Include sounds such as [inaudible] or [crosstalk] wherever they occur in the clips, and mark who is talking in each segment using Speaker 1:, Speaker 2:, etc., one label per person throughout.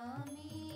Speaker 1: Swami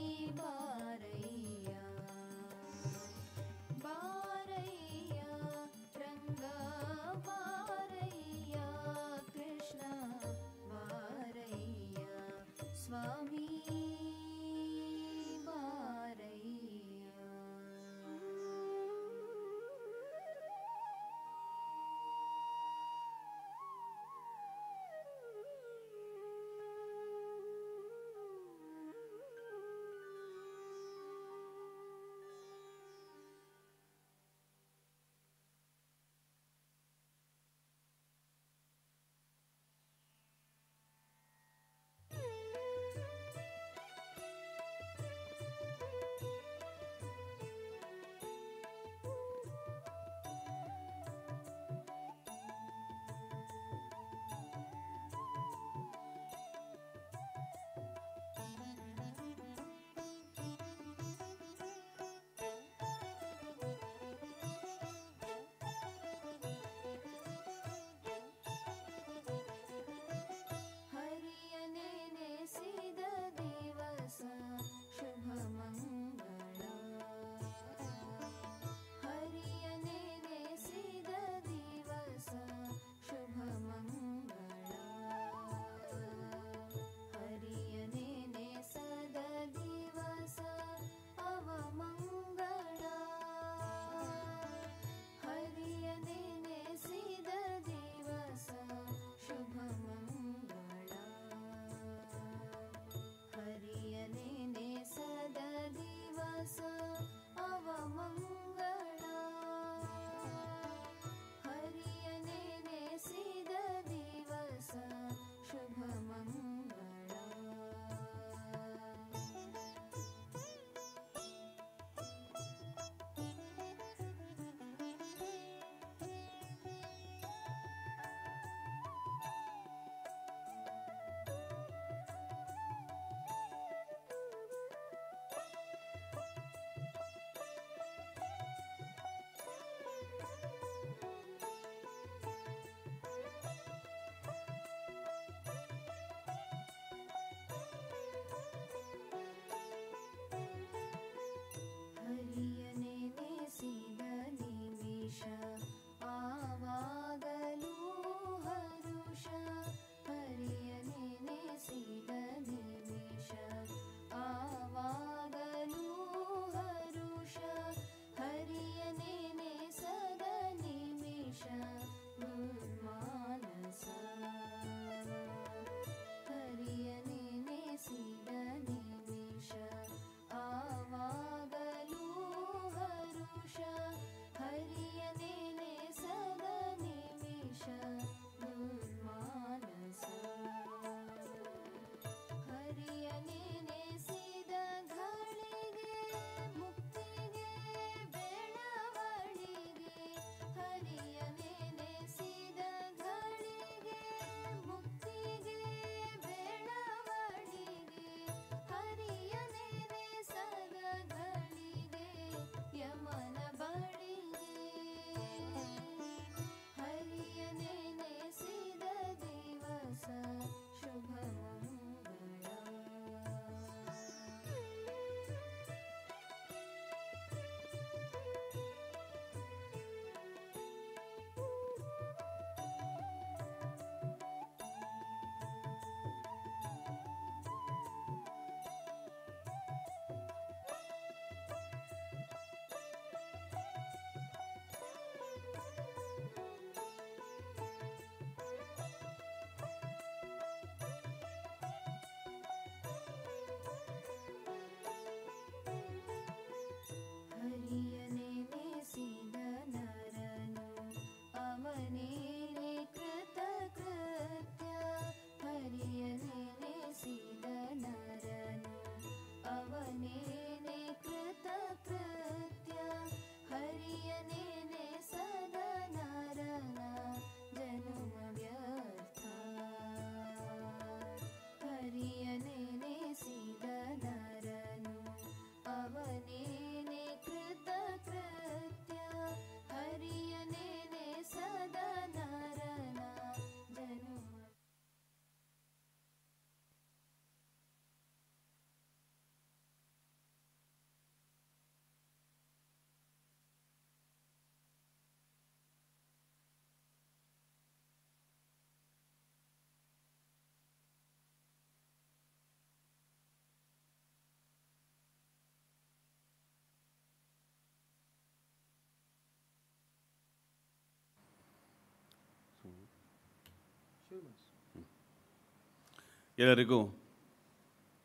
Speaker 2: ಎಲ್ಲರಿಗೂ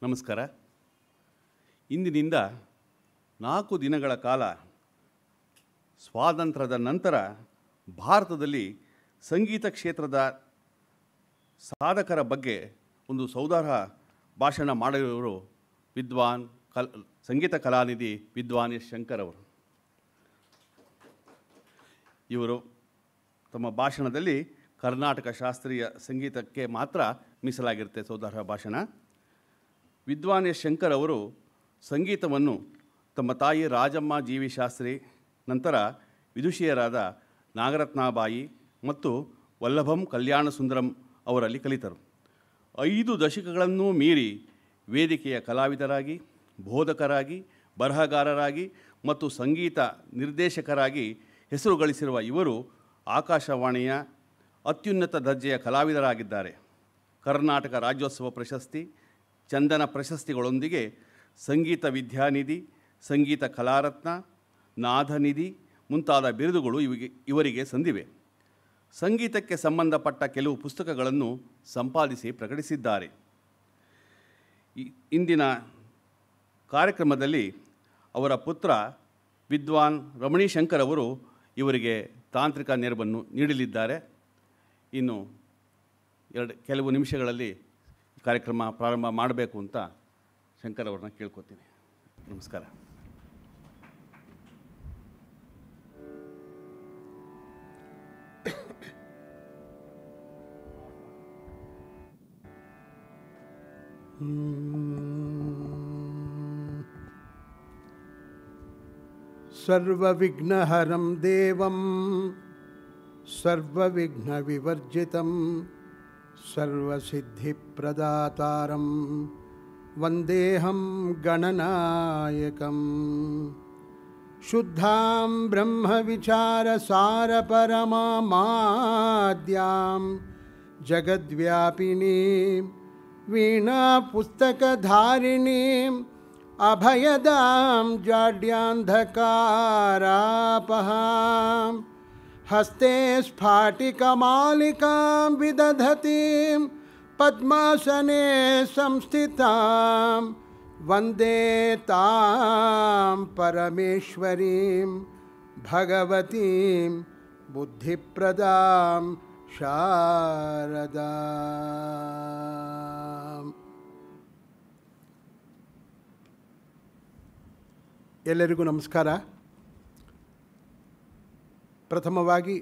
Speaker 2: ನಮಸ್ಕಾರ ಇಂದಿನಿಂದ ನಾಲ್ಕು ದಿನಗಳ ಕಾಲ ಸ್ವಾತಂತ್ರ್ಯದ ನಂತರ ಭಾರತದಲ್ಲಿ ಸಂಗೀತ ಕ್ಷೇತ್ರದ ಸಾಧಕರ ಬಗ್ಗೆ ಒಂದು ಸೌದಾರ್ಹ ಭಾಷಣ ಮಾಡಿರುವರು ವಿದ್ವಾನ್ ಕಲ್ ಸಂಗೀತ ಕಲಾನಿಧಿ ವಿದ್ವಾನ್ ಎಸ್ ಶಂಕರ್ ಅವರು ಇವರು ತಮ್ಮ ಭಾಷಣದಲ್ಲಿ ಕರ್ನಾಟಕ ಶಾಸ್ತ್ರೀಯ ಸಂಗೀತಕ್ಕೆ ಮಾತ್ರ ಮೀಸಲಾಗಿರುತ್ತೆ ಸೌದಾರ್ಹ ಭಾಷಣ ವಿದ್ವಾನ್ ಎಸ್ ಶಂಕರ್ ಅವರು ಸಂಗೀತವನ್ನು ತಮ್ಮ ತಾಯಿ ರಾಜಮ್ಮ ಜೀವಿ ಶಾಸ್ತ್ರಿ ನಂತರ ವಿದುಷಿಯರಾದ ನಾಗರತ್ನಾಬಾಯಿ ಮತ್ತು ವಲ್ಲಭಂ ಕಲ್ಯಾಣ ಸುಂದರಂ ಅವರಲ್ಲಿ ಕಲಿತರು ಐದು ದಶಕಗಳನ್ನು ಮೀರಿ ವೇದಿಕೆಯ ಕಲಾವಿದರಾಗಿ ಬೋಧಕರಾಗಿ ಬರಹಗಾರರಾಗಿ ಮತ್ತು ಸಂಗೀತ ನಿರ್ದೇಶಕರಾಗಿ ಹೆಸರು ಗಳಿಸಿರುವ ಇವರು ಆಕಾಶವಾಣಿಯ ಅತ್ಯುನ್ನತ ದರ್ಜೆಯ ಕಲಾವಿದರಾಗಿದ್ದಾರೆ ಕರ್ನಾಟಕ ರಾಜ್ಯೋತ್ಸವ ಪ್ರಶಸ್ತಿ ಚಂದನ ಪ್ರಶಸ್ತಿಗಳೊಂದಿಗೆ ಸಂಗೀತ ವಿದ್ಯಾನಿಧಿ ಸಂಗೀತ ಕಲಾರತ್ನ ನಾದನಿಧಿ ಮುಂತಾದ ಬಿರುದುಗಳು ಇವಿಗೆ ಇವರಿಗೆ ಸಂದಿವೆ ಸಂಗೀತಕ್ಕೆ ಸಂಬಂಧಪಟ್ಟ ಕೆಲವು ಪುಸ್ತಕಗಳನ್ನು ಸಂಪಾದಿಸಿ ಪ್ರಕಟಿಸಿದ್ದಾರೆ ಇಂದಿನ ಕಾರ್ಯಕ್ರಮದಲ್ಲಿ ಅವರ ಪುತ್ರ ವಿದ್ವಾನ್ ರಮಣೀಶಂಕರ್ ಅವರು ಇವರಿಗೆ ತಾಂತ್ರಿಕ ನೆರವನ್ನು ನೀಡಲಿದ್ದಾರೆ ಇನ್ನು ಎರಡು ಕೆಲವು ನಿಮಿಷಗಳಲ್ಲಿ ಕಾರ್ಯಕ್ರಮ ಪ್ರಾರಂಭ ಮಾಡಬೇಕು ಅಂತ ಶಂಕರ್ ಅವ್ರನ್ನ ಕೇಳ್ಕೊತೀನಿ ನಮಸ್ಕಾರ
Speaker 3: ವಿಘ್ನಹರಂ ದೇವಂ सर्वविघ्नविवर्जितं सर्वसिद्धिप्रदातारं वन्देऽहं गणनायकम् शुद्धां ब्रह्मविचारसारपरमामाद्यां जगद्व्यापिनीं वीणापुस्तकधारिणीम् अभयदा जाड्यांधकारापहा हस्ते स्फाटिकमालिकां विदधतीं पद्मासने संस्थितां वन्दे तां परमेश्वरीं भगवतीं बुद्धिप्रदां शारदा ಎಲ್ಲರಿಗೂ ನಮಸ್ಕಾರ ಪ್ರಥಮವಾಗಿ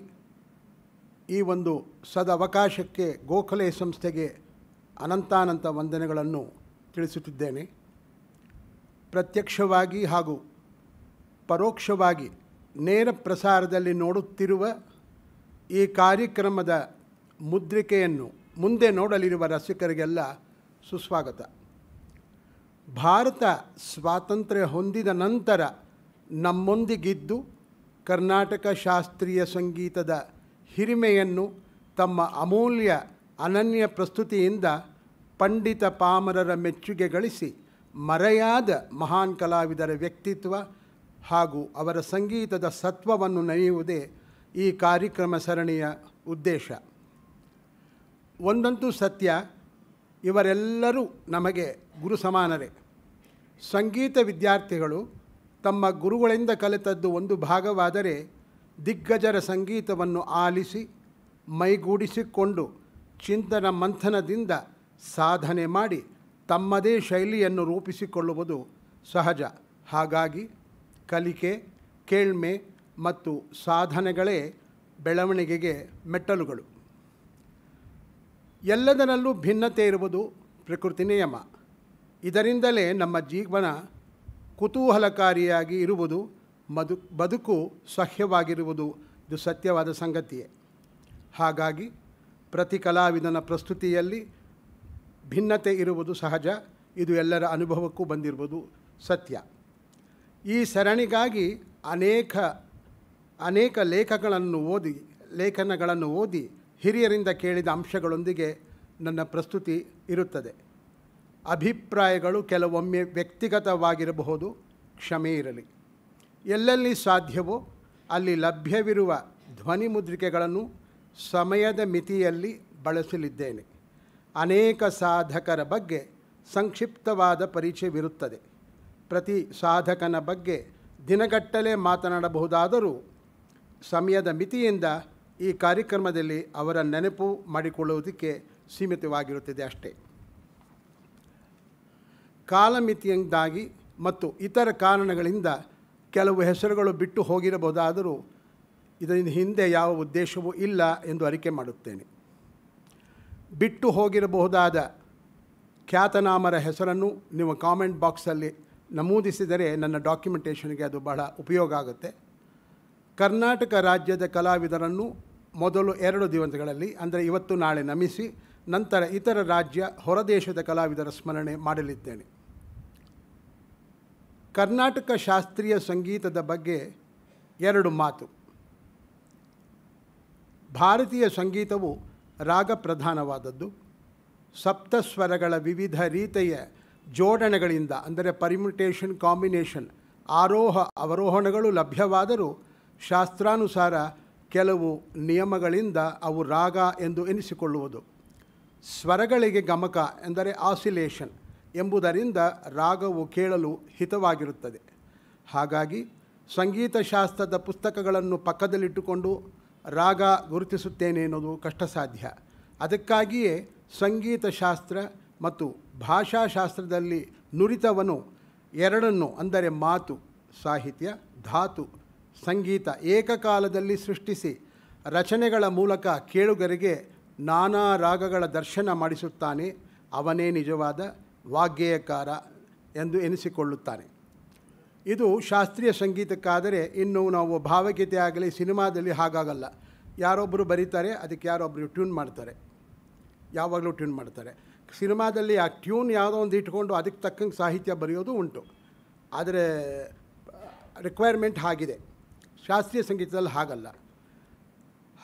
Speaker 3: ಈ ಒಂದು ಸದವಕಾಶಕ್ಕೆ ಗೋಖಲೆ ಸಂಸ್ಥೆಗೆ ಅನಂತಾನಂತ ವಂದನೆಗಳನ್ನು ತಿಳಿಸುತ್ತಿದ್ದೇನೆ ಪ್ರತ್ಯಕ್ಷವಾಗಿ ಹಾಗೂ ಪರೋಕ್ಷವಾಗಿ ನೇರ ಪ್ರಸಾರದಲ್ಲಿ ನೋಡುತ್ತಿರುವ ಈ ಕಾರ್ಯಕ್ರಮದ ಮುದ್ರಿಕೆಯನ್ನು ಮುಂದೆ ನೋಡಲಿರುವ ರಸಿಕರಿಗೆಲ್ಲ ಸುಸ್ವಾಗತ ಭಾರತ ಸ್ವಾತಂತ್ರ್ಯ ಹೊಂದಿದ ನಂತರ ನಮ್ಮೊಂದಿಗಿದ್ದು ಕರ್ನಾಟಕ ಶಾಸ್ತ್ರೀಯ ಸಂಗೀತದ ಹಿರಿಮೆಯನ್ನು ತಮ್ಮ ಅಮೂಲ್ಯ ಅನನ್ಯ ಪ್ರಸ್ತುತಿಯಿಂದ ಪಂಡಿತ ಪಾಮರರ ಮೆಚ್ಚುಗೆ ಗಳಿಸಿ ಮರೆಯಾದ ಮಹಾನ್ ಕಲಾವಿದರ ವ್ಯಕ್ತಿತ್ವ ಹಾಗೂ ಅವರ ಸಂಗೀತದ ಸತ್ವವನ್ನು ನೆನೆಯುವುದೇ ಈ ಕಾರ್ಯಕ್ರಮ ಸರಣಿಯ ಉದ್ದೇಶ ಒಂದಂತೂ ಸತ್ಯ ಇವರೆಲ್ಲರೂ ನಮಗೆ ಗುರು ಸಮಾನರೇ ಸಂಗೀತ ವಿದ್ಯಾರ್ಥಿಗಳು ತಮ್ಮ ಗುರುಗಳಿಂದ ಕಲಿತದ್ದು ಒಂದು ಭಾಗವಾದರೆ ದಿಗ್ಗಜರ ಸಂಗೀತವನ್ನು ಆಲಿಸಿ ಮೈಗೂಡಿಸಿಕೊಂಡು ಚಿಂತನ ಮಂಥನದಿಂದ ಸಾಧನೆ ಮಾಡಿ ತಮ್ಮದೇ ಶೈಲಿಯನ್ನು ರೂಪಿಸಿಕೊಳ್ಳುವುದು ಸಹಜ ಹಾಗಾಗಿ ಕಲಿಕೆ ಕೇಳ್ಮೆ ಮತ್ತು ಸಾಧನೆಗಳೇ ಬೆಳವಣಿಗೆಗೆ ಮೆಟ್ಟಲುಗಳು ಎಲ್ಲದರಲ್ಲೂ ಭಿನ್ನತೆ ಇರುವುದು ಪ್ರಕೃತಿ ನಿಯಮ ಇದರಿಂದಲೇ ನಮ್ಮ ಜೀವನ ಕುತೂಹಲಕಾರಿಯಾಗಿ ಇರುವುದು ಮದು ಬದುಕು ಸಹ್ಯವಾಗಿರುವುದು ಇದು ಸತ್ಯವಾದ ಸಂಗತಿಯೇ ಹಾಗಾಗಿ ಪ್ರತಿ ಕಲಾವಿದನ ಪ್ರಸ್ತುತಿಯಲ್ಲಿ ಭಿನ್ನತೆ ಇರುವುದು ಸಹಜ ಇದು ಎಲ್ಲರ ಅನುಭವಕ್ಕೂ ಬಂದಿರುವುದು ಸತ್ಯ ಈ ಸರಣಿಗಾಗಿ ಅನೇಕ ಅನೇಕ ಲೇಖಗಳನ್ನು ಓದಿ ಲೇಖನಗಳನ್ನು ಓದಿ ಹಿರಿಯರಿಂದ ಕೇಳಿದ ಅಂಶಗಳೊಂದಿಗೆ ನನ್ನ ಪ್ರಸ್ತುತಿ ಇರುತ್ತದೆ ಅಭಿಪ್ರಾಯಗಳು ಕೆಲವೊಮ್ಮೆ ವ್ಯಕ್ತಿಗತವಾಗಿರಬಹುದು ಕ್ಷಮೆ ಇರಲಿ ಎಲ್ಲೆಲ್ಲಿ ಸಾಧ್ಯವೋ ಅಲ್ಲಿ ಲಭ್ಯವಿರುವ ಧ್ವನಿ ಮುದ್ರಿಕೆಗಳನ್ನು ಸಮಯದ ಮಿತಿಯಲ್ಲಿ ಬಳಸಲಿದ್ದೇನೆ ಅನೇಕ ಸಾಧಕರ ಬಗ್ಗೆ ಸಂಕ್ಷಿಪ್ತವಾದ ಪರಿಚಯವಿರುತ್ತದೆ ಪ್ರತಿ ಸಾಧಕನ ಬಗ್ಗೆ ದಿನಗಟ್ಟಲೆ ಮಾತನಾಡಬಹುದಾದರೂ ಸಮಯದ ಮಿತಿಯಿಂದ ಈ ಕಾರ್ಯಕ್ರಮದಲ್ಲಿ ಅವರ ನೆನಪು ಮಾಡಿಕೊಳ್ಳುವುದಕ್ಕೆ ಸೀಮಿತವಾಗಿರುತ್ತದೆ ಅಷ್ಟೇ ಕಾಲಮಿತಿಯಿಂದಾಗಿ ಮತ್ತು ಇತರ ಕಾರಣಗಳಿಂದ ಕೆಲವು ಹೆಸರುಗಳು ಬಿಟ್ಟು ಹೋಗಿರಬಹುದಾದರೂ ಇದರಿಂದ ಹಿಂದೆ ಯಾವ ಉದ್ದೇಶವೂ ಇಲ್ಲ ಎಂದು ಅರಿಕೆ ಮಾಡುತ್ತೇನೆ ಬಿಟ್ಟು ಹೋಗಿರಬಹುದಾದ ಖ್ಯಾತನಾಮರ ಹೆಸರನ್ನು ನೀವು ಕಾಮೆಂಟ್ ಬಾಕ್ಸಲ್ಲಿ ನಮೂದಿಸಿದರೆ ನನ್ನ ಡಾಕ್ಯುಮೆಂಟೇಷನ್ಗೆ ಅದು ಬಹಳ ಉಪಯೋಗ ಆಗುತ್ತೆ ಕರ್ನಾಟಕ ರಾಜ್ಯದ ಕಲಾವಿದರನ್ನು ಮೊದಲು ಎರಡು ದಿವಸಗಳಲ್ಲಿ ಅಂದರೆ ಇವತ್ತು ನಾಳೆ ನಮಿಸಿ ನಂತರ ಇತರ ರಾಜ್ಯ ಹೊರದೇಶದ ಕಲಾವಿದರ ಸ್ಮರಣೆ ಮಾಡಲಿದ್ದೇನೆ ಕರ್ನಾಟಕ ಶಾಸ್ತ್ರೀಯ ಸಂಗೀತದ ಬಗ್ಗೆ ಎರಡು ಮಾತು ಭಾರತೀಯ ಸಂಗೀತವು ರಾಗ ಪ್ರಧಾನವಾದದ್ದು ಸಪ್ತಸ್ವರಗಳ ವಿವಿಧ ರೀತಿಯ ಜೋಡಣೆಗಳಿಂದ ಅಂದರೆ ಪರಿಮಿಟೇಷನ್ ಕಾಂಬಿನೇಷನ್ ಆರೋಹ ಅವರೋಹಣಗಳು ಲಭ್ಯವಾದರೂ ಶಾಸ್ತ್ರಾನುಸಾರ ಕೆಲವು ನಿಯಮಗಳಿಂದ ಅವು ರಾಗ ಎಂದು ಎನಿಸಿಕೊಳ್ಳುವುದು ಸ್ವರಗಳಿಗೆ ಗಮಕ ಎಂದರೆ ಆಸಿಲೇಷನ್ ಎಂಬುದರಿಂದ ರಾಗವು ಕೇಳಲು ಹಿತವಾಗಿರುತ್ತದೆ ಹಾಗಾಗಿ ಸಂಗೀತ ಶಾಸ್ತ್ರದ ಪುಸ್ತಕಗಳನ್ನು ಪಕ್ಕದಲ್ಲಿಟ್ಟುಕೊಂಡು ರಾಗ ಗುರುತಿಸುತ್ತೇನೆ ಎನ್ನುವುದು ಕಷ್ಟ ಸಾಧ್ಯ ಅದಕ್ಕಾಗಿಯೇ ಸಂಗೀತ ಶಾಸ್ತ್ರ ಮತ್ತು ಭಾಷಾಶಾಸ್ತ್ರದಲ್ಲಿ ನುರಿತವನು ಎರಡನ್ನು ಅಂದರೆ ಮಾತು ಸಾಹಿತ್ಯ ಧಾತು ಸಂಗೀತ ಏಕಕಾಲದಲ್ಲಿ ಸೃಷ್ಟಿಸಿ ರಚನೆಗಳ ಮೂಲಕ ಕೇಳುಗರಿಗೆ ನಾನಾ ರಾಗಗಳ ದರ್ಶನ ಮಾಡಿಸುತ್ತಾನೆ ಅವನೇ ನಿಜವಾದ ವಾಗ್ಗೇಯಕಾರ ಎಂದು ಎನಿಸಿಕೊಳ್ಳುತ್ತಾನೆ ಇದು ಶಾಸ್ತ್ರೀಯ ಸಂಗೀತಕ್ಕಾದರೆ ಇನ್ನು ನಾವು ಭಾವಗೀತೆ ಆಗಲಿ ಸಿನಿಮಾದಲ್ಲಿ ಹಾಗಾಗಲ್ಲ ಯಾರೊಬ್ಬರು ಬರೀತಾರೆ ಅದಕ್ಕೆ ಯಾರೊಬ್ಬರು ಟ್ಯೂನ್ ಮಾಡ್ತಾರೆ ಯಾವಾಗಲೂ ಟ್ಯೂನ್ ಮಾಡ್ತಾರೆ ಸಿನಿಮಾದಲ್ಲಿ ಆ ಟ್ಯೂನ್ ಯಾವುದೋ ಒಂದು ಇಟ್ಕೊಂಡು ಅದಕ್ಕೆ ತಕ್ಕಂಗೆ ಸಾಹಿತ್ಯ ಬರೆಯೋದು ಉಂಟು ಆದರೆ ರಿಕ್ವೈರ್ಮೆಂಟ್ ಆಗಿದೆ ಶಾಸ್ತ್ರೀಯ ಸಂಗೀತದಲ್ಲಿ ಹಾಗಲ್ಲ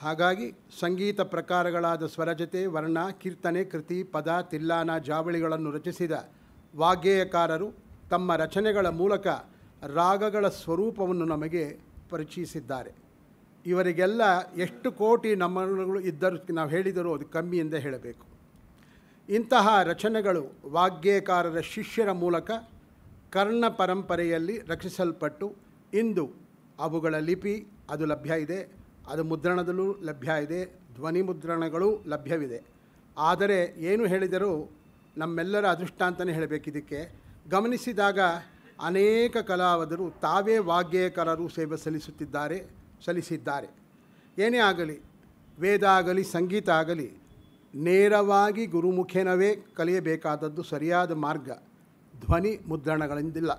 Speaker 3: ಹಾಗಾಗಿ ಸಂಗೀತ ಪ್ರಕಾರಗಳಾದ ಸ್ವರಜತೆ ವರ್ಣ ಕೀರ್ತನೆ ಕೃತಿ ಪದ ತಿಲ್ಲಾನ ಜಾವಳಿಗಳನ್ನು ರಚಿಸಿದ ವಾಗ್ಗೇಯಕಾರರು ತಮ್ಮ ರಚನೆಗಳ ಮೂಲಕ ರಾಗಗಳ ಸ್ವರೂಪವನ್ನು ನಮಗೆ ಪರಿಚಯಿಸಿದ್ದಾರೆ ಇವರಿಗೆಲ್ಲ ಎಷ್ಟು ಕೋಟಿ ನಮ್ಮಗಳು ಇದ್ದರೂ ನಾವು ಹೇಳಿದರೂ ಅದು ಕಮ್ಮಿ ಎಂದೇ ಹೇಳಬೇಕು ಇಂತಹ ರಚನೆಗಳು ವಾಗ್ಗೇಯಕಾರರ ಶಿಷ್ಯರ ಮೂಲಕ ಕರ್ಣ ಪರಂಪರೆಯಲ್ಲಿ ರಕ್ಷಿಸಲ್ಪಟ್ಟು ಇಂದು ಅವುಗಳ ಲಿಪಿ ಅದು ಲಭ್ಯ ಇದೆ ಅದು ಮುದ್ರಣದಲ್ಲೂ ಲಭ್ಯ ಇದೆ ಧ್ವನಿ ಮುದ್ರಣಗಳು ಲಭ್ಯವಿದೆ ಆದರೆ ಏನು ಹೇಳಿದರೂ ನಮ್ಮೆಲ್ಲರ ಅದೃಷ್ಟ ಅಂತಲೇ ಇದಕ್ಕೆ ಗಮನಿಸಿದಾಗ ಅನೇಕ ಕಲಾವಿದರು ತಾವೇ ವಾಗ್ಗೇಯಕಾರರು ಸೇವೆ ಸಲ್ಲಿಸುತ್ತಿದ್ದಾರೆ ಸಲ್ಲಿಸಿದ್ದಾರೆ ಏನೇ ಆಗಲಿ ವೇದ ಆಗಲಿ ಸಂಗೀತ ಆಗಲಿ ನೇರವಾಗಿ ಗುರುಮುಖೇನವೇ ಕಲಿಯಬೇಕಾದದ್ದು ಸರಿಯಾದ ಮಾರ್ಗ ಧ್ವನಿ ಮುದ್ರಣಗಳಿಂದಿಲ್ಲ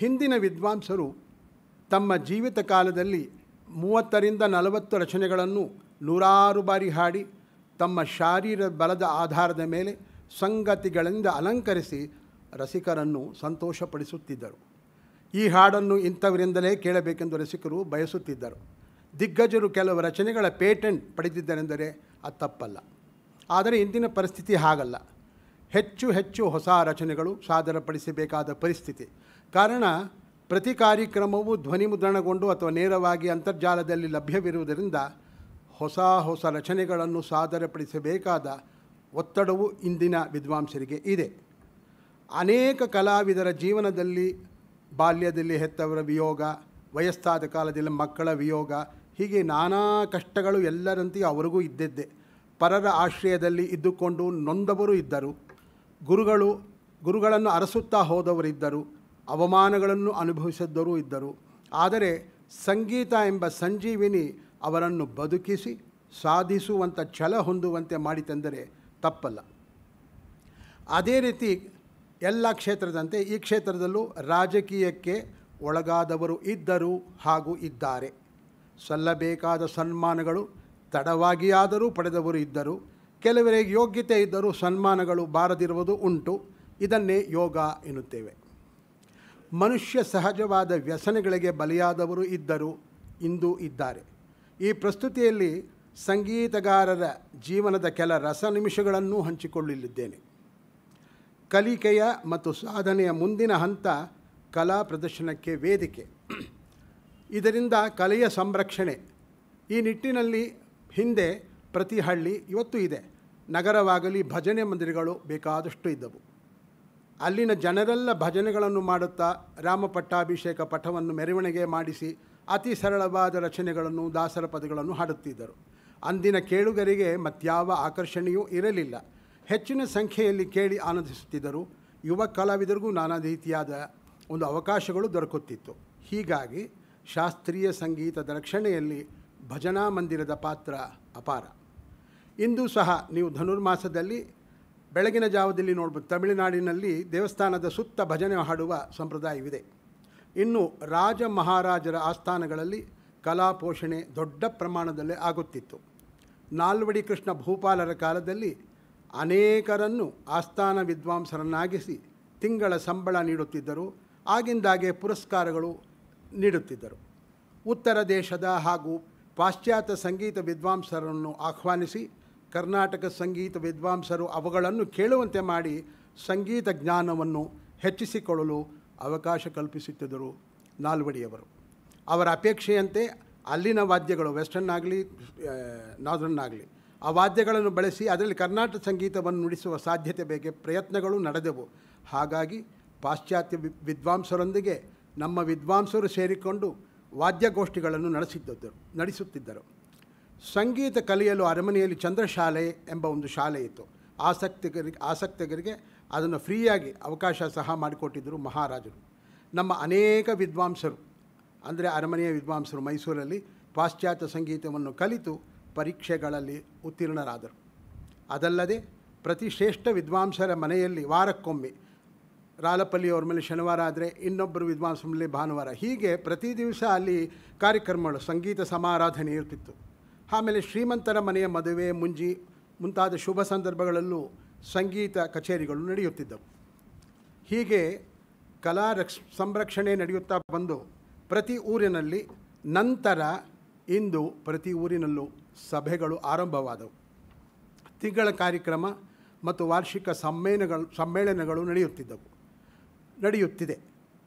Speaker 3: ಹಿಂದಿನ ವಿದ್ವಾಂಸರು ತಮ್ಮ ಜೀವಿತ ಕಾಲದಲ್ಲಿ ಮೂವತ್ತರಿಂದ ನಲವತ್ತು ರಚನೆಗಳನ್ನು ನೂರಾರು ಬಾರಿ ಹಾಡಿ ತಮ್ಮ ಶಾರೀರ ಬಲದ ಆಧಾರದ ಮೇಲೆ ಸಂಗತಿಗಳಿಂದ ಅಲಂಕರಿಸಿ ರಸಿಕರನ್ನು ಸಂತೋಷಪಡಿಸುತ್ತಿದ್ದರು ಈ ಹಾಡನ್ನು ಇಂಥವರಿಂದಲೇ ಕೇಳಬೇಕೆಂದು ರಸಿಕರು ಬಯಸುತ್ತಿದ್ದರು ದಿಗ್ಗಜರು ಕೆಲವು ರಚನೆಗಳ ಪೇಟೆಂಟ್ ಪಡೆದಿದ್ದರೆಂದರೆ ಅದು ತಪ್ಪಲ್ಲ ಆದರೆ ಇಂದಿನ ಪರಿಸ್ಥಿತಿ ಹಾಗಲ್ಲ ಹೆಚ್ಚು ಹೆಚ್ಚು ಹೊಸ ರಚನೆಗಳು ಸಾದರಪಡಿಸಬೇಕಾದ ಪರಿಸ್ಥಿತಿ ಕಾರಣ ಪ್ರತಿ ಕಾರ್ಯಕ್ರಮವು ಧ್ವನಿಮುದ್ರಣಗೊಂಡು ಅಥವಾ ನೇರವಾಗಿ ಅಂತರ್ಜಾಲದಲ್ಲಿ ಲಭ್ಯವಿರುವುದರಿಂದ ಹೊಸ ಹೊಸ ರಚನೆಗಳನ್ನು ಸಾದರಪಡಿಸಬೇಕಾದ ಒತ್ತಡವು ಇಂದಿನ ವಿದ್ವಾಂಸರಿಗೆ ಇದೆ ಅನೇಕ ಕಲಾವಿದರ ಜೀವನದಲ್ಲಿ ಬಾಲ್ಯದಲ್ಲಿ ಹೆತ್ತವರ ವಿಯೋಗ ವಯಸ್ಸಾದ ಕಾಲದಲ್ಲಿ ಮಕ್ಕಳ ವಿಯೋಗ ಹೀಗೆ ನಾನಾ ಕಷ್ಟಗಳು ಎಲ್ಲರಂತೆಯೂ ಅವರಿಗೂ ಇದ್ದಿದ್ದೆ ಪರರ ಆಶ್ರಯದಲ್ಲಿ ಇದ್ದುಕೊಂಡು ನೊಂದವರು ಇದ್ದರು ಗುರುಗಳು ಗುರುಗಳನ್ನು ಅರಸುತ್ತಾ ಹೋದವರಿದ್ದರು ಅವಮಾನಗಳನ್ನು ಅನುಭವಿಸಿದ್ದರೂ ಇದ್ದರು ಆದರೆ ಸಂಗೀತ ಎಂಬ ಸಂಜೀವಿನಿ ಅವರನ್ನು ಬದುಕಿಸಿ ಸಾಧಿಸುವಂಥ ಛಲ ಹೊಂದುವಂತೆ ತಂದರೆ ತಪ್ಪಲ್ಲ ಅದೇ ರೀತಿ ಎಲ್ಲ ಕ್ಷೇತ್ರದಂತೆ ಈ ಕ್ಷೇತ್ರದಲ್ಲೂ ರಾಜಕೀಯಕ್ಕೆ ಒಳಗಾದವರು ಇದ್ದರು ಹಾಗೂ ಇದ್ದಾರೆ ಸಲ್ಲಬೇಕಾದ ಸನ್ಮಾನಗಳು ತಡವಾಗಿಯಾದರೂ ಪಡೆದವರು ಇದ್ದರು ಕೆಲವರಿಗೆ ಯೋಗ್ಯತೆ ಇದ್ದರೂ ಸನ್ಮಾನಗಳು ಬಾರದಿರುವುದು ಉಂಟು ಇದನ್ನೇ ಯೋಗ ಎನ್ನುತ್ತೇವೆ ಮನುಷ್ಯ ಸಹಜವಾದ ವ್ಯಸನಗಳಿಗೆ ಬಲಿಯಾದವರು ಇದ್ದರು ಇಂದು ಇದ್ದಾರೆ ಈ ಪ್ರಸ್ತುತಿಯಲ್ಲಿ ಸಂಗೀತಗಾರರ ಜೀವನದ ಕೆಲ ರಸ ನಿಮಿಷಗಳನ್ನೂ ಹಂಚಿಕೊಳ್ಳಲಿದ್ದೇನೆ ಕಲಿಕೆಯ ಮತ್ತು ಸಾಧನೆಯ ಮುಂದಿನ ಹಂತ ಕಲಾ ಪ್ರದರ್ಶನಕ್ಕೆ ವೇದಿಕೆ ಇದರಿಂದ ಕಲೆಯ ಸಂರಕ್ಷಣೆ ಈ ನಿಟ್ಟಿನಲ್ಲಿ ಹಿಂದೆ ಪ್ರತಿ ಹಳ್ಳಿ ಇವತ್ತು ಇದೆ ನಗರವಾಗಲಿ ಭಜನೆ ಮಂದಿರಗಳು ಬೇಕಾದಷ್ಟು ಇದ್ದವು ಅಲ್ಲಿನ ಜನರೆಲ್ಲ ಭಜನೆಗಳನ್ನು ಮಾಡುತ್ತಾ ರಾಮ ಪಟ್ಟಾಭಿಷೇಕ ಪಠವನ್ನು ಮೆರವಣಿಗೆ ಮಾಡಿಸಿ ಅತಿ ಸರಳವಾದ ರಚನೆಗಳನ್ನು ದಾಸರ ಪದಗಳನ್ನು ಹಾಡುತ್ತಿದ್ದರು ಅಂದಿನ ಕೇಳುಗರಿಗೆ ಮತ್ಯಾವ ಆಕರ್ಷಣೆಯೂ ಇರಲಿಲ್ಲ ಹೆಚ್ಚಿನ ಸಂಖ್ಯೆಯಲ್ಲಿ ಕೇಳಿ ಆನಂದಿಸುತ್ತಿದ್ದರು ಯುವ ಕಲಾವಿದರಿಗೂ ನಾನಾ ರೀತಿಯಾದ ಒಂದು ಅವಕಾಶಗಳು ದೊರಕುತ್ತಿತ್ತು ಹೀಗಾಗಿ ಶಾಸ್ತ್ರೀಯ ಸಂಗೀತದ ರಕ್ಷಣೆಯಲ್ಲಿ ಭಜನಾ ಮಂದಿರದ ಪಾತ್ರ ಅಪಾರ ಇಂದು ಸಹ ನೀವು ಧನುರ್ಮಾಸದಲ್ಲಿ ಬೆಳಗಿನ ಜಾವದಲ್ಲಿ ನೋಡ್ಬೋದು ತಮಿಳುನಾಡಿನಲ್ಲಿ ದೇವಸ್ಥಾನದ ಸುತ್ತ ಭಜನೆ ಹಾಡುವ ಸಂಪ್ರದಾಯವಿದೆ ಇನ್ನು ರಾಜ ಮಹಾರಾಜರ ಆಸ್ಥಾನಗಳಲ್ಲಿ ಕಲಾಪೋಷಣೆ ದೊಡ್ಡ ಪ್ರಮಾಣದಲ್ಲೇ ಆಗುತ್ತಿತ್ತು ನಾಲ್ವಡಿ ಕೃಷ್ಣ ಭೂಪಾಲರ ಕಾಲದಲ್ಲಿ ಅನೇಕರನ್ನು ಆಸ್ಥಾನ ವಿದ್ವಾಂಸರನ್ನಾಗಿಸಿ ತಿಂಗಳ ಸಂಬಳ ನೀಡುತ್ತಿದ್ದರು ಆಗಿಂದಾಗೆ ಪುರಸ್ಕಾರಗಳು ನೀಡುತ್ತಿದ್ದರು ಉತ್ತರ ದೇಶದ ಹಾಗೂ ಪಾಶ್ಚಾತ್ಯ ಸಂಗೀತ ವಿದ್ವಾಂಸರನ್ನು ಆಹ್ವಾನಿಸಿ ಕರ್ನಾಟಕ ಸಂಗೀತ ವಿದ್ವಾಂಸರು ಅವುಗಳನ್ನು ಕೇಳುವಂತೆ ಮಾಡಿ ಸಂಗೀತ ಜ್ಞಾನವನ್ನು ಹೆಚ್ಚಿಸಿಕೊಳ್ಳಲು ಅವಕಾಶ ಕಲ್ಪಿಸುತ್ತಿದ್ದರು ನಾಲ್ವಡಿಯವರು ಅವರ ಅಪೇಕ್ಷೆಯಂತೆ ಅಲ್ಲಿನ ವಾದ್ಯಗಳು ವೆಸ್ಟರ್ನ್ ಆಗಲಿ ನಾರ್ದರ್ನ್ ಆಗಲಿ ಆ ವಾದ್ಯಗಳನ್ನು ಬಳಸಿ ಅದರಲ್ಲಿ ಕರ್ನಾಟಕ ಸಂಗೀತವನ್ನು ನುಡಿಸುವ ಸಾಧ್ಯತೆ ಬೇಕೆ ಪ್ರಯತ್ನಗಳು ನಡೆದವು ಹಾಗಾಗಿ ಪಾಶ್ಚಾತ್ಯ ವಿದ್ವಾಂಸರೊಂದಿಗೆ ನಮ್ಮ ವಿದ್ವಾಂಸರು ಸೇರಿಕೊಂಡು ವಾದ್ಯಗೋಷ್ಠಿಗಳನ್ನು ನಡೆಸಿದ್ದರು ನಡೆಸುತ್ತಿದ್ದರು ಸಂಗೀತ ಕಲಿಯಲು ಅರಮನೆಯಲ್ಲಿ ಚಂದ್ರಶಾಲೆ ಎಂಬ ಒಂದು ಶಾಲೆ ಇತ್ತು ಆಸಕ್ತಿಗರಿಗೆ ಆಸಕ್ತಿಗರಿಗೆ ಅದನ್ನು ಫ್ರೀಯಾಗಿ ಅವಕಾಶ ಸಹ ಮಾಡಿಕೊಟ್ಟಿದ್ದರು ಮಹಾರಾಜರು ನಮ್ಮ ಅನೇಕ ವಿದ್ವಾಂಸರು ಅಂದರೆ ಅರಮನೆಯ ವಿದ್ವಾಂಸರು ಮೈಸೂರಲ್ಲಿ ಪಾಶ್ಚಾತ್ಯ ಸಂಗೀತವನ್ನು ಕಲಿತು ಪರೀಕ್ಷೆಗಳಲ್ಲಿ ಉತ್ತೀರ್ಣರಾದರು ಅದಲ್ಲದೆ ಪ್ರತಿ ಶ್ರೇಷ್ಠ ವಿದ್ವಾಂಸರ ಮನೆಯಲ್ಲಿ ವಾರಕ್ಕೊಮ್ಮೆ ರಾಲಪಲ್ಲಿ ಅವ್ರ ಮೇಲೆ ಶನಿವಾರ ಆದರೆ ಇನ್ನೊಬ್ಬರು ವಿದ್ವಾಂಸರ ಮೇಲೆ ಭಾನುವಾರ ಹೀಗೆ ಪ್ರತಿ ದಿವಸ ಅಲ್ಲಿ ಕಾರ್ಯಕ್ರಮಗಳು ಸಂಗೀತ ಸಮಾರಾಧನೆ ಇರ್ತಿತ್ತು ಆಮೇಲೆ ಶ್ರೀಮಂತರ ಮನೆಯ ಮದುವೆ ಮುಂಜಿ ಮುಂತಾದ ಶುಭ ಸಂದರ್ಭಗಳಲ್ಲೂ ಸಂಗೀತ ಕಚೇರಿಗಳು ನಡೆಯುತ್ತಿದ್ದವು ಹೀಗೆ ಕಲಾ ರಕ್ಷ ಸಂರಕ್ಷಣೆ ನಡೆಯುತ್ತಾ ಬಂದು ಪ್ರತಿ ಊರಿನಲ್ಲಿ ನಂತರ ಇಂದು ಪ್ರತಿ ಊರಿನಲ್ಲೂ ಸಭೆಗಳು ಆರಂಭವಾದವು ತಿಂಗಳ ಕಾರ್ಯಕ್ರಮ ಮತ್ತು ವಾರ್ಷಿಕ ಸಮ್ಮೇಳನಗಳು ಸಮ್ಮೇಳನಗಳು ನಡೆಯುತ್ತಿದ್ದವು ನಡೆಯುತ್ತಿದೆ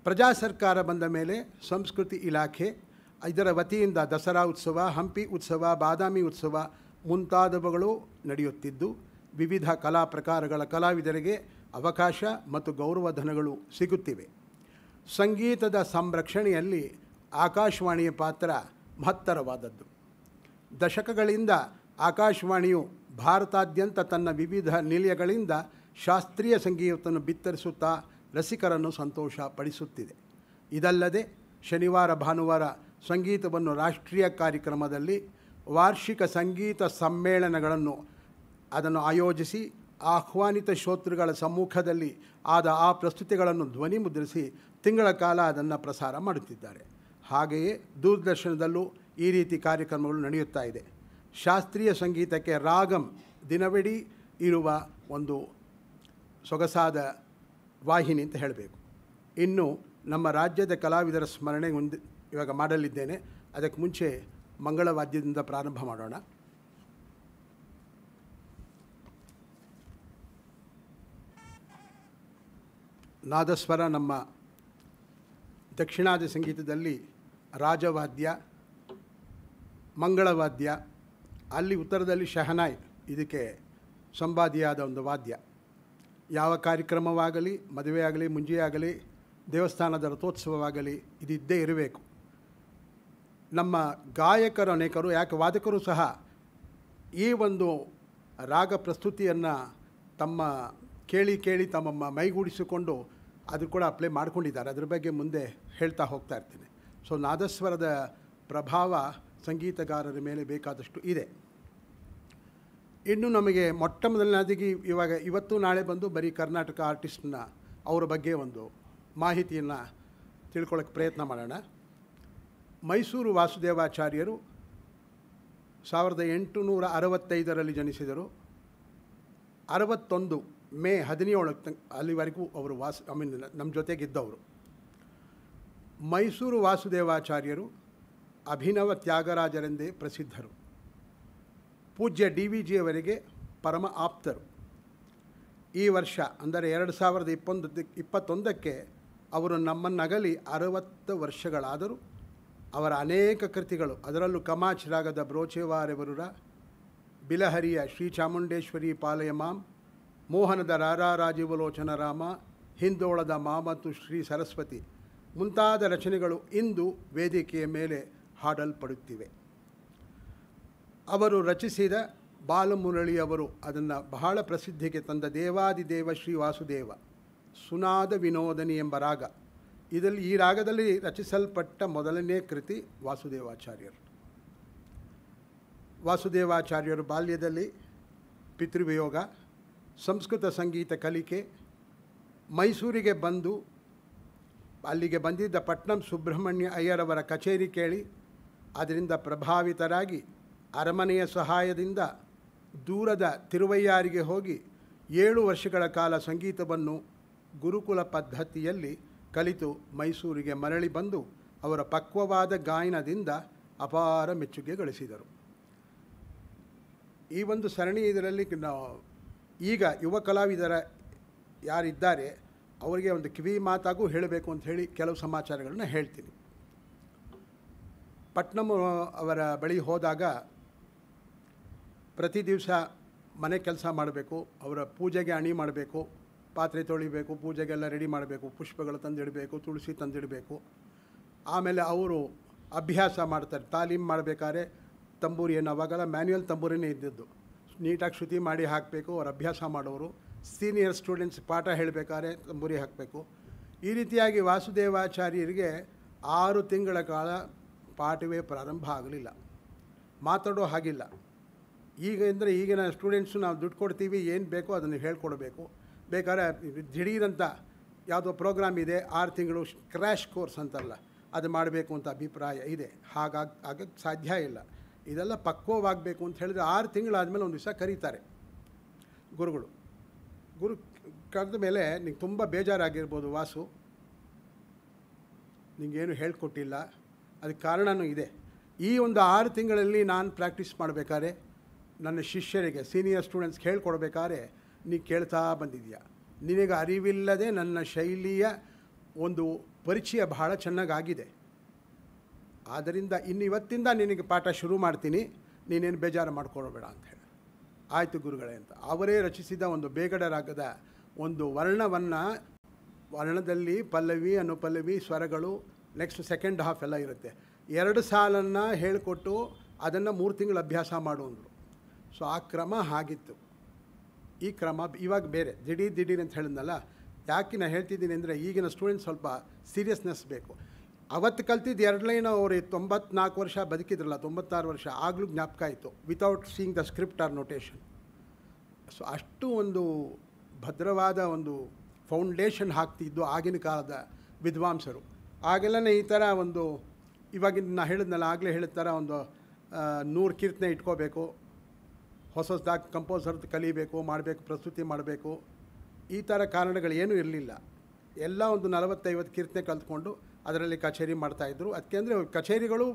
Speaker 3: ಪ್ರಜಾ ಸರ್ಕಾರ ಬಂದ ಮೇಲೆ ಸಂಸ್ಕೃತಿ ಇಲಾಖೆ ಇದರ ವತಿಯಿಂದ ದಸರಾ ಉತ್ಸವ ಹಂಪಿ ಉತ್ಸವ ಬಾದಾಮಿ ಉತ್ಸವ ಮುಂತಾದವುಗಳು ನಡೆಯುತ್ತಿದ್ದು ವಿವಿಧ ಕಲಾ ಪ್ರಕಾರಗಳ ಕಲಾವಿದರಿಗೆ ಅವಕಾಶ ಮತ್ತು ಗೌರವಧನಗಳು ಸಿಗುತ್ತಿವೆ ಸಂಗೀತದ ಸಂರಕ್ಷಣೆಯಲ್ಲಿ ಆಕಾಶವಾಣಿಯ ಪಾತ್ರ ಮಹತ್ತರವಾದದ್ದು ದಶಕಗಳಿಂದ ಆಕಾಶವಾಣಿಯು ಭಾರತಾದ್ಯಂತ ತನ್ನ ವಿವಿಧ ನಿಲಯಗಳಿಂದ ಶಾಸ್ತ್ರೀಯ ಸಂಗೀತವನ್ನು ಬಿತ್ತರಿಸುತ್ತಾ ರಸಿಕರನ್ನು ಸಂತೋಷ ಪಡಿಸುತ್ತಿದೆ ಇದಲ್ಲದೆ ಶನಿವಾರ ಭಾನುವಾರ ಸಂಗೀತವನ್ನು ರಾಷ್ಟ್ರೀಯ ಕಾರ್ಯಕ್ರಮದಲ್ಲಿ ವಾರ್ಷಿಕ ಸಂಗೀತ ಸಮ್ಮೇಳನಗಳನ್ನು ಅದನ್ನು ಆಯೋಜಿಸಿ ಆಹ್ವಾನಿತ ಶ್ರೋತೃಗಳ ಸಮ್ಮುಖದಲ್ಲಿ ಆದ ಆ ಪ್ರಸ್ತುತಿಗಳನ್ನು ಧ್ವನಿ ಮುದ್ರಿಸಿ ತಿಂಗಳ ಕಾಲ ಅದನ್ನು ಪ್ರಸಾರ ಮಾಡುತ್ತಿದ್ದಾರೆ ಹಾಗೆಯೇ ದೂರದರ್ಶನದಲ್ಲೂ ಈ ರೀತಿ ಕಾರ್ಯಕ್ರಮಗಳು ನಡೆಯುತ್ತಾ ಇದೆ ಶಾಸ್ತ್ರೀಯ ಸಂಗೀತಕ್ಕೆ ರಾಗಂ ದಿನವಿಡೀ ಇರುವ ಒಂದು ಸೊಗಸಾದ ವಾಹಿನಿ ಅಂತ ಹೇಳಬೇಕು ಇನ್ನು ನಮ್ಮ ರಾಜ್ಯದ ಕಲಾವಿದರ ಸ್ಮರಣೆ ಹೊಂದಿ ಇವಾಗ ಮಾಡಲಿದ್ದೇನೆ ಅದಕ್ಕೆ ಮುಂಚೆ ಮಂಗಳವಾದ್ಯದಿಂದ ಪ್ರಾರಂಭ ಮಾಡೋಣ ನಾದಸ್ವರ ನಮ್ಮ ದಕ್ಷಿಣಾದ ಸಂಗೀತದಲ್ಲಿ ರಾಜವಾದ್ಯ ಮಂಗಳವಾದ್ಯ ಅಲ್ಲಿ ಉತ್ತರದಲ್ಲಿ ಶಹನಾಯ್ ಇದಕ್ಕೆ ಸಂವಾದಿಯಾದ ಒಂದು ವಾದ್ಯ ಯಾವ ಕಾರ್ಯಕ್ರಮವಾಗಲಿ ಮದುವೆ ಆಗಲಿ ದೇವಸ್ಥಾನದ ರಥೋತ್ಸವವಾಗಲಿ ಇದಿದ್ದೇ ಇರಬೇಕು ನಮ್ಮ ಗಾಯಕರು ಅನೇಕರು ಯಾಕೆ ವಾದಕರು ಸಹ ಈ ಒಂದು ರಾಗ ಪ್ರಸ್ತುತಿಯನ್ನು ತಮ್ಮ ಕೇಳಿ ಕೇಳಿ ತಮ್ಮ ಮೈಗೂಡಿಸಿಕೊಂಡು ಅದು ಕೂಡ ಅಪ್ಲೈ ಮಾಡಿಕೊಂಡಿದ್ದಾರೆ ಅದ್ರ ಬಗ್ಗೆ ಮುಂದೆ ಹೇಳ್ತಾ ಹೋಗ್ತಾ ಇರ್ತೀನಿ ಸೊ ನಾದಸ್ವರದ ಪ್ರಭಾವ ಸಂಗೀತಗಾರರ ಮೇಲೆ ಬೇಕಾದಷ್ಟು ಇದೆ ಇನ್ನು ನಮಗೆ ಮೊಟ್ಟ ಮೊದಲನೇದಾಗಿ ಇವಾಗ ಇವತ್ತು ನಾಳೆ ಬಂದು ಬರೀ ಕರ್ನಾಟಕ ಆರ್ಟಿಸ್ಟ್ನ ಅವರ ಬಗ್ಗೆ ಒಂದು ಮಾಹಿತಿಯನ್ನು ತಿಳ್ಕೊಳ್ಳೋಕ್ಕೆ ಪ್ರಯತ್ನ ಮಾಡೋಣ ಮೈಸೂರು ವಾಸುದೇವಾಚಾರ್ಯರು ಸಾವಿರದ ಎಂಟುನೂರ ಅರವತ್ತೈದರಲ್ಲಿ ಜನಿಸಿದರು ಅರವತ್ತೊಂದು ಮೇ ಹದಿನೇಳಕ್ಕೆ ತನಕ ಅಲ್ಲಿವರೆಗೂ ಅವರು ವಾಸ ಐ ಮೀನ್ ನಮ್ಮ ಜೊತೆಗಿದ್ದವರು ಮೈಸೂರು ವಾಸುದೇವಾಚಾರ್ಯರು ಅಭಿನವ ತ್ಯಾಗರಾಜರೆಂದೇ ಪ್ರಸಿದ್ಧರು ಪೂಜ್ಯ ಡಿ ವಿ ಜಿಯವರಿಗೆ ಪರಮ ಆಪ್ತರು ಈ ವರ್ಷ ಅಂದರೆ ಎರಡು ಸಾವಿರದ ಇಪ್ಪತ್ತೊಂದಕ್ಕೆ ಅವರು ನಮ್ಮನ್ನಗಲಿ ಅರವತ್ತು ವರ್ಷಗಳಾದರೂ ಅವರ ಅನೇಕ ಕೃತಿಗಳು ಅದರಲ್ಲೂ ಕಮಾಚ್ ರಾಗದ ಬ್ರೋಚೇವಾರೆವರುರ ಬಿಲಹರಿಯ ಶ್ರೀ ಚಾಮುಂಡೇಶ್ವರಿ ಪಾಲಯಮಾಮ್ ಮೋಹನದ ರಾಜೀವಲೋಚನ ರಾಮ ಹಿಂದೋಳದ ಮಾ ಮತ್ತು ಶ್ರೀ ಸರಸ್ವತಿ ಮುಂತಾದ ರಚನೆಗಳು ಇಂದು ವೇದಿಕೆಯ ಮೇಲೆ ಹಾಡಲ್ಪಡುತ್ತಿವೆ ಅವರು ರಚಿಸಿದ ಬಾಲಮುರಳಿಯವರು ಅದನ್ನು ಬಹಳ ಪ್ರಸಿದ್ಧಿಗೆ ತಂದ ದೇವಾದಿದೇವ ಶ್ರೀ ವಾಸುದೇವ ಸುನಾದ ವಿನೋದನಿ ಎಂಬ ರಾಗ ಇದರಲ್ಲಿ ಈ ರಾಗದಲ್ಲಿ ರಚಿಸಲ್ಪಟ್ಟ ಮೊದಲನೇ ಕೃತಿ ವಾಸುದೇವಾಚಾರ್ಯರು ವಾಸುದೇವಾಚಾರ್ಯರು ಬಾಲ್ಯದಲ್ಲಿ ಪಿತೃವಿಯೋಗ ಸಂಸ್ಕೃತ ಸಂಗೀತ ಕಲಿಕೆ ಮೈಸೂರಿಗೆ ಬಂದು ಅಲ್ಲಿಗೆ ಬಂದಿದ್ದ ಪಟ್ನಂ ಸುಬ್ರಹ್ಮಣ್ಯ ಅಯ್ಯರವರ ಕಚೇರಿ ಕೇಳಿ ಅದರಿಂದ ಪ್ರಭಾವಿತರಾಗಿ ಅರಮನೆಯ ಸಹಾಯದಿಂದ ದೂರದ ತಿರುವಯ್ಯಾರಿಗೆ ಹೋಗಿ ಏಳು ವರ್ಷಗಳ ಕಾಲ ಸಂಗೀತವನ್ನು ಗುರುಕುಲ ಪದ್ಧತಿಯಲ್ಲಿ ಕಲಿತು ಮೈಸೂರಿಗೆ ಮರಳಿ ಬಂದು ಅವರ ಪಕ್ವವಾದ ಗಾಯನದಿಂದ ಅಪಾರ ಮೆಚ್ಚುಗೆ ಗಳಿಸಿದರು ಈ ಒಂದು ಸರಣಿ ಇದರಲ್ಲಿ ಈಗ ಯುವ ಕಲಾವಿದರ ಯಾರಿದ್ದಾರೆ ಅವರಿಗೆ ಒಂದು ಕಿವಿ ಮಾತಾಗೂ ಹೇಳಬೇಕು ಅಂತ ಹೇಳಿ ಕೆಲವು ಸಮಾಚಾರಗಳನ್ನ ಹೇಳ್ತೀನಿ ಪಟ್ನಮ್ ಅವರ ಬಳಿ ಹೋದಾಗ ಪ್ರತಿ ದಿವಸ ಮನೆ ಕೆಲಸ ಮಾಡಬೇಕು ಅವರ ಪೂಜೆಗೆ ಅಣಿ ಮಾಡಬೇಕು ಪಾತ್ರೆ ತೊಳಿಬೇಕು ಪೂಜೆಗೆಲ್ಲ ರೆಡಿ ಮಾಡಬೇಕು ಪುಷ್ಪಗಳು ತಂದಿಡಬೇಕು ತುಳಸಿ ತಂದಿಡಬೇಕು ಆಮೇಲೆ ಅವರು ಅಭ್ಯಾಸ ಮಾಡ್ತಾರೆ ತಾಲೀಮ್ ಮಾಡಬೇಕಾದ್ರೆ ತಂಬೂರಿ ಏನು ಅವಾಗೆಲ್ಲ ತಂಬೂರಿನೇ ಇದ್ದಿದ್ದು ನೀಟಾಗಿ ಶ್ರುತಿ ಮಾಡಿ ಹಾಕಬೇಕು ಅವ್ರು ಅಭ್ಯಾಸ ಮಾಡೋರು ಸೀನಿಯರ್ ಸ್ಟೂಡೆಂಟ್ಸ್ ಪಾಠ ಹೇಳಬೇಕಾದ್ರೆ ತಂಬೂರಿ ಹಾಕಬೇಕು ಈ ರೀತಿಯಾಗಿ ವಾಸುದೇವಾಚಾರ್ಯರಿಗೆ ಆರು ತಿಂಗಳ ಕಾಲ ಪಾಠವೇ ಪ್ರಾರಂಭ ಆಗಲಿಲ್ಲ ಮಾತಾಡೋ ಹಾಗಿಲ್ಲ ಈಗ ಅಂದರೆ ಈಗಿನ ಸ್ಟೂಡೆಂಟ್ಸು ನಾವು ದುಡ್ಡು ಕೊಡ್ತೀವಿ ಏನು ಬೇಕೋ ಅದನ್ನು ಹೇಳ್ಕೊಡ್ಬೇಕು ಬೇಕಾದ್ರೆ ದಿಢೀರಂಥ ಯಾವುದೋ ಪ್ರೋಗ್ರಾಮ್ ಇದೆ ಆರು ತಿಂಗಳು ಕ್ರ್ಯಾಶ್ ಕೋರ್ಸ್ ಅಂತಲ್ಲ ಅದು ಮಾಡಬೇಕು ಅಂತ ಅಭಿಪ್ರಾಯ ಇದೆ ಹಾಗಾಗಿ ಆಗಕ್ಕೆ ಸಾಧ್ಯ ಇಲ್ಲ ಇದೆಲ್ಲ ಪಕ್ವವಾಗಬೇಕು ಅಂತ ಹೇಳಿದ್ರೆ ಆರು ತಿಂಗಳಾದಮೇಲೆ ಒಂದು ದಿವಸ ಕರೀತಾರೆ ಗುರುಗಳು ಗುರು ಕರೆದ ಮೇಲೆ ನಿಂಗೆ ತುಂಬ ಬೇಜಾರಾಗಿರ್ಬೋದು ವಾಸು ನಿಂಗೇನು ಹೇಳಿಕೊಟ್ಟಿಲ್ಲ ಅದಕ್ಕೆ ಕಾರಣವೂ ಇದೆ ಈ ಒಂದು ಆರು ತಿಂಗಳಲ್ಲಿ ನಾನು ಪ್ರಾಕ್ಟೀಸ್ ಮಾಡಬೇಕಾದ್ರೆ ನನ್ನ ಶಿಷ್ಯರಿಗೆ ಸೀನಿಯರ್ ಸ್ಟೂಡೆಂಟ್ಸ್ಗೆ ಹೇಳ್ಕೊಡ್ಬೇಕಾದ್ರೆ ನೀ ಕೇಳ್ತಾ ಬಂದಿದೆಯಾ ನಿನಗೆ ಅರಿವಿಲ್ಲದೆ ನನ್ನ ಶೈಲಿಯ ಒಂದು ಪರಿಚಯ ಬಹಳ ಚೆನ್ನಾಗಾಗಿದೆ ಆದ್ದರಿಂದ ಇನ್ನು ಇವತ್ತಿಂದ ನಿನಗೆ ಪಾಠ ಶುರು ಮಾಡ್ತೀನಿ ನೀನೇನು ಬೇಜಾರು ಮಾಡ್ಕೊಳ್ಬೇಡ ಅಂತ ಹೇಳಿ ಆಯಿತು ಗುರುಗಳೇ ಅಂತ ಅವರೇ ರಚಿಸಿದ ಒಂದು ಬೇಗಡ ರಾಗದ ಒಂದು ವರ್ಣವನ್ನು ವರ್ಣದಲ್ಲಿ ಪಲ್ಲವಿ ಅನುಪಲ್ಲವಿ ಸ್ವರಗಳು ನೆಕ್ಸ್ಟ್ ಸೆಕೆಂಡ್ ಹಾಫ್ ಎಲ್ಲ ಇರುತ್ತೆ ಎರಡು ಸಾಲನ್ನು ಹೇಳಿಕೊಟ್ಟು ಅದನ್ನು ಮೂರು ತಿಂಗಳು ಅಭ್ಯಾಸ ಮಾಡುವಂದರು ಸೊ ಆ ಕ್ರಮ ಆಗಿತ್ತು ಈ ಕ್ರಮ ಇವಾಗ ಬೇರೆ ದಿಢೀರ್ ದಿಢೀರ್ ಅಂತ ಹೇಳಿದ್ನಲ್ಲ ಯಾಕೆ ನಾನು ಹೇಳ್ತಿದ್ದೀನಿ ಅಂದರೆ ಈಗಿನ ಸ್ಟೂಡೆಂಟ್ ಸ್ವಲ್ಪ ಸೀರಿಯಸ್ನೆಸ್ ಬೇಕು ಅವತ್ತು ಕಲ್ತಿದ್ದು ಎರಡು ಲೈನ್ ಅವರು ತೊಂಬತ್ನಾಲ್ಕು ವರ್ಷ ಬದುಕಿದ್ರಲ್ಲ ತೊಂಬತ್ತಾರು ವರ್ಷ ಆಗಲೂ ಜ್ಞಾಪಕ ಆಯಿತು without seeing the script or notation so ಅಷ್ಟು ಒಂದು ಭದ್ರವಾದ ಒಂದು ಫೌಂಡೇಶನ್ ಹಾಕ್ತಿದ್ದು ಆಗಿನ ಕಾಲದ ವಿದ್ವಾಂಸರು ಆಗೆಲ್ಲನೇ ಈ ಥರ ಒಂದು ಇವಾಗಿನ ನಾನು ಹೇಳಿದ್ನಲ್ಲ ಆಗಲೇ ಹೇಳಿದ ಥರ ಒಂದು ನೂರು ಕೀರ್ತನೆ ಇಟ್ಕೋಬೇಕು ಹೊಸ ಹೊಸದಾಗಿ ಕಂಪೋಸರ್ದು ಕಲಿಬೇಕು ಮಾಡಬೇಕು ಪ್ರಸ್ತುತಿ ಮಾಡಬೇಕು ಈ ಥರ ಕಾರಣಗಳೇನು ಇರಲಿಲ್ಲ ಎಲ್ಲ ಒಂದು ನಲವತ್ತೈವತ್ತು ಕೀರ್ತನೆ ಕಲ್ತ್ಕೊಂಡು ಅದರಲ್ಲಿ ಕಚೇರಿ ಮಾಡ್ತಾಯಿದ್ರು ಅದಕ್ಕೆ ಅಂದರೆ ಕಚೇರಿಗಳು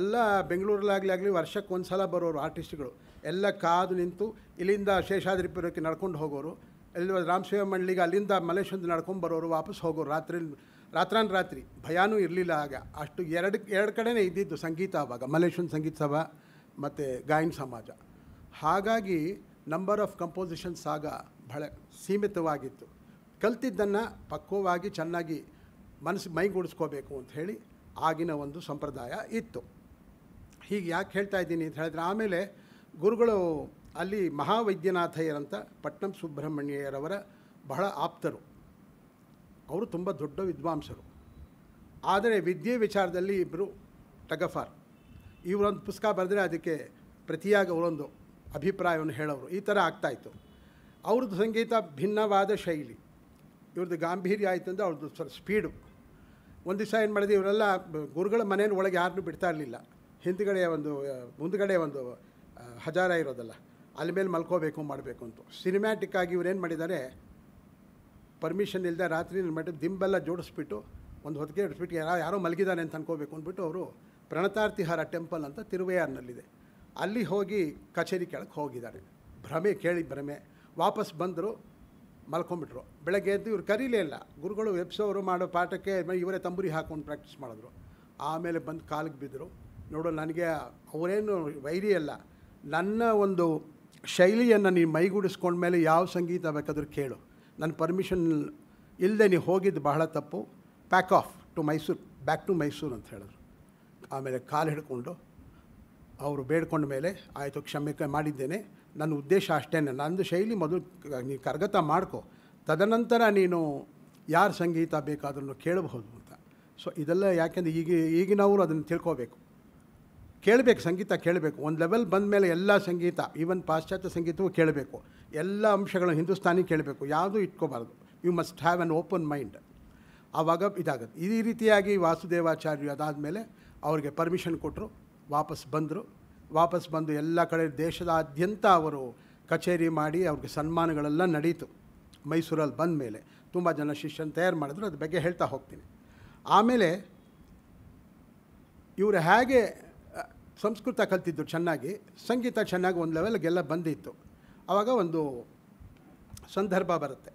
Speaker 3: ಎಲ್ಲ ಬೆಂಗಳೂರಲ್ಲಾಗಲಿ ಆಗಲಿ ವರ್ಷಕ್ಕೆ ಒಂದು ಸಲ ಬರೋರು ಆರ್ಟಿಸ್ಟ್ಗಳು ಎಲ್ಲ ಕಾದು ನಿಂತು ಇಲ್ಲಿಂದ ಶೇಷಾದ್ರಿಪುರಕ್ಕೆ ನಡ್ಕೊಂಡು ಹೋಗೋರು ಎಲ್ಲಿ ರಾಮಸೇವ ಮಂಡಳಿಗೆ ಅಲ್ಲಿಂದ ಮಲೇಶ್ವಂತ ನಡ್ಕೊಂಡು ಬರೋರು ವಾಪಸ್ ಹೋಗೋರು ರಾತ್ರಿ ರಾತ್ರಾನ್ ರಾತ್ರಿ ಭಯಾನೂ ಇರಲಿಲ್ಲ ಆಗ ಅಷ್ಟು ಎರಡು ಎರಡು ಕಡೆನೇ ಇದ್ದಿದ್ದು ಸಂಗೀತ ಆವಾಗ ಮಲೇಶ್ವರ ಸಂಗೀತ ಸಭಾ ಮತ್ತು ಗಾಯನ ಸಮಾಜ ಹಾಗಾಗಿ ನಂಬರ್ ಆಫ್ ಕಂಪೋಸಿಷನ್ಸ್ ಆಗ ಬಹಳ ಸೀಮಿತವಾಗಿತ್ತು ಕಲ್ತಿದ್ದನ್ನು ಪಕ್ವವಾಗಿ ಚೆನ್ನಾಗಿ ಮನಸ್ಸು ಮೈಗೂಡಿಸ್ಕೋಬೇಕು ಅಂತ ಹೇಳಿ ಆಗಿನ ಒಂದು ಸಂಪ್ರದಾಯ ಇತ್ತು ಹೀಗೆ ಯಾಕೆ ಹೇಳ್ತಾ ಇದ್ದೀನಿ ಅಂತ ಹೇಳಿದ್ರೆ ಆಮೇಲೆ ಗುರುಗಳು ಅಲ್ಲಿ ಮಹಾವೈದ್ಯನಾಥಯ್ಯರಂತ ಪಟ್ನಂ ಸುಬ್ರಹ್ಮಣ್ಯರವರ ಬಹಳ ಆಪ್ತರು ಅವರು ತುಂಬ ದೊಡ್ಡ ವಿದ್ವಾಂಸರು ಆದರೆ ವಿದ್ಯೆ ವಿಚಾರದಲ್ಲಿ ಇಬ್ಬರು ಟಗಫಾರ್ ಇವರೊಂದು ಪುಸ್ತಕ ಬರೆದ್ರೆ ಅದಕ್ಕೆ ಪ್ರತಿಯಾಗಿ ಅವರೊಂದು ಅಭಿಪ್ರಾಯವನ್ನು ಹೇಳೋರು ಈ ಥರ ಆಗ್ತಾಯಿತ್ತು ಅವ್ರದ್ದು ಸಂಗೀತ ಭಿನ್ನವಾದ ಶೈಲಿ ಇವ್ರದ್ದು ಗಾಂಭೀರ್ಯ ಆಯಿತು ಅಂದರೆ ಅವ್ರದ್ದು ಸ್ವಲ್ಪ ಸ್ಪೀಡು ಒಂದು ದಿವಸ ಏನು ಮಾಡಿದೆ ಇವರೆಲ್ಲ ಗುರುಗಳ ಮನೇನ ಒಳಗೆ ಯಾರನ್ನೂ ಬಿಡ್ತಾ ಇರಲಿಲ್ಲ ಹಿಂದ್ಗಡೆ ಒಂದು ಮುಂದುಗಡೆ ಒಂದು ಹಜಾರ ಇರೋದಲ್ಲ ಅಲ್ಲಿ ಮೇಲೆ ಮಲ್ಕೋಬೇಕು ಮಾಡಬೇಕು ಅಂತ ಸಿನಿಮ್ಯಾಟಿಕ್ ಆಗಿ ಇವ್ರೇನು ಮಾಡಿದ್ದಾರೆ ಪರ್ಮಿಷನ್ ಇಲ್ಲದೆ ರಾತ್ರಿ ಮಾಡಿ ದಿಂಬೆಲ್ಲ ಜೋಡಿಸ್ಬಿಟ್ಟು ಒಂದು ಹೊತ್ತಿಗೆ ಇಡಿಸ್ಬಿಟ್ಟು ಯಾರೋ ಯಾರೋ ಮಲಗಿದ್ದಾನೆ ಅಂತ ಅನ್ಕೋಬೇಕು ಅಂದ್ಬಿಟ್ಟು ಅವರು ಪ್ರಣತಾರ್ತಿಹಾರ ಟೆಂಪಲ್ ಅಂತ ತಿರುವೆಯಾರ್ನಲ್ಲಿದೆ ಅಲ್ಲಿ ಹೋಗಿ ಕಚೇರಿ ಕೆಳಕ್ಕೆ ಹೋಗಿದ್ದಾರೆ ಭ್ರಮೆ ಕೇಳಿ ಭ್ರಮೆ ವಾಪಸ್ ಬಂದರು ಮಲ್ಕೊಂಬಿಟ್ರು ಬೆಳಗ್ಗೆ ಎದ್ದು ಇವ್ರು ಕರೀಲೇ ಇಲ್ಲ ಗುರುಗಳು ವೆಬ್ಸೋರು ಮಾಡೋ ಪಾಠಕ್ಕೆ ಇವರೇ ತಂಬುರಿ ಹಾಕೊಂಡು ಪ್ರಾಕ್ಟೀಸ್ ಮಾಡಿದ್ರು ಆಮೇಲೆ ಬಂದು ಕಾಲಿಗೆ ಬಿದ್ದರು ನೋಡು ನನಗೆ ಅವರೇನು ವೈರಿ ಅಲ್ಲ ನನ್ನ ಒಂದು ಶೈಲಿಯನ್ನು ನೀನು ಮೈಗೂಡಿಸ್ಕೊಂಡ್ಮೇಲೆ ಯಾವ ಸಂಗೀತ ಬೇಕಾದರೂ ಕೇಳು ನನ್ನ ಪರ್ಮಿಷನ್ ಇಲ್ಲದೆ ನೀವು ಹೋಗಿದ್ದು ಬಹಳ ತಪ್ಪು pack off to Mysuru back to Mysuru ಅಂತ ಹೇಳಿದ್ರು ಆಮೇಲೆ ಕಾಲು ಹಿಡ್ಕೊಂಡು ಅವರು ಬೇಡ್ಕೊಂಡ ಮೇಲೆ ಆಯಿತು ಕ್ಷಮೆ ಮಾಡಿದ್ದೇನೆ ನನ್ನ ಉದ್ದೇಶ ಅಷ್ಟೇ ನಂದು ಶೈಲಿ ಮೊದಲು ನೀನು ಕರಗತ ಮಾಡ್ಕೋ ತದನಂತರ ನೀನು ಯಾರ ಸಂಗೀತ ಬೇಕಾದ್ರೂ ಕೇಳಬಹುದು ಅಂತ ಸೊ ಇದೆಲ್ಲ ಯಾಕೆಂದರೆ ಈಗ ಈಗಿನವರು ಅದನ್ನು ತಿಳ್ಕೋಬೇಕು ಕೇಳಬೇಕು ಸಂಗೀತ ಕೇಳಬೇಕು ಒಂದು ಲೆವೆಲ್ ಬಂದ ಮೇಲೆ ಎಲ್ಲ ಸಂಗೀತ ಈವನ್ ಪಾಶ್ಚಾತ್ಯ ಸಂಗೀತವೂ ಕೇಳಬೇಕು ಎಲ್ಲ ಅಂಶಗಳನ್ನು ಹಿಂದೂಸ್ತಾನಿ ಕೇಳಬೇಕು ಯಾವುದೂ ಇಟ್ಕೋಬಾರ್ದು you must have an open mind ಆವಾಗ ಇದಾಗುತ್ತೆ ಈ ರೀತಿಯಾಗಿ ವಾಸುದೇವಾಚಾರ್ಯ ಅದಾದ ಮೇಲೆ ಅವರಿಗೆ ಪರ್ಮಿಷನ್ ಕೊಟ್ಟರು ವಾಪಸ್ ಬಂದರು ವಾಪಸ್ ಬಂದು ಎಲ್ಲ ಕಡೆ ದೇಶದಾದ್ಯಂತ ಅವರು ಕಚೇರಿ ಮಾಡಿ ಅವ್ರಿಗೆ ಸನ್ಮಾನಗಳೆಲ್ಲ ನಡೀತು ಮೈಸೂರಲ್ಲಿ ಬಂದ ಮೇಲೆ ತುಂಬ ಜನ ಶಿಷ್ಯನ ತಯಾರು ಮಾಡಿದ್ರು ಅದ್ರ ಬಗ್ಗೆ ಹೇಳ್ತಾ ಹೋಗ್ತೀನಿ ಆಮೇಲೆ ಇವರು ಹೇಗೆ ಸಂಸ್ಕೃತ ಕಲ್ತಿದ್ದು ಚೆನ್ನಾಗಿ ಸಂಗೀತ ಚೆನ್ನಾಗಿ ಒಂದು ಲೆವೆಲ್ಗೆಲ್ಲ ಬಂದಿತ್ತು ಆವಾಗ ಒಂದು ಸಂದರ್ಭ ಬರುತ್ತೆ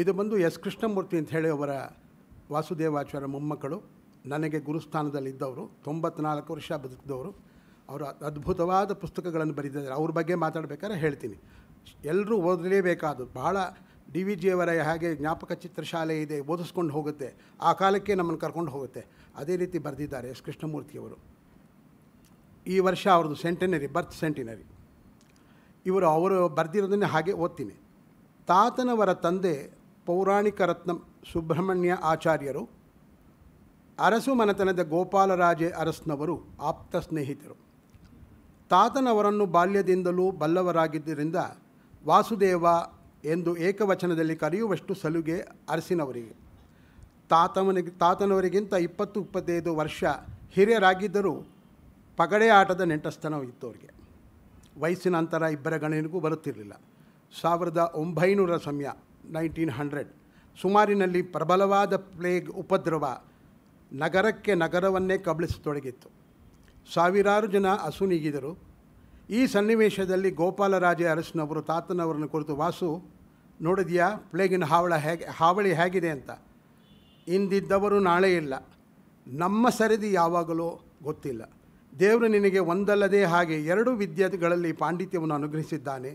Speaker 3: ಇದು ಬಂದು ಎಸ್ ಕೃಷ್ಣಮೂರ್ತಿ ಅಂತ ಹೇಳಿ ಅವರ ವಾಸುದೇವಾಚಾರ್ಯ ಮೊಮ್ಮಕ್ಕಳು ನನಗೆ ಗುರುಸ್ಥಾನದಲ್ಲಿದ್ದವರು ತೊಂಬತ್ನಾಲ್ಕು ವರ್ಷ ಬದುಕಿದವರು ಅವರು ಅದ್ಭುತವಾದ ಪುಸ್ತಕಗಳನ್ನು ಬರೆದಿದ್ದಾರೆ ಅವ್ರ ಬಗ್ಗೆ ಮಾತಾಡಬೇಕಾದ್ರೆ ಹೇಳ್ತೀನಿ ಎಲ್ಲರೂ ಓದಲೇಬೇಕಾದ್ರು ಬಹಳ ಡಿ ವಿ ಜಿಯವರ ಹಾಗೆ ಜ್ಞಾಪಕ ಚಿತ್ರಶಾಲೆ ಇದೆ ಓದಿಸ್ಕೊಂಡು ಹೋಗುತ್ತೆ ಆ ಕಾಲಕ್ಕೆ ನಮ್ಮನ್ನು ಕರ್ಕೊಂಡು ಹೋಗುತ್ತೆ ಅದೇ ರೀತಿ ಬರೆದಿದ್ದಾರೆ ಎಸ್ ಕೃಷ್ಣಮೂರ್ತಿಯವರು ಈ ವರ್ಷ ಅವ್ರದ್ದು ಸೆಂಟಿನರಿ ಬರ್ತ್ ಸೆಂಟಿನರಿ ಇವರು ಅವರು ಬರೆದಿರೋದನ್ನೇ ಹಾಗೆ ಓದ್ತೀನಿ ತಾತನವರ ತಂದೆ ಪೌರಾಣಿಕ ರತ್ನಂ ಸುಬ್ರಹ್ಮಣ್ಯ ಆಚಾರ್ಯರು ಅರಸು ಮನೆತನದ ಗೋಪಾಲರಾಜೆ ಅರಸ್ನವರು ಆಪ್ತ ಸ್ನೇಹಿತರು ತಾತನವರನ್ನು ಬಾಲ್ಯದಿಂದಲೂ ಬಲ್ಲವರಾಗಿದ್ದರಿಂದ ವಾಸುದೇವ ಎಂದು ಏಕವಚನದಲ್ಲಿ ಕರೆಯುವಷ್ಟು ಸಲುಗೆ ಅರಸಿನವರಿಗೆ ತಾತವನಿಗೆ ತಾತನವರಿಗಿಂತ ಇಪ್ಪತ್ತು ಇಪ್ಪತ್ತೈದು ವರ್ಷ ಹಿರಿಯರಾಗಿದ್ದರೂ ಪಗಡೆ ಆಟದ ನೆಂಟಸ್ಥನವಿತ್ತು ಅವರಿಗೆ ವಯಸ್ಸಿನ ಅಂತರ ಇಬ್ಬರ ಗಣನಿಗೂ ಬರುತ್ತಿರಲಿಲ್ಲ ಸಾವಿರದ ಒಂಬೈನೂರ ಸಮಯ ನೈನ್ಟೀನ್ ಹಂಡ್ರೆಡ್ ಸುಮಾರಿನಲ್ಲಿ ಪ್ರಬಲವಾದ ಪ್ಲೇಗ್ ಉಪದ್ರವ ನಗರಕ್ಕೆ ನಗರವನ್ನೇ ಕಬಳಿಸತೊಡಗಿತ್ತು ಸಾವಿರಾರು ಜನ ಅಸುನೀಗಿದರು ಈ ಸನ್ನಿವೇಶದಲ್ಲಿ ಗೋಪಾಲರಾಜೇ ಅರಸನವರು ತಾತನವರನ್ನು ಕುರಿತು ವಾಸು ನೋಡಿದೆಯಾ ಪ್ಲೇಗಿನ ಹಾವಳ ಹೇಗೆ ಹಾವಳಿ ಹೇಗಿದೆ ಅಂತ ಇಂದಿದ್ದವರು ನಾಳೆ ಇಲ್ಲ ನಮ್ಮ ಸರಿದಿ ಯಾವಾಗಲೂ ಗೊತ್ತಿಲ್ಲ ದೇವರು ನಿನಗೆ ಒಂದಲ್ಲದೆ ಹಾಗೆ ಎರಡು ವಿದ್ಯೆಗಳಲ್ಲಿ ಪಾಂಡಿತ್ಯವನ್ನು ಅನುಗ್ರಹಿಸಿದ್ದಾನೆ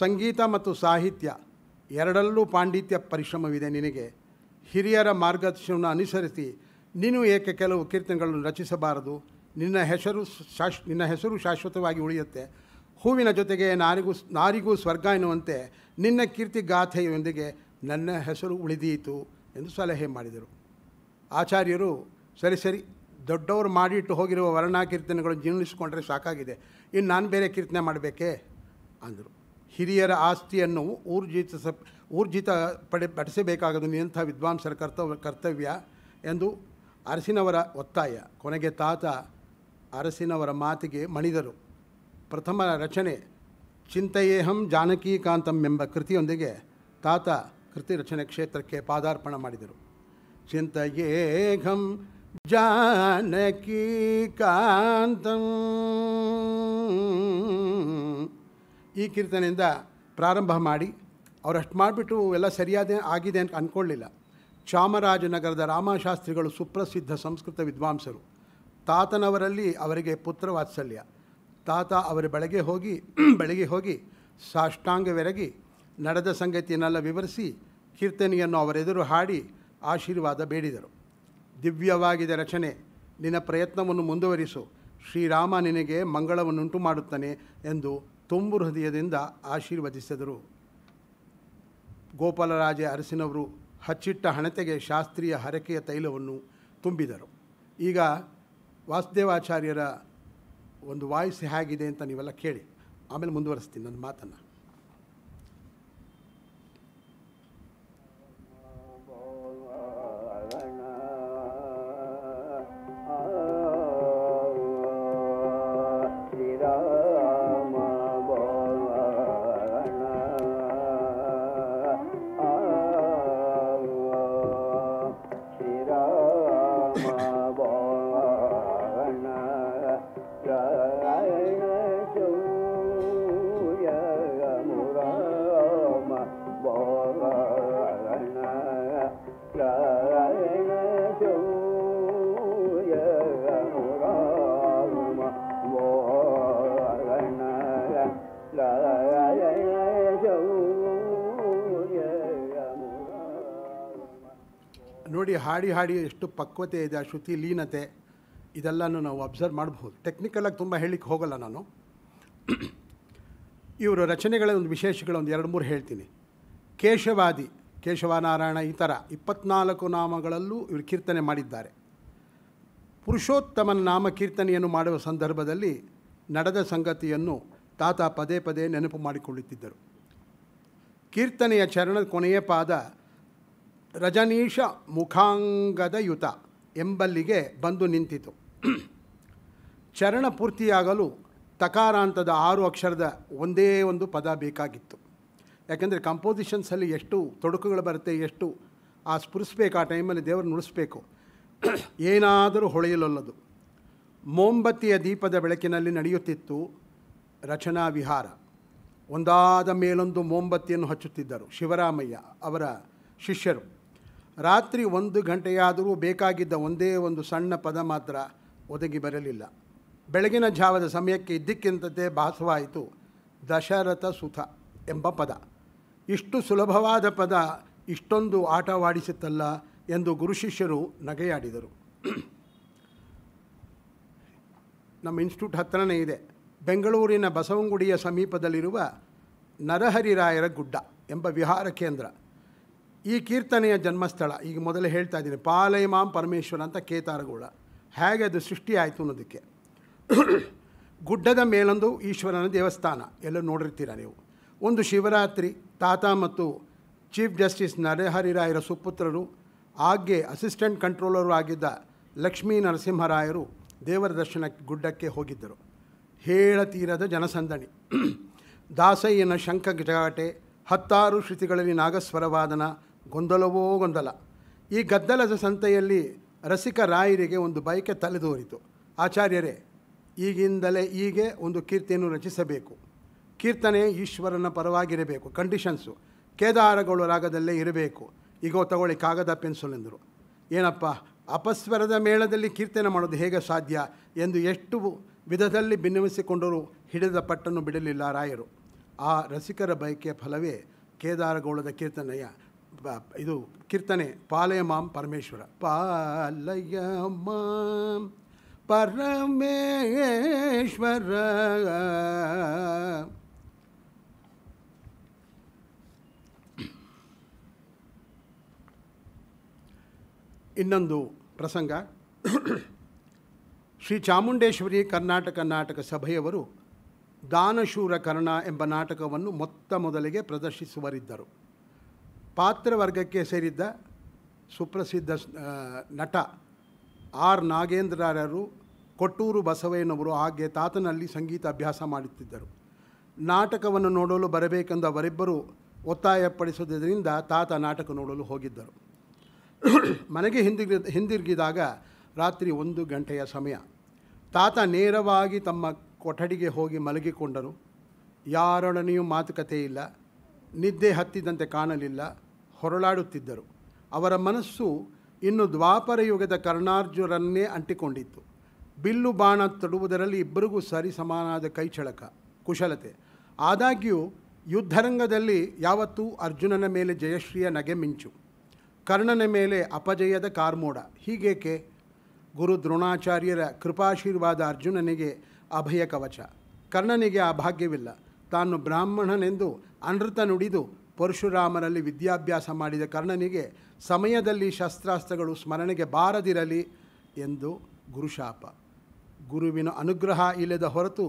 Speaker 3: ಸಂಗೀತ ಮತ್ತು ಸಾಹಿತ್ಯ ಎರಡಲ್ಲೂ ಪಾಂಡಿತ್ಯ ಪರಿಶ್ರಮವಿದೆ ನಿನಗೆ ಹಿರಿಯರ ಮಾರ್ಗದರ್ಶನ ಅನುಸರಿಸಿ ನೀನು ಏಕೆ ಕೆಲವು ಕೀರ್ತನೆಗಳನ್ನು ರಚಿಸಬಾರದು ನಿನ್ನ ಹೆಸರು ಶಾಶ್ ನಿನ್ನ ಹೆಸರು ಶಾಶ್ವತವಾಗಿ ಉಳಿಯುತ್ತೆ ಹೂವಿನ ಜೊತೆಗೆ ನಾರಿಗೂ ನಾರಿಗೂ ಸ್ವರ್ಗ ಎನ್ನುವಂತೆ ನಿನ್ನ ಕೀರ್ತಿ ಗಾಥೆಯೊಂದಿಗೆ ನನ್ನ ಹೆಸರು ಉಳಿದೀತು ಎಂದು ಸಲಹೆ ಮಾಡಿದರು ಆಚಾರ್ಯರು ಸರಿ ಸರಿ ದೊಡ್ಡವರು ಮಾಡಿಟ್ಟು ಹೋಗಿರುವ ವರ್ಣ ಕೀರ್ತನೆಗಳು ಜೀರ್ಣಿಸ್ಕೊಂಡ್ರೆ ಸಾಕಾಗಿದೆ ಇನ್ನು ನಾನು ಬೇರೆ ಕೀರ್ತನೆ ಮಾಡಬೇಕೇ ಅಂದರು ಹಿರಿಯರ ಆಸ್ತಿಯನ್ನು ಊರ್ಜಿತ ಸ ಊರ್ಜಿತ ಪಡೆ ಪಡಿಸಬೇಕಾಗದು ನಿಂಥ ವಿದ್ವಾಂಸರ ಕರ್ತವ್ಯ ಕರ್ತವ್ಯ ಎಂದು ಅರಸಿನವರ ಒತ್ತಾಯ ಕೊನೆಗೆ ತಾತ ಅರಸಿನವರ ಮಾತಿಗೆ ಮಣಿದರು ಪ್ರಥಮ ರಚನೆ ಚಿಂತೆಯೇಹಂ ಜಾನಕೀಕಾಂತಂ ಎಂಬ ಕೃತಿಯೊಂದಿಗೆ ತಾತ ಕೃತಿ ರಚನೆ ಕ್ಷೇತ್ರಕ್ಕೆ ಪಾದಾರ್ಪಣ ಮಾಡಿದರು ಚಿಂತೆಯೇಹಂ ಜಾನಕೀಕಾಂತಂ ಈ ಕೀರ್ತನೆಯಿಂದ ಪ್ರಾರಂಭ ಮಾಡಿ ಅವರಷ್ಟು ಮಾಡಿಬಿಟ್ಟು ಎಲ್ಲ ಸರಿಯಾದ ಆಗಿದೆ ಅಂತ ಅಂದ್ಕೊಳ್ಳಿಲ್ಲ ಚಾಮರಾಜನಗರದ ರಾಮಶಾಸ್ತ್ರಿಗಳು ಸುಪ್ರಸಿದ್ಧ ಸಂಸ್ಕೃತ ವಿದ್ವಾಂಸರು ತಾತನವರಲ್ಲಿ ಅವರಿಗೆ ಪುತ್ರ ವಾತ್ಸಲ್ಯ ತಾತ ಅವರ ಬೆಳಗ್ಗೆ ಹೋಗಿ [clears throat] ಬೆಳಗ್ಗೆ ಹೋಗಿ ಸಾಷ್ಟಾಂಗವೆರಗಿ ನಡೆದ ಸಂಗತಿಯನ್ನೆಲ್ಲ ವಿವರಿಸಿ ಕೀರ್ತನೆಯನ್ನು ಅವರೆದುರು ಹಾಡಿ ಆಶೀರ್ವಾದ ಬೇಡಿದರು ದಿವ್ಯವಾಗಿದೆ ರಚನೆ ನಿನ್ನ ಪ್ರಯತ್ನವನ್ನು ಮುಂದುವರಿಸು ಶ್ರೀರಾಮ ನಿನಗೆ ಮಂಗಳವನ್ನುಂಟು ಮಾಡುತ್ತಾನೆ ಎಂದು ತುಂಬು ಹೃದಯದಿಂದ ಆಶೀರ್ವದಿಸಿದರು ಗೋಪಾಲರಾಜ ಅರಸಿನವರು ಹಚ್ಚಿಟ್ಟ ಹಣತೆಗೆ ಶಾಸ್ತ್ರೀಯ ಹರಕೆಯ ತೈಲವನ್ನು ತುಂಬಿದರು ಈಗ ವಾಸುದೇವಾಚಾರ್ಯರ ಒಂದು ವಾಯ್ಸ್ ಹೇಗಿದೆ ಅಂತ ನೀವೆಲ್ಲ ಕೇಳಿ ಆಮೇಲೆ ಮುಂದುವರಿಸ್ತೀನಿ ನನ್ನ ಮಾತನ್ನು ಹಾಡಿ ಹಾಡಿ ಎಷ್ಟು ಪಕ್ವತೆ ಇದೆ ಆ ಶ್ರುತಿ ಲೀನತೆ ಇದೆಲ್ಲನೂ ನಾವು ಅಬ್ಸರ್ವ್ ಮಾಡಬಹುದು ಟೆಕ್ನಿಕಲಾಗಿ ತುಂಬ ಹೇಳಿಕ್ಕೆ ಹೋಗಲ್ಲ ನಾನು [clears throat] ಇವರು ರಚನೆಗಳ ಒಂದು ವಿಶೇಷಗಳೊಂದು ಎರಡು ಮೂರು ಹೇಳ್ತೀನಿ ಕೇಶವಾದಿ ಕೇಶವನಾರಾಯಣ ಈ ಥರ ಇಪ್ಪತ್ನಾಲ್ಕು ನಾಮಗಳಲ್ಲೂ ಇವರು ಕೀರ್ತನೆ ಮಾಡಿದ್ದಾರೆ ಪುರುಷೋತ್ತಮನ ನಾಮ ಕೀರ್ತನೆಯನ್ನು ಮಾಡುವ ಸಂದರ್ಭದಲ್ಲಿ ನಡೆದ ಸಂಗತಿಯನ್ನು ತಾತ ಪದೇ ಪದೇ ನೆನಪು ಮಾಡಿಕೊಳ್ಳುತ್ತಿದ್ದರು ಕೀರ್ತನೆಯ ಚರಣದ ಕೊನೆಯ ಪಾದ ರಜನೀಶ ಮುಖಾಂಗದ ಯುತ ಎಂಬಲ್ಲಿಗೆ ಬಂದು ನಿಂತಿತು ಚರಣ ಪೂರ್ತಿಯಾಗಲು ತಕಾರಾಂತದ ಆರು ಅಕ್ಷರದ ಒಂದೇ ಒಂದು ಪದ ಬೇಕಾಗಿತ್ತು ಯಾಕೆಂದರೆ ಕಂಪೋಸಿಷನ್ಸಲ್ಲಿ ಎಷ್ಟು ತೊಡಕುಗಳು ಬರುತ್ತೆ ಎಷ್ಟು ಆ ಸ್ಫುರಿಸ್ಬೇಕು ಆ ಟೈಮಲ್ಲಿ ದೇವರು ನುಡಿಸ್ಬೇಕು ಏನಾದರೂ ಹೊಳೆಯಲೊಲ್ಲದು ಮೋಂಬತ್ತಿಯ ದೀಪದ ಬೆಳಕಿನಲ್ಲಿ ನಡೆಯುತ್ತಿತ್ತು ರಚನಾ ವಿಹಾರ ಒಂದಾದ ಮೇಲೊಂದು ಮೋಂಬತ್ತಿಯನ್ನು ಹಚ್ಚುತ್ತಿದ್ದರು ಶಿವರಾಮಯ್ಯ ಅವರ ಶಿಷ್ಯರು ರಾತ್ರಿ ಒಂದು ಗಂಟೆಯಾದರೂ ಬೇಕಾಗಿದ್ದ ಒಂದೇ ಒಂದು ಸಣ್ಣ ಪದ ಮಾತ್ರ ಒದಗಿ ಬರಲಿಲ್ಲ ಬೆಳಗಿನ ಜಾವದ ಸಮಯಕ್ಕೆ ಇದ್ದಕ್ಕಿಂತತೆ ಭಾಸವಾಯಿತು ದಶರಥ ಸುತ ಎಂಬ ಪದ ಇಷ್ಟು ಸುಲಭವಾದ ಪದ ಇಷ್ಟೊಂದು ಆಟವಾಡಿಸುತ್ತಲ್ಲ ಎಂದು ಗುರು ಶಿಷ್ಯರು ನಗೆಯಾಡಿದರು ನಮ್ಮ ಇನ್ಸ್ಟಿಟ್ಯೂಟ್ ಹತ್ತಿರನೇ ಇದೆ ಬೆಂಗಳೂರಿನ ಬಸವಂಗುಡಿಯ ಸಮೀಪದಲ್ಲಿರುವ ನರಹರಿರಾಯರ ಗುಡ್ಡ ಎಂಬ ವಿಹಾರ ಕೇಂದ್ರ ಈ ಕೀರ್ತನೆಯ ಜನ್ಮಸ್ಥಳ ಈಗ ಮೊದಲೇ ಹೇಳ್ತಾ ಇದ್ದೀನಿ ಪಾಲೈಮಾಂ ಪರಮೇಶ್ವರ ಅಂತ ಕೇತಾರಗೌಡ ಹೇಗೆ ಅದು ಸೃಷ್ಟಿ ಅನ್ನೋದಕ್ಕೆ ಗುಡ್ಡದ ಮೇಲೊಂದು ಈಶ್ವರನ ದೇವಸ್ಥಾನ ಎಲ್ಲ ನೋಡಿರ್ತೀರ ನೀವು ಒಂದು ಶಿವರಾತ್ರಿ ತಾತ ಮತ್ತು ಚೀಫ್ ಜಸ್ಟಿಸ್ ನರಹರಿರಾಯರ ಸುಪುತ್ರರು ಆಗ್ಗೆ ಅಸಿಸ್ಟೆಂಟ್ ಕಂಟ್ರೋಲರು ಆಗಿದ್ದ ಲಕ್ಷ್ಮೀ ನರಸಿಂಹರಾಯರು ದೇವರ ದರ್ಶನಕ್ಕೆ ಗುಡ್ಡಕ್ಕೆ ಹೋಗಿದ್ದರು ಹೇಳತೀರದ ಜನಸಂದಣಿ ದಾಸಯ್ಯನ ಶಂಖ ಜಗಾಟೆ ಹತ್ತಾರು ಶ್ರುತಿಗಳಲ್ಲಿ ನಾಗಸ್ವರವಾದನ ಗೊಂದಲವೋ ಗೊಂದಲ ಈ ಗದ್ದಲದ ಸಂತೆಯಲ್ಲಿ ರಸಿಕ ರಾಯರಿಗೆ ಒಂದು ಬಯಕೆ ತಲೆದೋರಿತು ಆಚಾರ್ಯರೇ ಈಗಿಂದಲೇ ಹೀಗೆ ಒಂದು ಕೀರ್ತಿಯನ್ನು ರಚಿಸಬೇಕು ಕೀರ್ತನೆ ಈಶ್ವರನ ಪರವಾಗಿರಬೇಕು ಕಂಡೀಷನ್ಸು ಕೇದಾರಗಳು ರಾಗದಲ್ಲೇ ಇರಬೇಕು ಈಗೋ ತಗೊಳ್ಳಿ ಕಾಗದ ಪೆನ್ಸಿಲ್ ಎಂದರು ಏನಪ್ಪ ಅಪಸ್ವರದ ಮೇಳದಲ್ಲಿ ಕೀರ್ತನೆ ಮಾಡೋದು ಹೇಗೆ ಸಾಧ್ಯ ಎಂದು ಎಷ್ಟು ವಿಧದಲ್ಲಿ ಭಿನ್ನವಿಸಿಕೊಂಡರೂ ಹಿಡಿದ ಪಟ್ಟನ್ನು ಬಿಡಲಿಲ್ಲ ರಾಯರು ಆ ರಸಿಕರ ಬಯಕೆಯ ಫಲವೇ ಕೇದಾರಗೌಳದ ಕೀರ್ತನೆಯ ಇದು ಕೀರ್ತನೆ ಪಾಲಯ ಮಾಂ ಪರಮೇಶ್ವರ ಪಾಲಯ ಮಾಂ ಪರಮೇಶ್ವರ ಇನ್ನೊಂದು ಪ್ರಸಂಗ ಶ್ರೀ ಚಾಮುಂಡೇಶ್ವರಿ ಕರ್ನಾಟಕ ನಾಟಕ ಸಭೆಯವರು ದಾನಶೂರ ಕರ್ಣ ಎಂಬ ನಾಟಕವನ್ನು ಮೊತ್ತ ಮೊದಲಿಗೆ ಪ್ರದರ್ಶಿಸುವರಿದ್ದರು ಪಾತ್ರವರ್ಗಕ್ಕೆ ಸೇರಿದ್ದ ಸುಪ್ರಸಿದ್ಧ ನಟ ಆರ್ ನಾಗೇಂದ್ರರು ಕೊಟ್ಟೂರು ಬಸವಯ್ಯನವರು ಹಾಗೆ ತಾತನಲ್ಲಿ ಸಂಗೀತ ಅಭ್ಯಾಸ ಮಾಡುತ್ತಿದ್ದರು ನಾಟಕವನ್ನು ನೋಡಲು ಬರಬೇಕೆಂದು ಅವರಿಬ್ಬರು ಒತ್ತಾಯಪಡಿಸುವುದರಿಂದ ತಾತ ನಾಟಕ ನೋಡಲು ಹೋಗಿದ್ದರು ಮನೆಗೆ ಹಿಂದಿರ್ಗಿ ಹಿಂದಿರುಗಿದಾಗ ರಾತ್ರಿ ಒಂದು ಗಂಟೆಯ ಸಮಯ ತಾತ ನೇರವಾಗಿ ತಮ್ಮ ಕೊಠಡಿಗೆ ಹೋಗಿ ಮಲಗಿಕೊಂಡರು ಯಾರೊಡನೆಯೂ ಮಾತುಕತೆ ಇಲ್ಲ ನಿದ್ದೆ ಹತ್ತಿದಂತೆ ಕಾಣಲಿಲ್ಲ ಹೊರಳಾಡುತ್ತಿದ್ದರು ಅವರ ಮನಸ್ಸು ಇನ್ನು ದ್ವಾಪರ ಯುಗದ ಕರ್ಣಾರ್ಜುನರನ್ನೇ ಅಂಟಿಕೊಂಡಿತ್ತು ಬಿಲ್ಲು ಬಾಣ ತೊಡುವುದರಲ್ಲಿ ಇಬ್ಬರಿಗೂ ಸರಿ ಕೈಚಳಕ ಕುಶಲತೆ ಆದಾಗ್ಯೂ ಯುದ್ಧರಂಗದಲ್ಲಿ ಯಾವತ್ತೂ ಅರ್ಜುನನ ಮೇಲೆ ಜಯಶ್ರೀಯ ನಗೆ ಮಿಂಚು ಕರ್ಣನ ಮೇಲೆ ಅಪಜಯದ ಕಾರ್ಮೋಡ ಹೀಗೇಕೆ ಗುರು ದ್ರೋಣಾಚಾರ್ಯರ ಕೃಪಾಶೀರ್ವಾದ ಅರ್ಜುನನಿಗೆ ಅಭಯ ಕವಚ ಕರ್ಣನಿಗೆ ಆ ಭಾಗ್ಯವಿಲ್ಲ ತಾನು ಬ್ರಾಹ್ಮಣನೆಂದು ಅನೃತ ನುಡಿದು ಪರಶುರಾಮನಲ್ಲಿ ವಿದ್ಯಾಭ್ಯಾಸ ಮಾಡಿದ ಕರ್ಣನಿಗೆ ಸಮಯದಲ್ಲಿ ಶಸ್ತ್ರಾಸ್ತ್ರಗಳು ಸ್ಮರಣೆಗೆ ಬಾರದಿರಲಿ ಎಂದು ಗುರುಶಾಪ ಗುರುವಿನ ಅನುಗ್ರಹ ಇಲ್ಲದ ಹೊರತು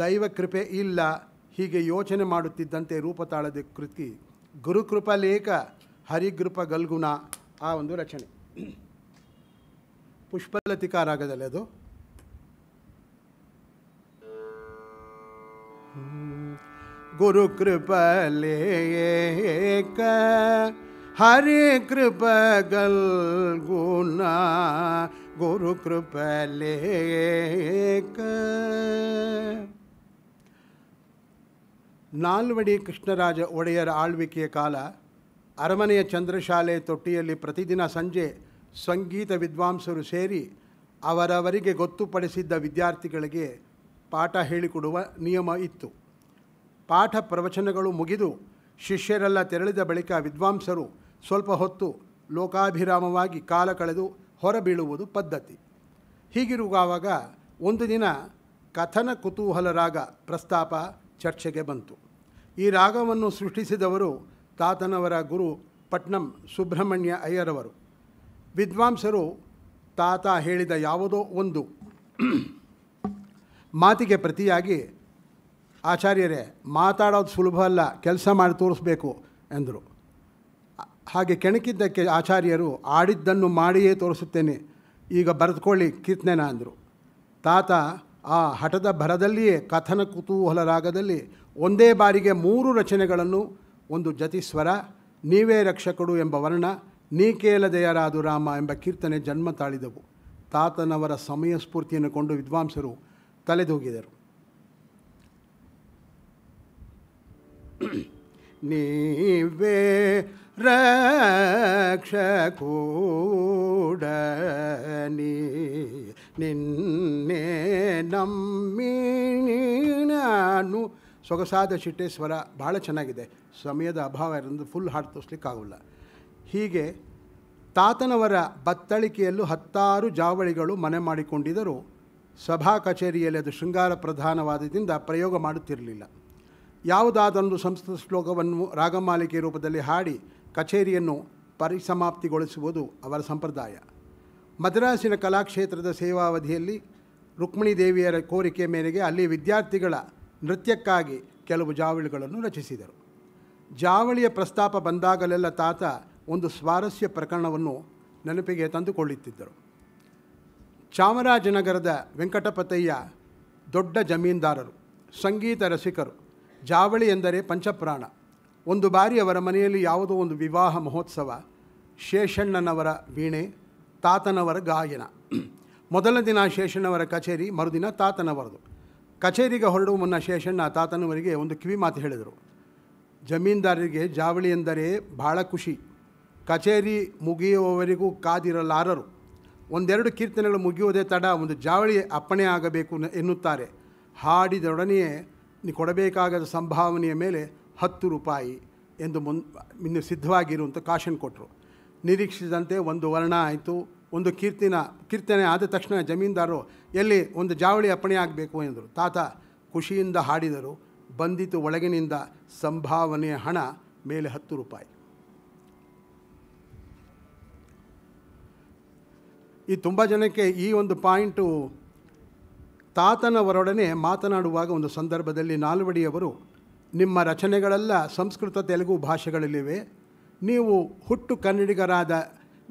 Speaker 3: ದೈವ ಕೃಪೆ ಇಲ್ಲ ಹೀಗೆ ಯೋಚನೆ ಮಾಡುತ್ತಿದ್ದಂತೆ ರೂಪತಾಳದ ಕೃತಿ ಲೇಖ ಹರಿಗೃಪ ಗಲ್ಗುಣ ಆ ಒಂದು ರಚನೆ ಪುಷ್ಪಲತಿಕಾ ಅದು ಗುರು गुरुकृपलेक ಗುಣ ಗುರು ಕೃಪಲೇ ಏಕ ನಾಲ್ವಡಿ ಕೃಷ್ಣರಾಜ ಒಡೆಯರ ಆಳ್ವಿಕೆಯ ಕಾಲ ಅರಮನೆಯ ಚಂದ್ರಶಾಲೆ ತೊಟ್ಟಿಯಲ್ಲಿ ಪ್ರತಿದಿನ ಸಂಜೆ ಸಂಗೀತ ವಿದ್ವಾಂಸರು ಸೇರಿ ಅವರವರಿಗೆ ಗೊತ್ತುಪಡಿಸಿದ್ದ ವಿದ್ಯಾರ್ಥಿಗಳಿಗೆ ಪಾಠ ಹೇಳಿಕೊಡುವ ನಿಯಮ ಇತ್ತು ಪಾಠ ಪ್ರವಚನಗಳು ಮುಗಿದು ಶಿಷ್ಯರೆಲ್ಲ ತೆರಳಿದ ಬಳಿಕ ವಿದ್ವಾಂಸರು ಸ್ವಲ್ಪ ಹೊತ್ತು ಲೋಕಾಭಿರಾಮವಾಗಿ ಕಾಲ ಕಳೆದು ಹೊರಬೀಳುವುದು ಪದ್ಧತಿ ಹೀಗಿರುವಾಗ ಒಂದು ದಿನ ಕಥನ ಕುತೂಹಲ ರಾಗ ಪ್ರಸ್ತಾಪ ಚರ್ಚೆಗೆ ಬಂತು ಈ ರಾಗವನ್ನು ಸೃಷ್ಟಿಸಿದವರು ತಾತನವರ ಗುರು ಪಟ್ನಂ ಸುಬ್ರಹ್ಮಣ್ಯ ಅಯ್ಯರವರು ವಿದ್ವಾಂಸರು ತಾತ ಹೇಳಿದ ಯಾವುದೋ ಒಂದು ಮಾತಿಗೆ ಪ್ರತಿಯಾಗಿ ಆಚಾರ್ಯರೇ ಮಾತಾಡೋದು ಸುಲಭ ಅಲ್ಲ ಕೆಲಸ ಮಾಡಿ ತೋರಿಸ್ಬೇಕು ಎಂದರು ಹಾಗೆ ಕೆಣಕಿದ್ದಕ್ಕೆ ಆಚಾರ್ಯರು ಆಡಿದ್ದನ್ನು ಮಾಡಿಯೇ ತೋರಿಸುತ್ತೇನೆ ಈಗ ಬರೆದುಕೊಳ್ಳಿ ಕೀರ್ತನೆನ ಅಂದರು ತಾತ ಆ ಹಠದ ಭರದಲ್ಲಿಯೇ ಕಥನ ಕುತೂಹಲ ರಾಗದಲ್ಲಿ ಒಂದೇ ಬಾರಿಗೆ ಮೂರು ರಚನೆಗಳನ್ನು ಒಂದು ಜತಿ ಸ್ವರ ನೀವೇ ರಕ್ಷಕಡು ಎಂಬ ವರ್ಣ ನೀ ಕೇಳದೆಯರಾದು ರಾಮ ಎಂಬ ಕೀರ್ತನೆ ಜನ್ಮ ತಾಳಿದವು ತಾತನವರ ಸಮಯ ಸ್ಫೂರ್ತಿಯನ್ನು ಕೊಂಡು ವಿದ್ವಾಂಸರು ತಲೆದೂಗಿದರು ನೀವೇ ರಕ್ಷಕೂಡನಿ ನಿನ್ನೆ ನಾನು ಸೊಗಸಾದ ಶಿಟ್ಟೆ ಸ್ವರ ಭಾಳ ಚೆನ್ನಾಗಿದೆ ಸಮಯದ ಅಭಾವ ಇರೋದು ಫುಲ್ ಹಾಡು ತೋರಿಸ್ಲಿಕ್ಕಾಗಲ್ಲ ಹೀಗೆ ತಾತನವರ ಬತ್ತಳಿಕೆಯಲ್ಲೂ ಹತ್ತಾರು ಜಾವಳಿಗಳು ಮನೆ ಮಾಡಿಕೊಂಡಿದ್ದರೂ ಸಭಾ ಕಚೇರಿಯಲ್ಲಿ ಅದು ಶೃಂಗಾರ ಪ್ರಧಾನವಾದದಿಂದ ಪ್ರಯೋಗ ಮಾಡುತ್ತಿರಲಿಲ್ಲ ಯಾವುದಾದೊಂದು ಸಂಸ್ಕೃತ ಶ್ಲೋಕವನ್ನು ರಾಗಮಾಲಿಕೆ ರೂಪದಲ್ಲಿ ಹಾಡಿ ಕಚೇರಿಯನ್ನು ಪರಿಸಮಾಪ್ತಿಗೊಳಿಸುವುದು ಅವರ ಸಂಪ್ರದಾಯ ಮದ್ರಾಸಿನ ಕಲಾಕ್ಷೇತ್ರದ ಸೇವಾವಧಿಯಲ್ಲಿ ರುಕ್ಮಿಣಿ ದೇವಿಯರ ಕೋರಿಕೆ ಮೇರೆಗೆ ಅಲ್ಲಿ ವಿದ್ಯಾರ್ಥಿಗಳ ನೃತ್ಯಕ್ಕಾಗಿ ಕೆಲವು ಜಾವಳಿಗಳನ್ನು ರಚಿಸಿದರು ಜಾವಳಿಯ ಪ್ರಸ್ತಾಪ ಬಂದಾಗಲೆಲ್ಲ ತಾತ ಒಂದು ಸ್ವಾರಸ್ಯ ಪ್ರಕರಣವನ್ನು ನೆನಪಿಗೆ ತಂದುಕೊಳ್ಳುತ್ತಿದ್ದರು ಚಾಮರಾಜನಗರದ ವೆಂಕಟಪತಯ್ಯ ದೊಡ್ಡ ಜಮೀನ್ದಾರರು ಸಂಗೀತ ರಸಿಕರು ಜಾವಳಿ ಎಂದರೆ ಪಂಚಪ್ರಾಣ ಒಂದು ಬಾರಿ ಅವರ ಮನೆಯಲ್ಲಿ ಯಾವುದೋ ಒಂದು ವಿವಾಹ ಮಹೋತ್ಸವ ಶೇಷಣ್ಣನವರ ವೀಣೆ ತಾತನವರ ಗಾಯನ ಮೊದಲ ದಿನ ಶೇಷಣ್ಣವರ ಕಚೇರಿ ಮರುದಿನ ತಾತನವರದು ಕಚೇರಿಗೆ ಹೊರಡುವ ಮುನ್ನ ಶೇಷಣ್ಣ ತಾತನವರಿಗೆ ಒಂದು ಕಿವಿ ಮಾತು ಹೇಳಿದರು ಜಮೀನ್ದಾರರಿಗೆ ಜಾವಳಿ ಎಂದರೆ ಭಾಳ ಖುಷಿ ಕಚೇರಿ ಮುಗಿಯುವವರೆಗೂ ಕಾದಿರಲಾರರು ಒಂದೆರಡು ಕೀರ್ತನೆಗಳು ಮುಗಿಯುವುದೇ ತಡ ಒಂದು ಜಾವಳಿ ಅಪ್ಪಣೆ ಆಗಬೇಕು ಎನ್ನುತ್ತಾರೆ ಹಾಡಿದೊಡನೆಯೇ ಕೊಡಬೇಕಾಗದ ಸಂಭಾವನೆಯ ಮೇಲೆ ಹತ್ತು ರೂಪಾಯಿ ಎಂದು ಮುನ್ ಇನ್ನು ಸಿದ್ಧವಾಗಿರುವಂಥ ಕಾಶನ್ ಕೊಟ್ಟರು ನಿರೀಕ್ಷಿಸಿದಂತೆ ಒಂದು ವರ್ಣ ಆಯಿತು ಒಂದು ಕೀರ್ತಿನ ಕೀರ್ತನೆ ಆದ ತಕ್ಷಣ ಜಮೀನ್ದಾರರು ಎಲ್ಲಿ ಒಂದು ಜಾವಳಿ ಅಪ್ಪಣೆ ಆಗಬೇಕು ಎಂದರು ತಾತ ಖುಷಿಯಿಂದ ಹಾಡಿದರು ಬಂದಿತು ಒಳಗಿನಿಂದ ಸಂಭಾವನೆಯ ಹಣ ಮೇಲೆ ಹತ್ತು ರೂಪಾಯಿ ಈ ತುಂಬ ಜನಕ್ಕೆ ಈ ಒಂದು ಪಾಯಿಂಟು ತಾತನವರೊಡನೆ ಮಾತನಾಡುವಾಗ ಒಂದು ಸಂದರ್ಭದಲ್ಲಿ ನಾಲ್ವಡಿಯವರು ನಿಮ್ಮ ರಚನೆಗಳೆಲ್ಲ ಸಂಸ್ಕೃತ ತೆಲುಗು ಭಾಷೆಗಳಲ್ಲಿವೆ ನೀವು ಹುಟ್ಟು ಕನ್ನಡಿಗರಾದ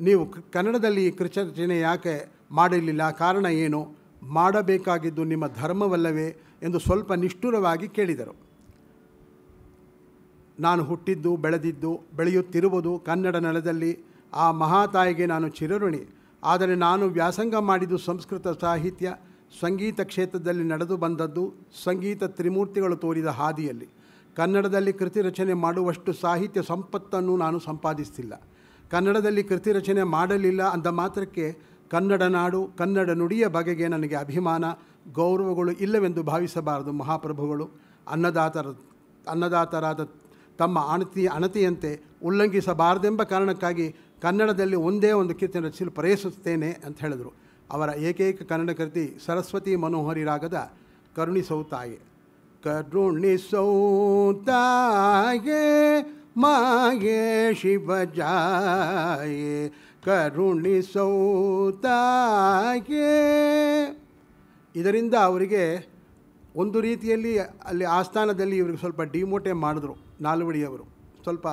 Speaker 3: ನೀವು ಕನ್ನಡದಲ್ಲಿ ಕೃಷಿ ರಚನೆ ಯಾಕೆ ಮಾಡಲಿಲ್ಲ ಕಾರಣ ಏನು ಮಾಡಬೇಕಾಗಿದ್ದು ನಿಮ್ಮ ಧರ್ಮವಲ್ಲವೇ ಎಂದು ಸ್ವಲ್ಪ ನಿಷ್ಠುರವಾಗಿ ಕೇಳಿದರು ನಾನು ಹುಟ್ಟಿದ್ದು ಬೆಳೆದಿದ್ದು ಬೆಳೆಯುತ್ತಿರುವುದು ಕನ್ನಡ ನೆಲದಲ್ಲಿ ಆ ಮಹಾತಾಯಿಗೆ ನಾನು ಚಿರಋಣಿ ಆದರೆ ನಾನು ವ್ಯಾಸಂಗ ಮಾಡಿದ್ದು ಸಂಸ್ಕೃತ ಸಾಹಿತ್ಯ ಸಂಗೀತ ಕ್ಷೇತ್ರದಲ್ಲಿ ನಡೆದು ಬಂದದ್ದು ಸಂಗೀತ ತ್ರಿಮೂರ್ತಿಗಳು ತೋರಿದ ಹಾದಿಯಲ್ಲಿ ಕನ್ನಡದಲ್ಲಿ ಕೃತಿ ರಚನೆ ಮಾಡುವಷ್ಟು ಸಾಹಿತ್ಯ ಸಂಪತ್ತನ್ನು ನಾನು ಸಂಪಾದಿಸ್ತಿಲ್ಲ ಕನ್ನಡದಲ್ಲಿ ಕೃತಿ ರಚನೆ ಮಾಡಲಿಲ್ಲ ಅಂದ ಮಾತ್ರಕ್ಕೆ ಕನ್ನಡ ನಾಡು ಕನ್ನಡ ನುಡಿಯ ಬಗೆಗೆ ನನಗೆ ಅಭಿಮಾನ ಗೌರವಗಳು ಇಲ್ಲವೆಂದು ಭಾವಿಸಬಾರದು ಮಹಾಪ್ರಭುಗಳು ಅನ್ನದಾತರ ಅನ್ನದಾತರಾದ ತಮ್ಮ ಅಣತಿ ಅಣತಿಯಂತೆ ಉಲ್ಲಂಘಿಸಬಾರದೆಂಬ ಕಾರಣಕ್ಕಾಗಿ ಕನ್ನಡದಲ್ಲಿ ಒಂದೇ ಒಂದು ಕೀರ್ತನೆ ರಚಿಸಲು ಪ್ರಯತ್ನಿಸುತ್ತೇನೆ ಅಂತ ಹೇಳಿದರು ಅವರ ಏಕೈಕ ಕನ್ನಡ ಕೃತಿ ಸರಸ್ವತಿ ಮನೋಹರಿ ರಾಗದ ಕರುಣಿಸೌತಾಯೆ ತಾಯೆ ಮಾಯೆ ಶಿವಜಾಯೆ ತಾಯೆ ಇದರಿಂದ ಅವರಿಗೆ ಒಂದು ರೀತಿಯಲ್ಲಿ ಅಲ್ಲಿ ಆಸ್ಥಾನದಲ್ಲಿ ಇವರಿಗೆ ಸ್ವಲ್ಪ ಡಿಮೋಟೆ ಮಾಡಿದ್ರು ನಾಲ್ವಡಿಯವರು ಸ್ವಲ್ಪ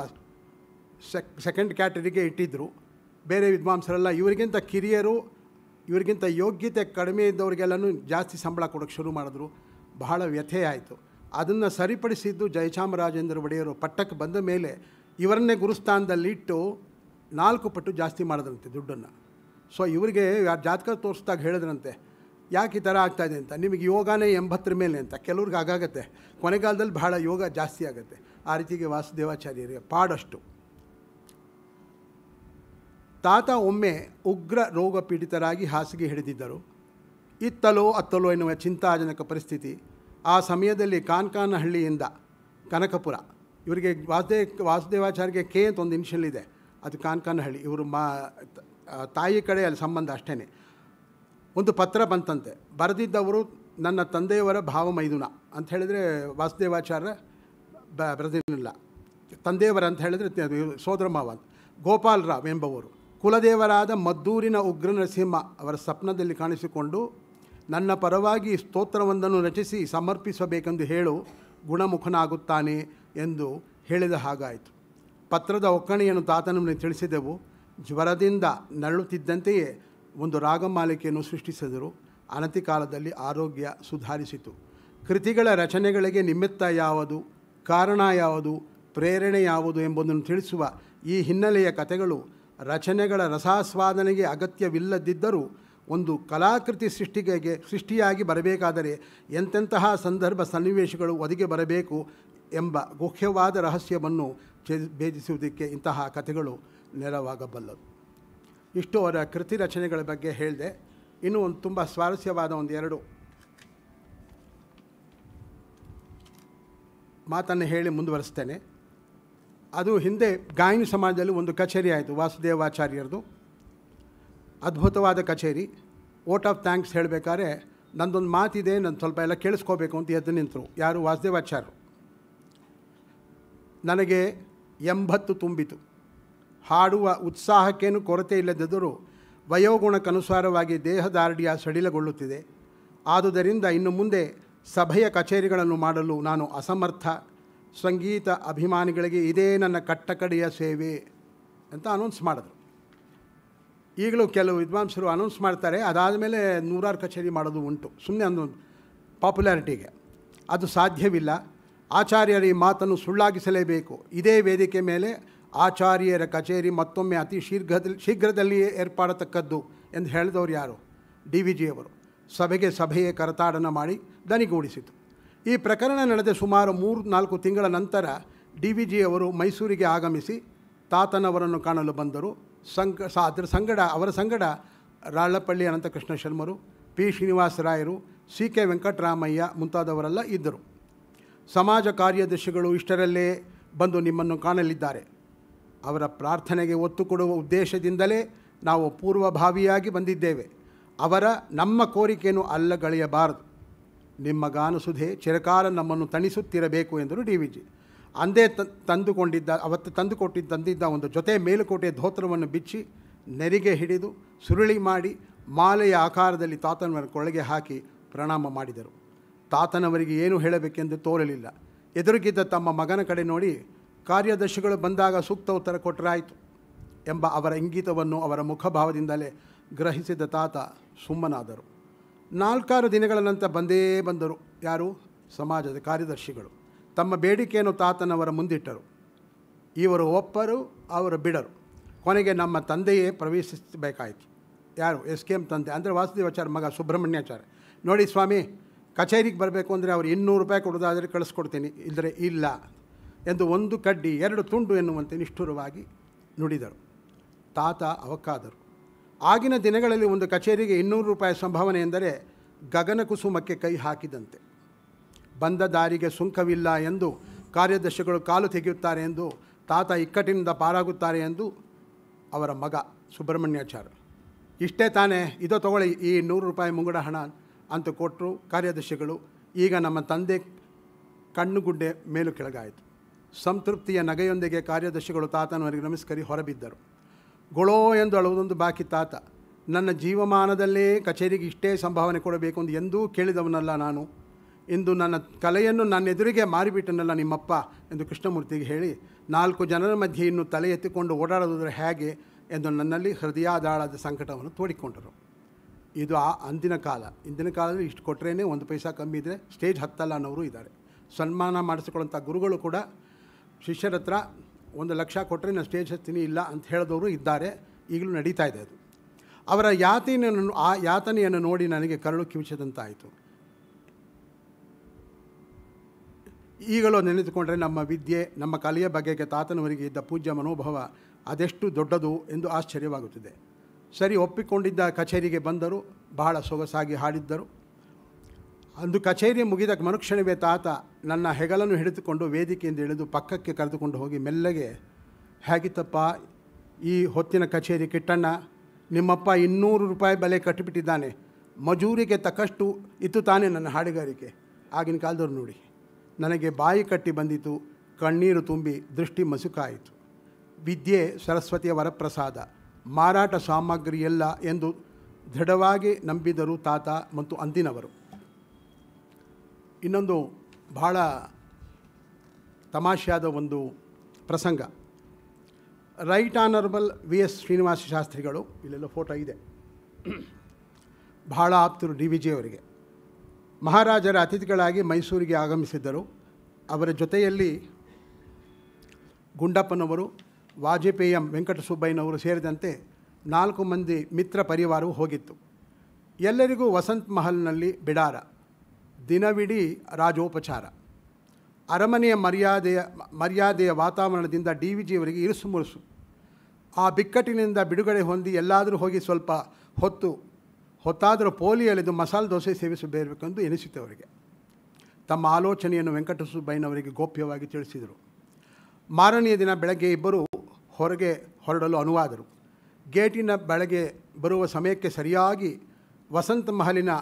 Speaker 3: ಸೆಕ್ ಸೆಕೆಂಡ್ ಕ್ಯಾಟರಿಗೆ ಇಟ್ಟಿದ್ದರು ಬೇರೆ ವಿದ್ವಾಂಸರೆಲ್ಲ ಇವರಿಗಿಂತ ಕಿರಿಯರು ಇವರಿಗಿಂತ ಯೋಗ್ಯತೆ ಕಡಿಮೆ ಇದ್ದವರಿಗೆಲ್ಲನೂ ಜಾಸ್ತಿ ಸಂಬಳ ಕೊಡೋಕ್ಕೆ ಶುರು ಮಾಡಿದ್ರು ಬಹಳ ವ್ಯಥೆ ಆಯಿತು ಅದನ್ನು ಸರಿಪಡಿಸಿದ್ದು ಜಯಚಾಮರಾಜೇಂದ್ರ ಒಡೆಯರು ಪಟ್ಟಕ್ಕೆ ಬಂದ ಮೇಲೆ ಇವರನ್ನೇ ಗುರುಸ್ಥಾನದಲ್ಲಿಟ್ಟು ನಾಲ್ಕು ಪಟ್ಟು ಜಾಸ್ತಿ ಮಾಡಿದ್ರಂತೆ ದುಡ್ಡನ್ನು ಸೊ ಇವರಿಗೆ ಜಾತಕ ತೋರಿಸ್ದಾಗ ಹೇಳಿದ್ರಂತೆ ಯಾಕೆ ಈ ಥರ ಆಗ್ತಾಯಿದೆ ಅಂತ ನಿಮಗೆ ಯೋಗನೇ ಎಂಬತ್ತರ ಮೇಲೆ ಅಂತ ಕೆಲವ್ರಿಗೆ ಆಗಾಗತ್ತೆ ಕೊನೆಗಾಲದಲ್ಲಿ ಬಹಳ ಯೋಗ ಜಾಸ್ತಿ ಆಗುತ್ತೆ ಆ ರೀತಿಗೆ ವಾಸುದೇವಾಚಾರ್ಯರಿಗೆ ಪಾಡಷ್ಟು ತಾತ ಒಮ್ಮೆ ಉಗ್ರ ರೋಗ ಪೀಡಿತರಾಗಿ ಹಾಸಿಗೆ ಹಿಡಿದಿದ್ದರು ಇತ್ತಲೋ ಅತ್ತಲೋ ಎನ್ನುವ ಚಿಂತಾಜನಕ ಪರಿಸ್ಥಿತಿ ಆ ಸಮಯದಲ್ಲಿ ಕಾನ್ಕಾನಹಳ್ಳಿಯಿಂದ ಕನಕಪುರ ಇವರಿಗೆ ವಾಸುದೇವ ವಾಸುದೇವಾಚಾರ್ಯಗೆ ಕೆ ಅಂತ ಒಂದು ಇನಿಷಿಯಲ್ ಇದೆ ಅದು ಕಾನ್ಕಾನಹಳ್ಳಿ ಇವರು ಮಾ ತಾಯಿ ಕಡೆ ಅಲ್ಲಿ ಸಂಬಂಧ ಅಷ್ಟೇ ಒಂದು ಪತ್ರ ಬಂತಂತೆ ಬರೆದಿದ್ದವರು ನನ್ನ ತಂದೆಯವರ ಭಾವ ಮೈದುನ ಅಂತ ಹೇಳಿದರೆ ವಾಸುದೇವಾಚಾರ್ಯ ಬರೆದಿಲ್ಲ ಬರೆದಿರಲಿಲ್ಲ ತಂದೆಯವರ ಅಂತ ಹೇಳಿದರೆ ಸೋದರ ಮಾವ ಗೋಪಾಲ್ ರಾವ್ ಎಂಬವರು ಕುಲದೇವರಾದ ಮದ್ದೂರಿನ ಉಗ್ರ ನರಸಿಂಹ ಅವರ ಸ್ವಪ್ನದಲ್ಲಿ ಕಾಣಿಸಿಕೊಂಡು ನನ್ನ ಪರವಾಗಿ ಸ್ತೋತ್ರವೊಂದನ್ನು ರಚಿಸಿ ಸಮರ್ಪಿಸಬೇಕೆಂದು ಹೇಳು ಗುಣಮುಖನಾಗುತ್ತಾನೆ ಎಂದು ಹೇಳಿದ ಹಾಗಾಯಿತು ಪತ್ರದ ಒಕ್ಕಣೆಯನ್ನು ತಾತನನ್ನು ತಿಳಿಸಿದೆವು ಜ್ವರದಿಂದ ನರಳುತ್ತಿದ್ದಂತೆಯೇ ಒಂದು ರಾಗಮಾಲಿಕೆಯನ್ನು ಸೃಷ್ಟಿಸಿದರು ಅನತಿ ಕಾಲದಲ್ಲಿ ಆರೋಗ್ಯ ಸುಧಾರಿಸಿತು ಕೃತಿಗಳ ರಚನೆಗಳಿಗೆ ನಿಮಿತ್ತ ಯಾವುದು ಕಾರಣ ಯಾವುದು ಪ್ರೇರಣೆ ಯಾವುದು ಎಂಬುದನ್ನು ತಿಳಿಸುವ ಈ ಹಿನ್ನೆಲೆಯ ಕಥೆಗಳು ರಚನೆಗಳ ರಸಾಸ್ವಾದನೆಗೆ ಅಗತ್ಯವಿಲ್ಲದಿದ್ದರೂ ಒಂದು ಕಲಾಕೃತಿ ಸೃಷ್ಟಿಗೆ ಸೃಷ್ಟಿಯಾಗಿ ಬರಬೇಕಾದರೆ ಎಂತೆಂತಹ ಸಂದರ್ಭ ಸನ್ನಿವೇಶಗಳು ಒದಗಿ ಬರಬೇಕು ಎಂಬ ಗುಖ್ಯವಾದ ರಹಸ್ಯವನ್ನು ಭೇದಿಸುವುದಕ್ಕೆ ಇಂತಹ ಕಥೆಗಳು ನೆರವಾಗಬಲ್ಲವು ಇಷ್ಟು ಅವರ ಕೃತಿ ರಚನೆಗಳ ಬಗ್ಗೆ ಹೇಳಿದೆ ಇನ್ನೂ ಒಂದು ತುಂಬ ಸ್ವಾರಸ್ಯವಾದ ಒಂದು ಎರಡು ಮಾತನ್ನು ಹೇಳಿ ಮುಂದುವರಿಸ್ತೇನೆ ಅದು ಹಿಂದೆ ಗಾಯನ ಸಮಾಜದಲ್ಲಿ ಒಂದು ಕಚೇರಿ ಆಯಿತು ವಾಸುದೇವಾಚಾರ್ಯರದು ಅದ್ಭುತವಾದ ಕಚೇರಿ ಓಟ್ ಆಫ್ ಥ್ಯಾಂಕ್ಸ್ ಹೇಳಬೇಕಾದ್ರೆ ನಂದೊಂದು ಮಾತಿದೆ ನಾನು ಸ್ವಲ್ಪ ಎಲ್ಲ ಕೇಳಿಸ್ಕೋಬೇಕು ಅಂತ ಎದ್ದು ನಿಂತರು ಯಾರು ವಾಸುದೇವಾಚಾರ್ಯರು ನನಗೆ ಎಂಬತ್ತು ತುಂಬಿತು ಹಾಡುವ ಉತ್ಸಾಹಕ್ಕೇನು ಕೊರತೆ ಇಲ್ಲದಿದ್ದರು ವಯೋಗುಣಕ್ಕನುಸಾರವಾಗಿ ದೇಹದಾರ್ಢ್ಯ ಸಡಿಲಗೊಳ್ಳುತ್ತಿದೆ ಆದುದರಿಂದ ಇನ್ನು ಮುಂದೆ ಸಭೆಯ ಕಚೇರಿಗಳನ್ನು ಮಾಡಲು ನಾನು ಅಸಮರ್ಥ ಸಂಗೀತ ಅಭಿಮಾನಿಗಳಿಗೆ ಇದೇ ನನ್ನ ಕಟ್ಟಕಡೆಯ ಸೇವೆ ಅಂತ ಅನೌನ್ಸ್ ಮಾಡಿದ್ರು ಈಗಲೂ ಕೆಲವು ವಿದ್ವಾಂಸರು ಅನೌನ್ಸ್ ಮಾಡ್ತಾರೆ ಅದಾದಮೇಲೆ ನೂರಾರು ಕಚೇರಿ ಮಾಡೋದು ಉಂಟು ಸುಮ್ಮನೆ ಒಂದು ಪಾಪ್ಯುಲಾರಿಟಿಗೆ ಅದು ಸಾಧ್ಯವಿಲ್ಲ ಆಚಾರ್ಯರ ಈ ಮಾತನ್ನು ಸುಳ್ಳಾಗಿಸಲೇಬೇಕು ಇದೇ ವೇದಿಕೆ ಮೇಲೆ ಆಚಾರ್ಯರ ಕಚೇರಿ ಮತ್ತೊಮ್ಮೆ ಅತಿ ಶೀಘ್ರದಲ್ಲಿ ಶೀಘ್ರದಲ್ಲಿಯೇ ಏರ್ಪಾಡತಕ್ಕದ್ದು ಎಂದು ಹೇಳಿದವರು ಯಾರು ಡಿ ವಿ ಜಿಯವರು ಸಭೆಗೆ ಸಭೆಯೇ ಕರತಾಡನ ಮಾಡಿ ದನಿಗೂಡಿಸಿತು ಈ ಪ್ರಕರಣ ನಡೆದ ಸುಮಾರು ಮೂರು ನಾಲ್ಕು ತಿಂಗಳ ನಂತರ ಡಿ ವಿ ಅವರು ಮೈಸೂರಿಗೆ ಆಗಮಿಸಿ ತಾತನವರನ್ನು ಕಾಣಲು ಬಂದರು ಸಂಕ ಸ ಅದರ ಸಂಗಡ ಅವರ ಸಂಗಡ ರಾಳಪಳ್ಳಿ ಅನಂತಕೃಷ್ಣ ಶರ್ಮರು ಪಿ ಶ್ರೀನಿವಾಸರಾಯರು ಸಿ ಕೆ ವೆಂಕಟರಾಮಯ್ಯ ಮುಂತಾದವರೆಲ್ಲ ಇದ್ದರು ಸಮಾಜ ಕಾರ್ಯದರ್ಶಿಗಳು ಇಷ್ಟರಲ್ಲೇ ಬಂದು ನಿಮ್ಮನ್ನು ಕಾಣಲಿದ್ದಾರೆ ಅವರ ಪ್ರಾರ್ಥನೆಗೆ ಒತ್ತು ಕೊಡುವ ಉದ್ದೇಶದಿಂದಲೇ ನಾವು ಪೂರ್ವಭಾವಿಯಾಗಿ ಬಂದಿದ್ದೇವೆ ಅವರ ನಮ್ಮ ಕೋರಿಕೆಯನ್ನು ಅಲ್ಲಗಳೆಯಬಾರದು ನಿಮ್ಮ ಗಾನಸುಧೆ ಚಿರಕಾಲ ನಮ್ಮನ್ನು ತಣಿಸುತ್ತಿರಬೇಕು ಎಂದರು ಡಿ ವಿಜಿ ಅಂದೇ ತಂದುಕೊಂಡಿದ್ದ ಅವತ್ತು ತಂದುಕೊಟ್ಟಿದ್ದ ತಂದಿದ್ದ ಒಂದು ಜೊತೆ ಮೇಲುಕೋಟೆ ಧೋತ್ರವನ್ನು ಬಿಚ್ಚಿ ನೆರಿಗೆ ಹಿಡಿದು ಸುರುಳಿ ಮಾಡಿ ಮಾಲೆಯ ಆಕಾರದಲ್ಲಿ ತಾತನವರ ಕೊಳಗೆ ಹಾಕಿ ಪ್ರಣಾಮ ಮಾಡಿದರು ತಾತನವರಿಗೆ ಏನು ಹೇಳಬೇಕೆಂದು ತೋರಲಿಲ್ಲ ಎದುರುಗಿದ್ದ ತಮ್ಮ ಮಗನ ಕಡೆ ನೋಡಿ ಕಾರ್ಯದರ್ಶಿಗಳು ಬಂದಾಗ ಸೂಕ್ತ ಉತ್ತರ ಕೊಟ್ಟರಾಯಿತು ಎಂಬ ಅವರ ಇಂಗಿತವನ್ನು ಅವರ ಮುಖಭಾವದಿಂದಲೇ ಗ್ರಹಿಸಿದ ತಾತ ಸುಮ್ಮನಾದರು ನಾಲ್ಕಾರು ದಿನಗಳ ನಂತರ ಬಂದೇ ಬಂದರು ಯಾರು ಸಮಾಜದ ಕಾರ್ಯದರ್ಶಿಗಳು ತಮ್ಮ ಬೇಡಿಕೆಯನ್ನು ತಾತನವರ ಮುಂದಿಟ್ಟರು ಇವರು ಒಪ್ಪರು ಅವರು ಬಿಡರು ಕೊನೆಗೆ ನಮ್ಮ ತಂದೆಯೇ ಪ್ರವೇಶಿಸಬೇಕಾಯಿತು ಯಾರು ಎಸ್ ಕೆ ಎಂ ತಂದೆ ಅಂದರೆ ವಾಸುದೇವಾಚಾರ್ಯ ಮಗ ಸುಬ್ರಹ್ಮಣ್ಯಾಚಾರ್ಯ ನೋಡಿ ಸ್ವಾಮಿ ಕಚೇರಿಗೆ ಬರಬೇಕು ಅಂದರೆ ಅವರು ಇನ್ನೂರು ರೂಪಾಯಿ ಕೊಡೋದಾದರೆ ಕಳಿಸ್ಕೊಡ್ತೀನಿ ಇಲ್ಲದ್ರೆ ಇಲ್ಲ ಎಂದು ಒಂದು ಕಡ್ಡಿ ಎರಡು ತುಂಡು ಎನ್ನುವಂತೆ ನಿಷ್ಠುರವಾಗಿ ನುಡಿದರು ತಾತ ಅವಕ್ಕಾದರು ಆಗಿನ ದಿನಗಳಲ್ಲಿ ಒಂದು ಕಚೇರಿಗೆ ಇನ್ನೂರು ರೂಪಾಯಿ ಸಂಭಾವನೆ ಎಂದರೆ ಗಗನ ಕುಸುಮಕ್ಕೆ ಕೈ ಹಾಕಿದಂತೆ ಬಂದ ದಾರಿಗೆ ಸುಂಕವಿಲ್ಲ ಎಂದು ಕಾರ್ಯದರ್ಶಿಗಳು ಕಾಲು ತೆಗೆಯುತ್ತಾರೆ ಎಂದು ತಾತ ಇಕ್ಕಟ್ಟಿನಿಂದ ಪಾರಾಗುತ್ತಾರೆ ಎಂದು ಅವರ ಮಗ ಸುಬ್ರಹ್ಮಣ್ಯಾಚಾರ್ಯ ಇಷ್ಟೇ ತಾನೇ ಇದು ತಗೊಳ್ಳಿ ಈ ನೂರು ರೂಪಾಯಿ ಮುಂಗಡ ಹಣ ಅಂತ ಕೊಟ್ಟರು ಕಾರ್ಯದರ್ಶಿಗಳು ಈಗ ನಮ್ಮ ತಂದೆ ಕಣ್ಣುಗುಡ್ಡೆ ಮೇಲು ಕೆಳಗಾಯಿತು ಸಂತೃಪ್ತಿಯ ನಗೆಯೊಂದಿಗೆ ಕಾರ್ಯದರ್ಶಿಗಳು ತಾತನವರಿಗೆ ನಮಸ್ಕರಿ ಹೊರಬಿದ್ದರು ಗೊಳೋ ಎಂದು ಅಳುವುದೊಂದು ಬಾಕಿ ತಾತ ನನ್ನ ಜೀವಮಾನದಲ್ಲೇ ಕಚೇರಿಗೆ ಇಷ್ಟೇ ಸಂಭಾವನೆ ಕೊಡಬೇಕು ಎಂದು ಎಂದೂ ಕೇಳಿದವನಲ್ಲ ನಾನು ಇಂದು ನನ್ನ ಕಲೆಯನ್ನು ನನ್ನ ಎದುರಿಗೆ ಮಾರಿಬಿಟ್ಟನಲ್ಲ ನಿಮ್ಮಪ್ಪ ಎಂದು ಕೃಷ್ಣಮೂರ್ತಿಗೆ ಹೇಳಿ ನಾಲ್ಕು ಜನರ ಮಧ್ಯೆ ಇನ್ನು ತಲೆ ಎತ್ತಿಕೊಂಡು ಓಡಾಡೋದ್ರೆ ಹೇಗೆ ಎಂದು ನನ್ನಲ್ಲಿ ಹೃದಯಾದಾಳದ ಸಂಕಟವನ್ನು ತೋಡಿಕೊಂಡರು ಇದು ಆ ಅಂದಿನ ಕಾಲ ಇಂದಿನ ಕಾಲದಲ್ಲಿ ಇಷ್ಟು ಕೊಟ್ಟರೇನೆ ಒಂದು ಪೈಸಾ ಕಮ್ಮಿ ಇದ್ದರೆ ಸ್ಟೇಜ್ ಹತ್ತಲ್ಲ ಅನ್ನೋರು ಇದ್ದಾರೆ ಸನ್ಮಾನ ಮಾಡಿಸಿಕೊಳ್ಳುವಂಥ ಗುರುಗಳು ಕೂಡ ಶಿಷ್ಯರ ಹತ್ರ ಒಂದು ಲಕ್ಷ ಕೊಟ್ಟರೆ ನಾನು ಸ್ಟೇಜ್ ಇಲ್ಲ ಅಂತ ಹೇಳಿದವರು ಇದ್ದಾರೆ ಈಗಲೂ ನಡೀತಾ ಇದೆ ಅದು ಅವರ ಯಾತನೆಯನ್ನು ಆ ಯಾತನೆಯನ್ನು ನೋಡಿ ನನಗೆ ಕರಳು ಕಿವಿಚದಂತಾಯಿತು ಈಗಲೂ ನೆನೆದುಕೊಂಡರೆ ನಮ್ಮ ವಿದ್ಯೆ ನಮ್ಮ ಕಲೆಯ ಬಗೆಗೆ ತಾತನವರಿಗೆ ಇದ್ದ ಪೂಜ್ಯ ಮನೋಭಾವ ಅದೆಷ್ಟು ದೊಡ್ಡದು ಎಂದು ಆಶ್ಚರ್ಯವಾಗುತ್ತಿದೆ ಸರಿ ಒಪ್ಪಿಕೊಂಡಿದ್ದ ಕಚೇರಿಗೆ ಬಂದರು ಬಹಳ ಸೊಗಸಾಗಿ ಹಾಡಿದ್ದರು ಅಂದು ಕಚೇರಿ ಮುಗಿದ ಮನುಕ್ಷಣವೇ ತಾತ ನನ್ನ ಹೆಗಲನ್ನು ಹಿಡಿದುಕೊಂಡು ವೇದಿಕೆಯಿಂದ ಇಳಿದು ಪಕ್ಕಕ್ಕೆ ಕರೆದುಕೊಂಡು ಹೋಗಿ ಮೆಲ್ಲಗೆ ಹೇಗಿತ್ತಪ್ಪ ಈ ಹೊತ್ತಿನ ಕಚೇರಿ ಕಿಟ್ಟಣ್ಣ ನಿಮ್ಮಪ್ಪ ಇನ್ನೂರು ರೂಪಾಯಿ ಬೆಲೆ ಕಟ್ಟಿಬಿಟ್ಟಿದ್ದಾನೆ ಮಜೂರಿಗೆ ತಕ್ಕಷ್ಟು ಇತ್ತು ತಾನೇ ನನ್ನ ಹಾಡುಗಾರಿಕೆ ಆಗಿನ ಕಾಲದವ್ರು ನೋಡಿ ನನಗೆ ಬಾಯಿ ಕಟ್ಟಿ ಬಂದಿತು ಕಣ್ಣೀರು ತುಂಬಿ ದೃಷ್ಟಿ ಮಸುಕಾಯಿತು ವಿದ್ಯೆ ಸರಸ್ವತಿಯ ವರಪ್ರಸಾದ ಮಾರಾಟ ಸಾಮಗ್ರಿಯಲ್ಲ ಎಂದು ದೃಢವಾಗಿ ನಂಬಿದರು ತಾತ ಮತ್ತು ಅಂದಿನವರು ಇನ್ನೊಂದು ಭಾಳ ತಮಾಷೆಯಾದ ಒಂದು ಪ್ರಸಂಗ right honourable V S Srinivasa ಶಾಸ್ತ್ರಿಗಳು ಇಲ್ಲೆಲ್ಲ ಫೋಟೋ ಇದೆ ಬಹಳ ಆಪ್ತರು ಡಿ ವಿ ಜಿ ಅವರಿಗೆ ಮಹಾರಾಜರ ಅತಿಥಿಗಳಾಗಿ ಮೈಸೂರಿಗೆ ಆಗಮಿಸಿದ್ದರು ಅವರ ಜೊತೆಯಲ್ಲಿ ಗುಂಡಪ್ಪನವರು ವಾಜಪೇಯಿ ಎಂ ವೆಂಕಟಸುಬ್ಬಯ್ಯನವರು ಸೇರಿದಂತೆ ನಾಲ್ಕು ಮಂದಿ ಮಿತ್ರ ಪರಿವಾರವು ಹೋಗಿತ್ತು ಎಲ್ಲರಿಗೂ ವಸಂತ್ ಮಹಲ್ನಲ್ಲಿ ಬಿಡಾರ ದಿನವಿಡೀ ರಾಜೋಪಚಾರ ಅರಮನೆಯ ಮರ್ಯಾದೆಯ ಮರ್ಯಾದೆಯ ವಾತಾವರಣದಿಂದ ಡಿ ವಿ ಜಿಯವರಿಗೆ ಇರುಸು ಮುರುಸು ಆ ಬಿಕ್ಕಟ್ಟಿನಿಂದ ಬಿಡುಗಡೆ ಹೊಂದಿ ಎಲ್ಲಾದರೂ ಹೋಗಿ ಸ್ವಲ್ಪ ಹೊತ್ತು ಹೊತ್ತಾದರೂ ಪೋಲಿಯಲ್ಲಿದ್ದು ಮಸಾಲೆ ದೋಸೆ ಸೇವಿಸಬೇಕೆಂದು ಎನಿಸಿತು ಅವರಿಗೆ ತಮ್ಮ ಆಲೋಚನೆಯನ್ನು ವೆಂಕಟಸುಬ್ಬಯ್ಯನವರಿಗೆ ಗೋಪ್ಯವಾಗಿ ತಿಳಿಸಿದರು ಮಾರನೆಯ ದಿನ ಬೆಳಗ್ಗೆ ಇಬ್ಬರು ಹೊರಗೆ ಹೊರಡಲು ಅನುವಾದರು ಗೇಟಿನ ಬೆಳಗ್ಗೆ ಬರುವ ಸಮಯಕ್ಕೆ ಸರಿಯಾಗಿ ವಸಂತ ಮಹಲಿನ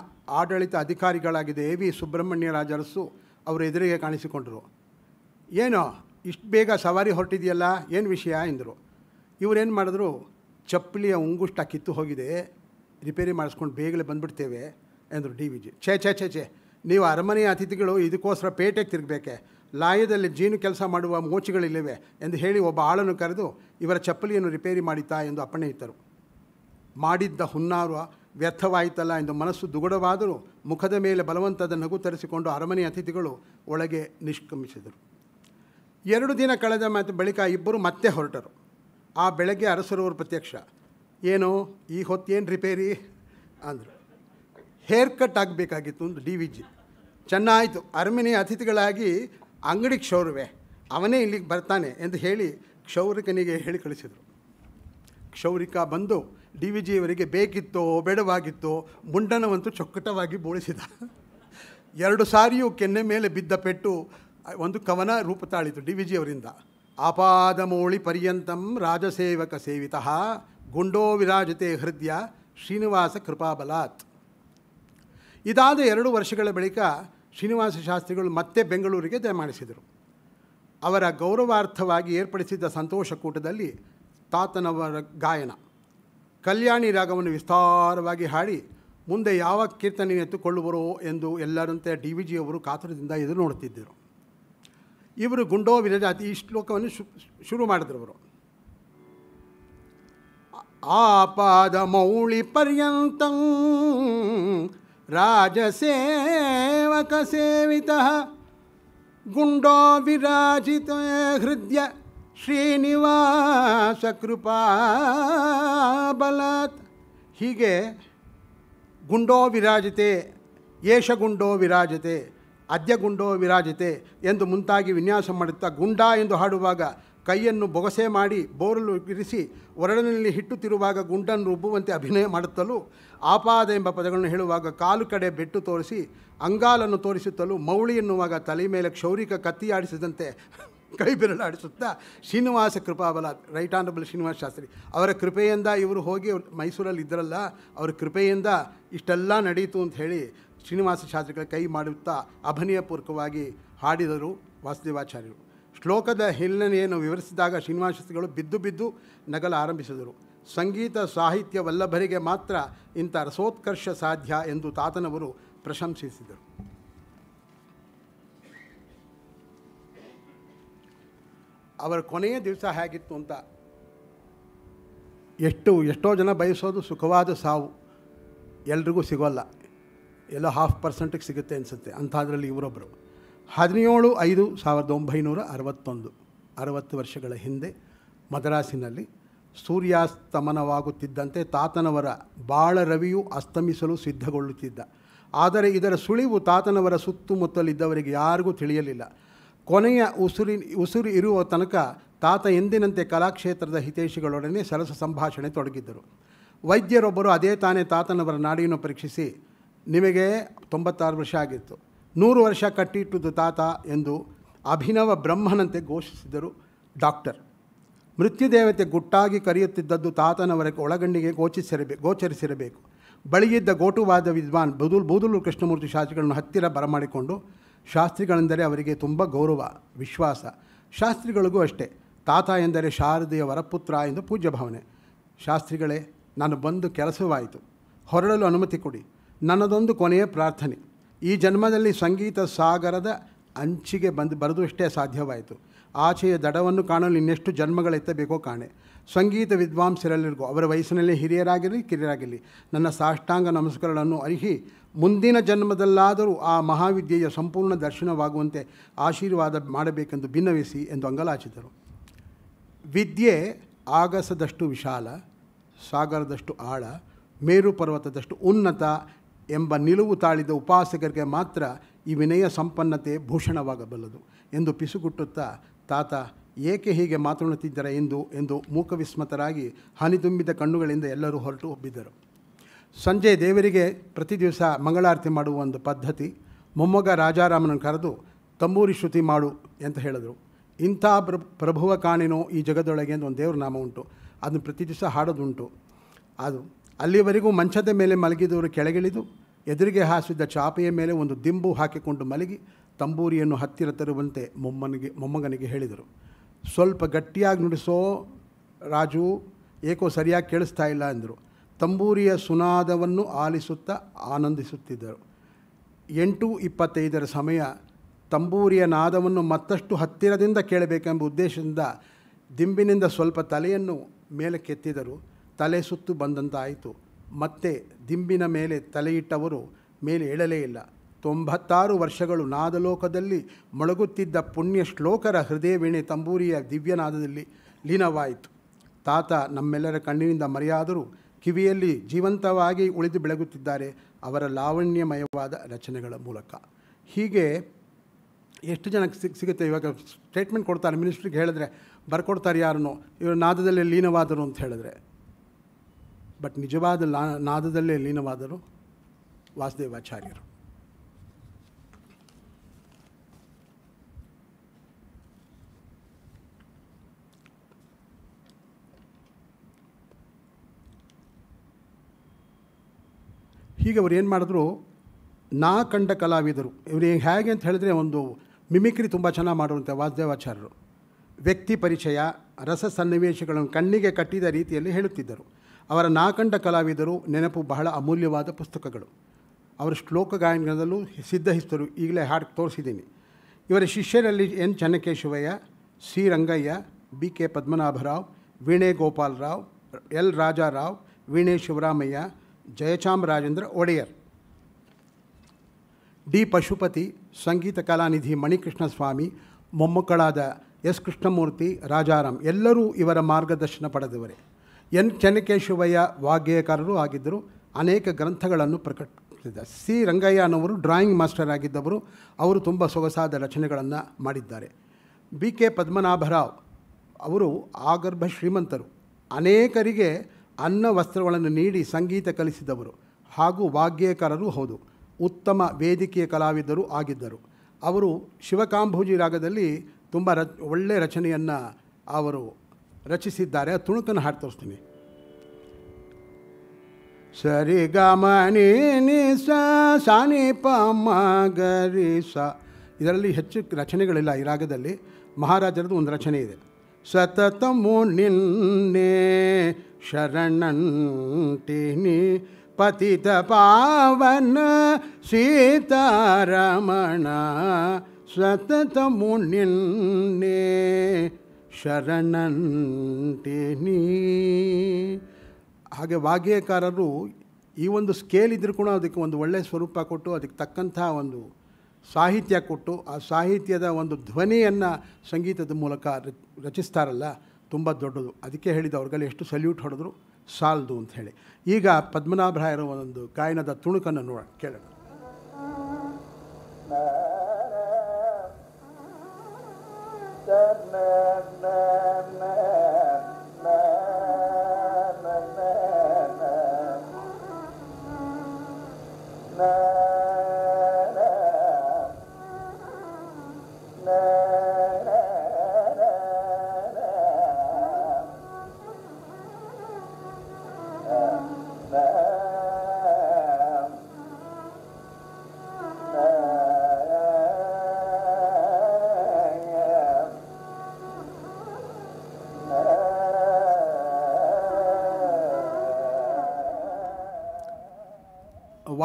Speaker 3: ಆಡಳಿತ ಅಧಿಕಾರಿಗಳಾಗಿದ್ದ ಎ ವಿ ಸುಬ್ರಹ್ಮಣ್ಯ ರಾಜರಸು ಅವರು ಎದುರಿಗೆ ಕಾಣಿಸಿಕೊಂಡರು ಏನೋ ಇಷ್ಟು ಬೇಗ ಸವಾರಿ ಹೊರಟಿದೆಯಲ್ಲ ಏನು ವಿಷಯ ಎಂದರು ಇವರೇನು ಮಾಡಿದ್ರು ಚಪ್ಪಲಿಯ ಉಂಗುಷ್ಟ ಕಿತ್ತು ಹೋಗಿದೆ ರಿಪೇರಿ ಮಾಡಿಸ್ಕೊಂಡು ಬೇಗಲೆ ಬಂದುಬಿಡ್ತೇವೆ ಎಂದರು ಡಿ ವಿ ಜಿ ಛೇ ಛೇ ಛೇ ಛೇ ನೀವು ಅರಮನೆಯ ಅತಿಥಿಗಳು ಇದಕ್ಕೋಸ್ಕರ ಪೇಟೆಗೆ ತಿರುಗಬೇಕೆ ಲಾಯದಲ್ಲಿ ಜೀನು ಕೆಲಸ ಮಾಡುವ ಮೋಚಿಗಳಿಲ್ಲವೆ ಎಂದು ಹೇಳಿ ಒಬ್ಬ ಆಳನ್ನು ಕರೆದು ಇವರ ಚಪ್ಪಲಿಯನ್ನು ರಿಪೇರಿ ಮಾಡಿತಾ ಎಂದು ಅಪ್ಪಣೆ ಇತ್ತರು ಮಾಡಿದ್ದ ಹುನ್ನಾರು ವ್ಯರ್ಥವಾಯಿತಲ್ಲ ಎಂದು ಮನಸ್ಸು ದುಗುಡವಾದರೂ ಮುಖದ ಮೇಲೆ ಬಲವಂತದ ನಗು ತರಿಸಿಕೊಂಡು ಅರಮನೆ ಅತಿಥಿಗಳು ಒಳಗೆ ನಿಷ್ಕ್ರಮಿಸಿದರು ಎರಡು ದಿನ ಕಳೆದ ಮತ್ತು ಬಳಿಕ ಇಬ್ಬರು ಮತ್ತೆ ಹೊರಟರು ಆ ಬೆಳಗ್ಗೆ ಅರಸರವರು ಪ್ರತ್ಯಕ್ಷ ಏನು ಈ ಹೊತ್ತೇನು ರಿಪೇರಿ ಅಂದರು ಹೇರ್ ಕಟ್ ಆಗಬೇಕಾಗಿತ್ತು ಒಂದು ಡಿ ವಿ ಜಿ ಚೆನ್ನಾಯಿತು ಅರಮನೆ ಅತಿಥಿಗಳಾಗಿ ಅಂಗಡಿ ಕ್ಷೌರವೇ ಅವನೇ ಇಲ್ಲಿಗೆ ಬರ್ತಾನೆ ಎಂದು ಹೇಳಿ ಕ್ಷೌರಿಕನಿಗೆ ಹೇಳಿ ಕಳಿಸಿದರು ಕ್ಷೌರಿಕ ಬಂದು ಡಿ ವಿ ಜಿಯವರಿಗೆ ಬೇಕಿತ್ತೋ ಬೇಡವಾಗಿತ್ತೋ ಮುಂಡನವಂತೂ ಚೊಕ್ಕಟವಾಗಿ ಬೋಳಿಸಿದ ಎರಡು ಸಾರಿಯೂ ಕೆನ್ನೆ ಮೇಲೆ ಬಿದ್ದ ಪೆಟ್ಟು ಒಂದು ಕವನ ರೂಪ ತಾಳಿತು ಡಿ ವಿ ಜಿಯವರಿಂದ ಮೋಳಿ ಪರ್ಯಂತಂ ರಾಜಸೇವಕ ಸೇವಿತಃ ಗುಂಡೋ ವಿರಾಜತೆ ಹೃದಯ ಶ್ರೀನಿವಾಸ ಕೃಪಾಬಲಾತ್ ಇದಾದ ಎರಡು ವರ್ಷಗಳ ಬಳಿಕ ಶ್ರೀನಿವಾಸ ಶಾಸ್ತ್ರಿಗಳು ಮತ್ತೆ ಬೆಂಗಳೂರಿಗೆ ದಯಮಾಡಿಸಿದರು ಅವರ ಗೌರವಾರ್ಥವಾಗಿ ಏರ್ಪಡಿಸಿದ್ದ ಸಂತೋಷ ಕೂಟದಲ್ಲಿ ತಾತನವರ ಗಾಯನ ಕಲ್ಯಾಣಿ ರಾಗವನ್ನು ವಿಸ್ತಾರವಾಗಿ ಹಾಡಿ ಮುಂದೆ ಯಾವ ಕೀರ್ತನೆ ಎತ್ತುಕೊಳ್ಳುವರು ಎಂದು ಎಲ್ಲರಂತೆ ಡಿ ವಿ ಜಿಯವರು ಕಾತುರದಿಂದ ಎದುರು ನೋಡುತ್ತಿದ್ದರು ಇವರು ಗುಂಡೋ ಅತಿ ಈ ಶ್ಲೋಕವನ್ನು ಶುರು ಮಾಡಿದ್ರು ಅವರು ಆಪಾದ ಮೌಳಿ ಪರ್ಯಂತ ರಾಜಸೇವಕ ಸೇವಿತ ಗುಂಡೋ ವಿರಾಜಿತ ಹೃದಯ ಶ್ರೀನಿವಾಸ ಬಲಾತ್ ಹೀಗೆ ಗುಂಡೋ ವಿರಾಜತೆ ಏಷ ಗುಂಡೋ ವಿರಾಜತೆ ಅದ್ಯ ಗುಂಡೋ ವಿರಾಜತೆ ಎಂದು ಮುಂತಾಗಿ ವಿನ್ಯಾಸ ಮಾಡುತ್ತಾ ಗುಂಡ ಎಂದು ಹಾಡುವಾಗ ಕೈಯನ್ನು ಬೊಗಸೆ ಮಾಡಿ ಬೋರಲು ಇರಿಸಿ ಒರಳಿನಲ್ಲಿ ಹಿಟ್ಟುತ್ತಿರುವಾಗ ಗುಂಡನ್ನು ರುಬ್ಬುವಂತೆ ಅಭಿನಯ ಮಾಡುತ್ತಲೂ ಆಪಾದ ಎಂಬ ಪದಗಳನ್ನು ಹೇಳುವಾಗ ಕಾಲು ಕಡೆ ಬೆಟ್ಟು ತೋರಿಸಿ ಅಂಗಾಲನ್ನು ತೋರಿಸುತ್ತಲೂ ಮೌಳಿ ಎನ್ನುವಾಗ ತಲೆ ಮೇಲೆ ಕ್ಷೌರಿಕ ಕತ್ತಿಯಾಡಿಸಿದಂತೆ ಕೈ ಬೆರಳಾಡಿಸುತ್ತಾ ಶ್ರೀನಿವಾಸ ಕೃಪಾಬಲ ರೈಟ್ ಆನರಬಲ್ ಶ್ರೀನಿವಾಸ ಶಾಸ್ತ್ರಿ ಅವರ ಕೃಪೆಯಿಂದ ಇವರು ಹೋಗಿ ಮೈಸೂರಲ್ಲಿ ಇದ್ದರಲ್ಲ ಅವರ ಕೃಪೆಯಿಂದ ಇಷ್ಟೆಲ್ಲ ನಡೆಯಿತು ಅಂತ ಹೇಳಿ ಶ್ರೀನಿವಾಸ ಶಾಸ್ತ್ರಿಗಳ ಕೈ ಮಾಡುತ್ತಾ ಅಭಿನಯಪೂರ್ವಕವಾಗಿ ಹಾಡಿದರು ವಾಸುದೇವಾಚಾರ್ಯರು ಶ್ಲೋಕದ ಹಿನ್ನೆಲೆಯನ್ನು ವಿವರಿಸಿದಾಗ ಶ್ರೀನಿವಾಸ ಶಾಸ್ತ್ರಿಗಳು ಬಿದ್ದು ಬಿದ್ದು ನಗಲು ಆರಂಭಿಸಿದರು ಸಂಗೀತ ಸಾಹಿತ್ಯ ವಲ್ಲಭರಿಗೆ ಮಾತ್ರ ಇಂಥ ರಸೋತ್ಕರ್ಷ ಸಾಧ್ಯ ಎಂದು ತಾತನವರು ಪ್ರಶಂಸಿಸಿದರು ಅವರ ಕೊನೆಯ ದಿವಸ ಹೇಗಿತ್ತು ಅಂತ ಎಷ್ಟು ಎಷ್ಟೋ ಜನ ಬಯಸೋದು ಸುಖವಾದ ಸಾವು ಎಲ್ರಿಗೂ ಸಿಗೋಲ್ಲ ಎಲ್ಲೋ ಹಾಫ್ ಪರ್ಸೆಂಟಿಗೆ ಸಿಗುತ್ತೆ ಅನಿಸುತ್ತೆ ಅಂಥದ್ರಲ್ಲಿ ಇವರೊಬ್ಬರು ಹದಿನೇಳು ಐದು ಸಾವಿರದ ಒಂಬೈನೂರ ಅರವತ್ತೊಂದು ಅರವತ್ತು ವರ್ಷಗಳ ಹಿಂದೆ ಮದ್ರಾಸಿನಲ್ಲಿ ಸೂರ್ಯಾಸ್ತಮನವಾಗುತ್ತಿದ್ದಂತೆ ತಾತನವರ ಬಾಳ ರವಿಯು ಅಸ್ತಮಿಸಲು ಸಿದ್ಧಗೊಳ್ಳುತ್ತಿದ್ದ ಆದರೆ ಇದರ ಸುಳಿವು ತಾತನವರ ಸುತ್ತಮುತ್ತಲಿದ್ದವರಿಗೆ ಯಾರಿಗೂ ತಿಳಿಯಲಿಲ್ಲ ಕೊನೆಯ ಉಸುರಿ ಉಸುರು ಇರುವ ತನಕ ತಾತ ಎಂದಿನಂತೆ ಕಲಾಕ್ಷೇತ್ರದ ಹಿತೈಷಿಗಳೊಡನೆ ಸರಸ ಸಂಭಾಷಣೆ ತೊಡಗಿದ್ದರು ವೈದ್ಯರೊಬ್ಬರು ಅದೇ ತಾನೇ ತಾತನವರ ನಾಡಿಯನ್ನು ಪರೀಕ್ಷಿಸಿ ನಿಮಗೆ ತೊಂಬತ್ತಾರು ವರ್ಷ ಆಗಿತ್ತು ನೂರು ವರ್ಷ ಕಟ್ಟಿಟ್ಟುದು ತಾತ ಎಂದು ಅಭಿನವ ಬ್ರಹ್ಮನಂತೆ ಘೋಷಿಸಿದರು ಡಾಕ್ಟರ್ ಮೃತ್ಯುದೇವತೆ ಗುಟ್ಟಾಗಿ ಕರೆಯುತ್ತಿದ್ದದ್ದು ತಾತನವರ ಒಳಗಣ್ಣಿಗೆ ಗೋಚಿಸಿರಬೇಕು ಗೋಚರಿಸಿರಬೇಕು ಬಳಿಯಿದ್ದ ಗೋಟುವಾದ ವಿದ್ವಾನ್ ಬದುಲು ಬೂದುಲು ಕೃಷ್ಣಮೂರ್ತಿ ಶಾಸ್ತ್ರಿಗಳನ್ನು ಹತ್ತಿರ ಬರಮಾಡಿಕೊಂಡು ಶಾಸ್ತ್ರಿಗಳೆಂದರೆ ಅವರಿಗೆ ತುಂಬ ಗೌರವ ವಿಶ್ವಾಸ ಶಾಸ್ತ್ರಿಗಳಿಗೂ ಅಷ್ಟೇ ತಾತ ಎಂದರೆ ಶಾರದೆಯ ವರಪುತ್ರ ಎಂದು ಪೂಜ್ಯ ಭಾವನೆ ಶಾಸ್ತ್ರಿಗಳೇ ನಾನು ಬಂದು ಕೆಲಸವಾಯಿತು ಹೊರಡಲು ಅನುಮತಿ ಕೊಡಿ ನನ್ನದೊಂದು ಕೊನೆಯ ಪ್ರಾರ್ಥನೆ ಈ ಜನ್ಮದಲ್ಲಿ ಸಂಗೀತ ಸಾಗರದ ಅಂಚಿಗೆ ಬಂದು ಅಷ್ಟೇ ಸಾಧ್ಯವಾಯಿತು ಆಚೆಯ ದಡವನ್ನು ಕಾಣಲು ಇನ್ನೆಷ್ಟು ಜನ್ಮಗಳೆತ್ತಬೇಕೋ ಕಾಣೆ ಸಂಗೀತ ವಿದ್ವಾಂಸರೆಲ್ಲರಿಗೂ ಅವರ ವಯಸ್ಸಿನಲ್ಲಿ ಹಿರಿಯರಾಗಿರಲಿ ಕಿರಿಯರಾಗಿರಲಿ ನನ್ನ ಸಾಷ್ಟಾಂಗ ನಮಸ್ಕಾರಗಳನ್ನು ಅರಿಹಿ ಮುಂದಿನ ಜನ್ಮದಲ್ಲಾದರೂ ಆ ಮಹಾವಿದ್ಯೆಯ ಸಂಪೂರ್ಣ ದರ್ಶನವಾಗುವಂತೆ ಆಶೀರ್ವಾದ ಮಾಡಬೇಕೆಂದು ಭಿನ್ನವಿಸಿ ಎಂದು ಅಂಗಲಾಚಿದರು ವಿದ್ಯೆ ಆಗಸದಷ್ಟು ವಿಶಾಲ ಸಾಗರದಷ್ಟು ಆಳ ಮೇರು ಪರ್ವತದಷ್ಟು ಉನ್ನತ ಎಂಬ ನಿಲುವು ತಾಳಿದ ಉಪಾಸಕರಿಗೆ ಮಾತ್ರ ಈ ವಿನಯ ಸಂಪನ್ನತೆ ಭೂಷಣವಾಗಬಲ್ಲದು ಎಂದು ಪಿಸುಗುಟ್ಟುತ್ತಾ ತಾತ ಏಕೆ ಹೀಗೆ ಮಾತನಾಡುತ್ತಿದ್ದರೆ ಎಂದು ಎಂದು ಮೂಕವಿಸ್ಮತರಾಗಿ ಹನಿದುಂಬಿದ ಕಣ್ಣುಗಳಿಂದ ಎಲ್ಲರೂ ಹೊರಟು ಒಬ್ಬಿದ್ದರು ಸಂಜೆ ದೇವರಿಗೆ ಪ್ರತಿ ದಿವಸ ಮಂಗಳಾರತಿ ಮಾಡುವ ಒಂದು ಪದ್ಧತಿ ಮೊಮ್ಮಗ ರಾಜಾರಾಮನನ್ನು ಕರೆದು ತಂಬೂರಿ ಶ್ರುತಿ ಮಾಡು ಅಂತ ಹೇಳಿದರು ಇಂಥ ಪ್ರ ಪ್ರಭುವ ಕಾಣಿನೋ ಈ ಜಗದೊಳಗೆ ಒಂದು ದೇವ್ರ ನಾಮ ಉಂಟು ಅದನ್ನು ಪ್ರತಿ ದಿವಸ ಹಾಡೋದುಂಟು ಅದು ಅಲ್ಲಿವರೆಗೂ ಮಂಚದ ಮೇಲೆ ಮಲಗಿದವರು ಕೆಳಗಿಳಿದು ಎದುರಿಗೆ ಹಾಸಿದ್ದ ಚಾಪೆಯ ಮೇಲೆ ಒಂದು ದಿಂಬು ಹಾಕಿಕೊಂಡು ಮಲಗಿ ತಂಬೂರಿಯನ್ನು ಹತ್ತಿರ ತರುವಂತೆ ಮೊಮ್ಮನಿಗೆ ಮೊಮ್ಮಗನಿಗೆ ಹೇಳಿದರು ಸ್ವಲ್ಪ ಗಟ್ಟಿಯಾಗಿ ನುಡಿಸೋ ರಾಜು ಏಕೋ ಸರಿಯಾಗಿ ಕೇಳಿಸ್ತಾ ಇಲ್ಲ ಅಂದರು ತಂಬೂರಿಯ ಸುನಾದವನ್ನು ಆಲಿಸುತ್ತಾ ಆನಂದಿಸುತ್ತಿದ್ದರು ಎಂಟು ಇಪ್ಪತ್ತೈದರ ಸಮಯ ತಂಬೂರಿಯ ನಾದವನ್ನು ಮತ್ತಷ್ಟು ಹತ್ತಿರದಿಂದ ಕೇಳಬೇಕೆಂಬ ಉದ್ದೇಶದಿಂದ ದಿಂಬಿನಿಂದ ಸ್ವಲ್ಪ ತಲೆಯನ್ನು ಮೇಲೆ ಕೆತ್ತಿದರು ತಲೆ ಸುತ್ತು ಬಂದಂತಾಯಿತು ಮತ್ತೆ ದಿಂಬಿನ ಮೇಲೆ ತಲೆಯಿಟ್ಟವರು ಮೇಲೆ ಏಳಲೇ ಇಲ್ಲ ತೊಂಬತ್ತಾರು ವರ್ಷಗಳು ನಾದಲೋಕದಲ್ಲಿ ಮೊಳಗುತ್ತಿದ್ದ ಪುಣ್ಯ ಶ್ಲೋಕರ ಹೃದಯ ತಂಬೂರಿಯ ದಿವ್ಯನಾದದಲ್ಲಿ ಲೀನವಾಯಿತು ತಾತ ನಮ್ಮೆಲ್ಲರ ಕಣ್ಣಿನಿಂದ ಮರೆಯಾದರೂ ಕಿವಿಯಲ್ಲಿ ಜೀವಂತವಾಗಿ ಉಳಿದು ಬೆಳಗುತ್ತಿದ್ದಾರೆ ಅವರ ಲಾವಣ್ಯಮಯವಾದ ರಚನೆಗಳ ಮೂಲಕ ಹೀಗೆ ಎಷ್ಟು ಜನಕ್ಕೆ ಸಿಗ್ ಸಿಗುತ್ತೆ ಇವಾಗ ಸ್ಟೇಟ್ಮೆಂಟ್ ಕೊಡ್ತಾರೆ ಮಿನಿಸ್ಟ್ರಿಗೆ ಹೇಳಿದ್ರೆ ಬರ್ಕೊಡ್ತಾರೆ ಯಾರನ್ನು ಇವರು ನಾದದಲ್ಲೇ ಲೀನವಾದರು ಅಂತ ಹೇಳಿದ್ರೆ ಬಟ್ ನಿಜವಾದ ಲಾ ನಾದದಲ್ಲೇ ಲೀನವಾದರು ವಾಸುದೇವಾಚಾರ್ಯರು ಹೀಗೆ ಅವ್ರು ಏನು ಮಾಡಿದ್ರು ನಾ ಕಂಡ ಕಲಾವಿದರು ಇವರು ಹೇಗೆ ಅಂತ ಹೇಳಿದ್ರೆ ಒಂದು ಮಿಮಿಕ್ರಿ ತುಂಬ ಚೆನ್ನಾಗಿ ಮಾಡುವಂಥ ವಾಸುದೇವಾಚಾರ್ಯರು ವ್ಯಕ್ತಿ ಪರಿಚಯ ರಸ ಸನ್ನಿವೇಶಗಳನ್ನು ಕಣ್ಣಿಗೆ ಕಟ್ಟಿದ ರೀತಿಯಲ್ಲಿ ಹೇಳುತ್ತಿದ್ದರು ಅವರ ನಾಕಂಡ ಕಲಾವಿದರು ನೆನಪು ಬಹಳ ಅಮೂಲ್ಯವಾದ ಪುಸ್ತಕಗಳು ಅವರ ಶ್ಲೋಕ ಗಾಯನದಲ್ಲೂ ಸಿದ್ಧಹಿಸ್ತರು ಈಗಲೇ ಹಾಡು ತೋರಿಸಿದ್ದೀನಿ ಇವರ ಶಿಷ್ಯರಲ್ಲಿ N Channakeshavaiah C Rangaiah B K Padmanabharao ವೀಣೆ ಗೋಪಾಲರಾವ್ ಎಲ್ ರಾಜಾರಾವ್ ವೀಣೆ ಶಿವರಾಮಯ್ಯ ಜಯಚಾಮರಾಜೇಂದ್ರ ಒಡೆಯರ್ ಡಿ ಪಶುಪತಿ ಸಂಗೀತ ಕಲಾನಿಧಿ ಮಣಿಕೃಷ್ಣ ಸ್ವಾಮಿ ಮೊಮ್ಮಕ್ಕಳಾದ ಎಸ್ ಕೃಷ್ಣಮೂರ್ತಿ ರಾಜಾರಾಮ್ ಎಲ್ಲರೂ ಇವರ ಮಾರ್ಗದರ್ಶನ ಪಡೆದವರೇ ಎನ್ ಚನ್ನಕೇಶವಯ್ಯ ವಾಗ್ಗೇಯಕಾರರು ಆಗಿದ್ದರು ಅನೇಕ ಗ್ರಂಥಗಳನ್ನು ಪ್ರಕಟಿಸಿದ ಸಿ ರಂಗಯ್ಯನವರು ಡ್ರಾಯಿಂಗ್ ಮಾಸ್ಟರ್ ಆಗಿದ್ದವರು ಅವರು ತುಂಬ ಸೊಗಸಾದ ರಚನೆಗಳನ್ನು ಮಾಡಿದ್ದಾರೆ ಬಿ ಕೆ ಪದ್ಮನಾಭರಾವ್ ಅವರು ಆಗರ್ಭ ಶ್ರೀಮಂತರು ಅನೇಕರಿಗೆ ಅನ್ನ ವಸ್ತ್ರಗಳನ್ನು ನೀಡಿ ಸಂಗೀತ ಕಲಿಸಿದವರು ಹಾಗೂ ವಾಗ್ಗೇಯಕಾರರೂ ಹೌದು ಉತ್ತಮ ವೇದಿಕೆಯ ಕಲಾವಿದರು ಆಗಿದ್ದರು ಅವರು ಶಿವಕಾಂಭೂಜಿ ರಾಗದಲ್ಲಿ ತುಂಬ ರಚ ಒಳ್ಳೆಯ ರಚನೆಯನ್ನು ಅವರು ರಚಿಸಿದ್ದಾರೆ ಆ ತುಣುಕನ್ನು ಹಾಡು ತೋರಿಸ್ತೀನಿ ಸರಿ ಗಮನಿ ನಿಸ ಸಾನಿ ಪ ಸ ಇದರಲ್ಲಿ ಹೆಚ್ಚು ರಚನೆಗಳಿಲ್ಲ ಈ ರಾಗದಲ್ಲಿ ಮಹಾರಾಜರದ್ದು ಒಂದು ರಚನೆ ಇದೆ ಸತತ ಮು ಶರಣಿ ಪತಿತ ಪಾವನ ಸೀತಾರಮಣ ಸತತ ಮುನಿನ್ನೇ ಶರಣಿ ಹಾಗೆ ವಾಗ್ಯಕಾರರು ಈ ಒಂದು ಸ್ಕೇಲ್ ಇದ್ರೂ ಕೂಡ ಅದಕ್ಕೆ ಒಂದು ಒಳ್ಳೆಯ ಸ್ವರೂಪ ಕೊಟ್ಟು ಅದಕ್ಕೆ ತಕ್ಕಂಥ ಒಂದು ಸಾಹಿತ್ಯ ಕೊಟ್ಟು ಆ ಸಾಹಿತ್ಯದ ಒಂದು ಧ್ವನಿಯನ್ನು ಸಂಗೀತದ ಮೂಲಕ ರಚಿಸ್ತಾರಲ್ಲ ತುಂಬ ದೊಡ್ಡದು ಅದಕ್ಕೆ ಹೇಳಿದ ಅವ್ರಿಗೆಲ್ಲ ಎಷ್ಟು ಸಲ್ಯೂಟ್ ಹೊಡೆದ್ರು ಸಾಲದು ಅಂತ ಹೇಳಿ ಈಗ ಪದ್ಮನಾಭರಾಯರ ಒಂದು ಗಾಯನದ ತುಣುಕನ್ನು ನೋಡ ಕೇಳೋಣ na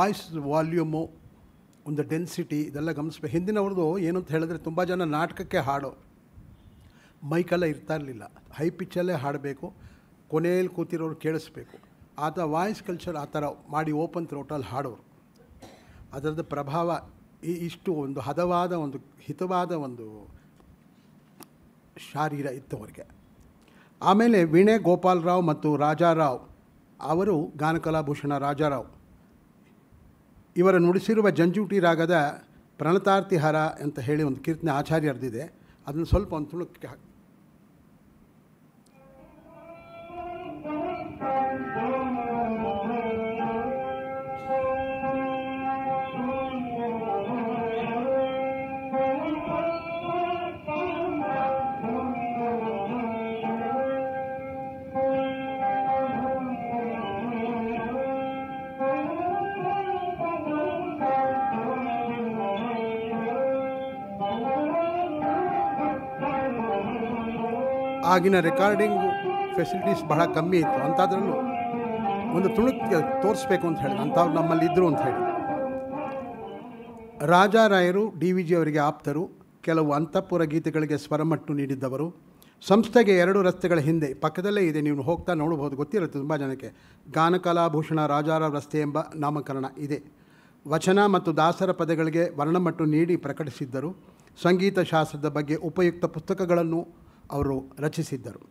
Speaker 3: ವಾಯ್ಸ್ ವಾಲ್ಯೂಮು ಒಂದು ಡೆನ್ಸಿಟಿ ಇದೆಲ್ಲ ಗಮನಿಸ್ಬೇಕು ಹಿಂದಿನವ್ರದ್ದು ಏನು ಅಂತ ಹೇಳಿದ್ರೆ ತುಂಬ ಜನ ನಾಟಕಕ್ಕೆ ಹಾಡು ಮೈಕೆಲ್ಲ ಇರ್ತಾ ಇರಲಿಲ್ಲ ಹೈ ಪಿಚ್ಚಲ್ಲೇ ಹಾಡಬೇಕು ಕೊನೆಯಲ್ಲಿ ಕೂತಿರೋರು ಕೇಳಿಸ್ಬೇಕು ಆ ವಾಯ್ಸ್ ಕಲ್ಚರ್ ಆ ಥರ ಮಾಡಿ ಓಪನ್ ಥ್ರೋಟಲ್ಲಿ ಹಾಡೋರು ಅದರದ್ದು ಪ್ರಭಾವ ಈ ಇಷ್ಟು ಒಂದು ಹದವಾದ ಒಂದು ಹಿತವಾದ ಒಂದು ಶಾರೀರ ಇತ್ತು ಇತ್ತವರಿಗೆ ಆಮೇಲೆ ವೀಣೆ ರಾವ್ ಮತ್ತು ರಾಜಾರಾವ್ ಅವರು ಗಾನಕಲಾಭೂಷಣ ರಾಜಾರಾವ್ ಇವರ ನುಡಿಸಿರುವ ಜಂಜೂಟಿ ರಾಗದ ಪ್ರಣತಾರ್ತಿಹಾರ ಅಂತ ಹೇಳಿ ಒಂದು ಕೀರ್ತನೆ ಆಚಾರ್ಯರ್ದಿದೆ ಅದನ್ನು ಸ್ವಲ್ಪ ಒಂದು ತುಳುಕಿ ಆಗಿನ ರೆಕಾರ್ಡಿಂಗ್ ಫೆಸಿಲಿಟೀಸ್ ಬಹಳ ಕಮ್ಮಿ ಇತ್ತು ಅಂಥದ್ರಲ್ಲೂ ಒಂದು ತುಣುಕು ತೋರಿಸ್ಬೇಕು ಅಂತ ಹೇಳಿ ಅಂಥವ್ರು ನಮ್ಮಲ್ಲಿ ಇದ್ದರು ಅಂತ ಹೇಳಿ ರಾಜಾರಾಯರು ಡಿ ವಿ ಜಿ ಅವರಿಗೆ ಆಪ್ತರು ಕೆಲವು ಅಂತಃಪುರ ಗೀತೆಗಳಿಗೆ ಸ್ವರಮಟ್ಟು ನೀಡಿದ್ದವರು ಸಂಸ್ಥೆಗೆ ಎರಡು ರಸ್ತೆಗಳ ಹಿಂದೆ ಪಕ್ಕದಲ್ಲೇ ಇದೆ ನೀವು ಹೋಗ್ತಾ ನೋಡಬಹುದು ಗೊತ್ತಿರುತ್ತೆ ತುಂಬ ಜನಕ್ಕೆ ಗಾನಕಲಾಭೂಷಣ ರಾಜಾರಾವ್ ರಸ್ತೆ ಎಂಬ ನಾಮಕರಣ ಇದೆ ವಚನ ಮತ್ತು ದಾಸರ ಪದಗಳಿಗೆ ವರ್ಣಮಟ್ಟು ನೀಡಿ ಪ್ರಕಟಿಸಿದ್ದರು ಸಂಗೀತ ಶಾಸ್ತ್ರದ ಬಗ್ಗೆ ಉಪಯುಕ್ತ ಪುಸ್ತಕಗಳನ್ನು ಅವರು ರಚಿಸಿದ್ದರು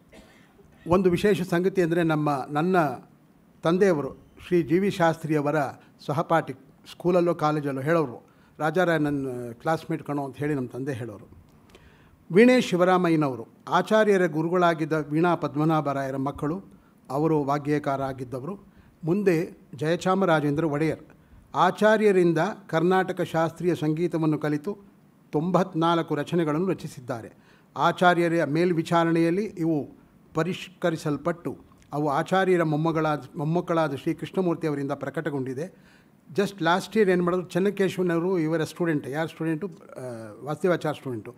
Speaker 3: ಒಂದು ವಿಶೇಷ ಸಂಗತಿ ಅಂದರೆ ನಮ್ಮ ನನ್ನ ತಂದೆಯವರು ಶ್ರೀ ಜಿ ವಿ ಶಾಸ್ತ್ರಿಯವರ ಸಹಪಾಠಿ ಸ್ಕೂಲಲ್ಲೋ ಕಾಲೇಜಲ್ಲೋ ಹೇಳೋರು ರಾಜಾರಾಯ ನನ್ನ ಕ್ಲಾಸ್ಮೇಟ್ ಕಣೋ ಅಂತ ಹೇಳಿ ನಮ್ಮ ತಂದೆ ಹೇಳೋರು ವೀಣೆ ಶಿವರಾಮಯ್ಯನವರು ಆಚಾರ್ಯರ ಗುರುಗಳಾಗಿದ್ದ ವೀಣಾ ಪದ್ಮನಾಭರಾಯರ ಮಕ್ಕಳು ಅವರು ಆಗಿದ್ದವರು ಮುಂದೆ ಜಯಚಾಮರಾಜೇಂದ್ರ ಒಡೆಯರ್ ಆಚಾರ್ಯರಿಂದ ಕರ್ನಾಟಕ ಶಾಸ್ತ್ರೀಯ ಸಂಗೀತವನ್ನು ಕಲಿತು ತೊಂಬತ್ನಾಲ್ಕು ರಚನೆಗಳನ್ನು ರಚಿಸಿದ್ದಾರೆ ಆಚಾರ್ಯರ ಮೇಲ್ವಿಚಾರಣೆಯಲ್ಲಿ ಇವು ಪರಿಷ್ಕರಿಸಲ್ಪಟ್ಟು ಅವು ಆಚಾರ್ಯರ ಮೊಮ್ಮಗಳಾದ ಮೊಮ್ಮಕ್ಕಳಾದ ಶ್ರೀ ಅವರಿಂದ ಪ್ರಕಟಗೊಂಡಿದೆ ಜಸ್ಟ್ ಲಾಸ್ಟ್ ಇಯರ್ ಏನು ಮಾಡಿದ್ರು ಚನ್ನಕೇಶವನವರು ಇವರ ಸ್ಟೂಡೆಂಟ್ ಯಾರು ಸ್ಟೂಡೆಂಟು ವಾಸ್ತವಾಚಾರ ಸ್ಟೂಡೆಂಟು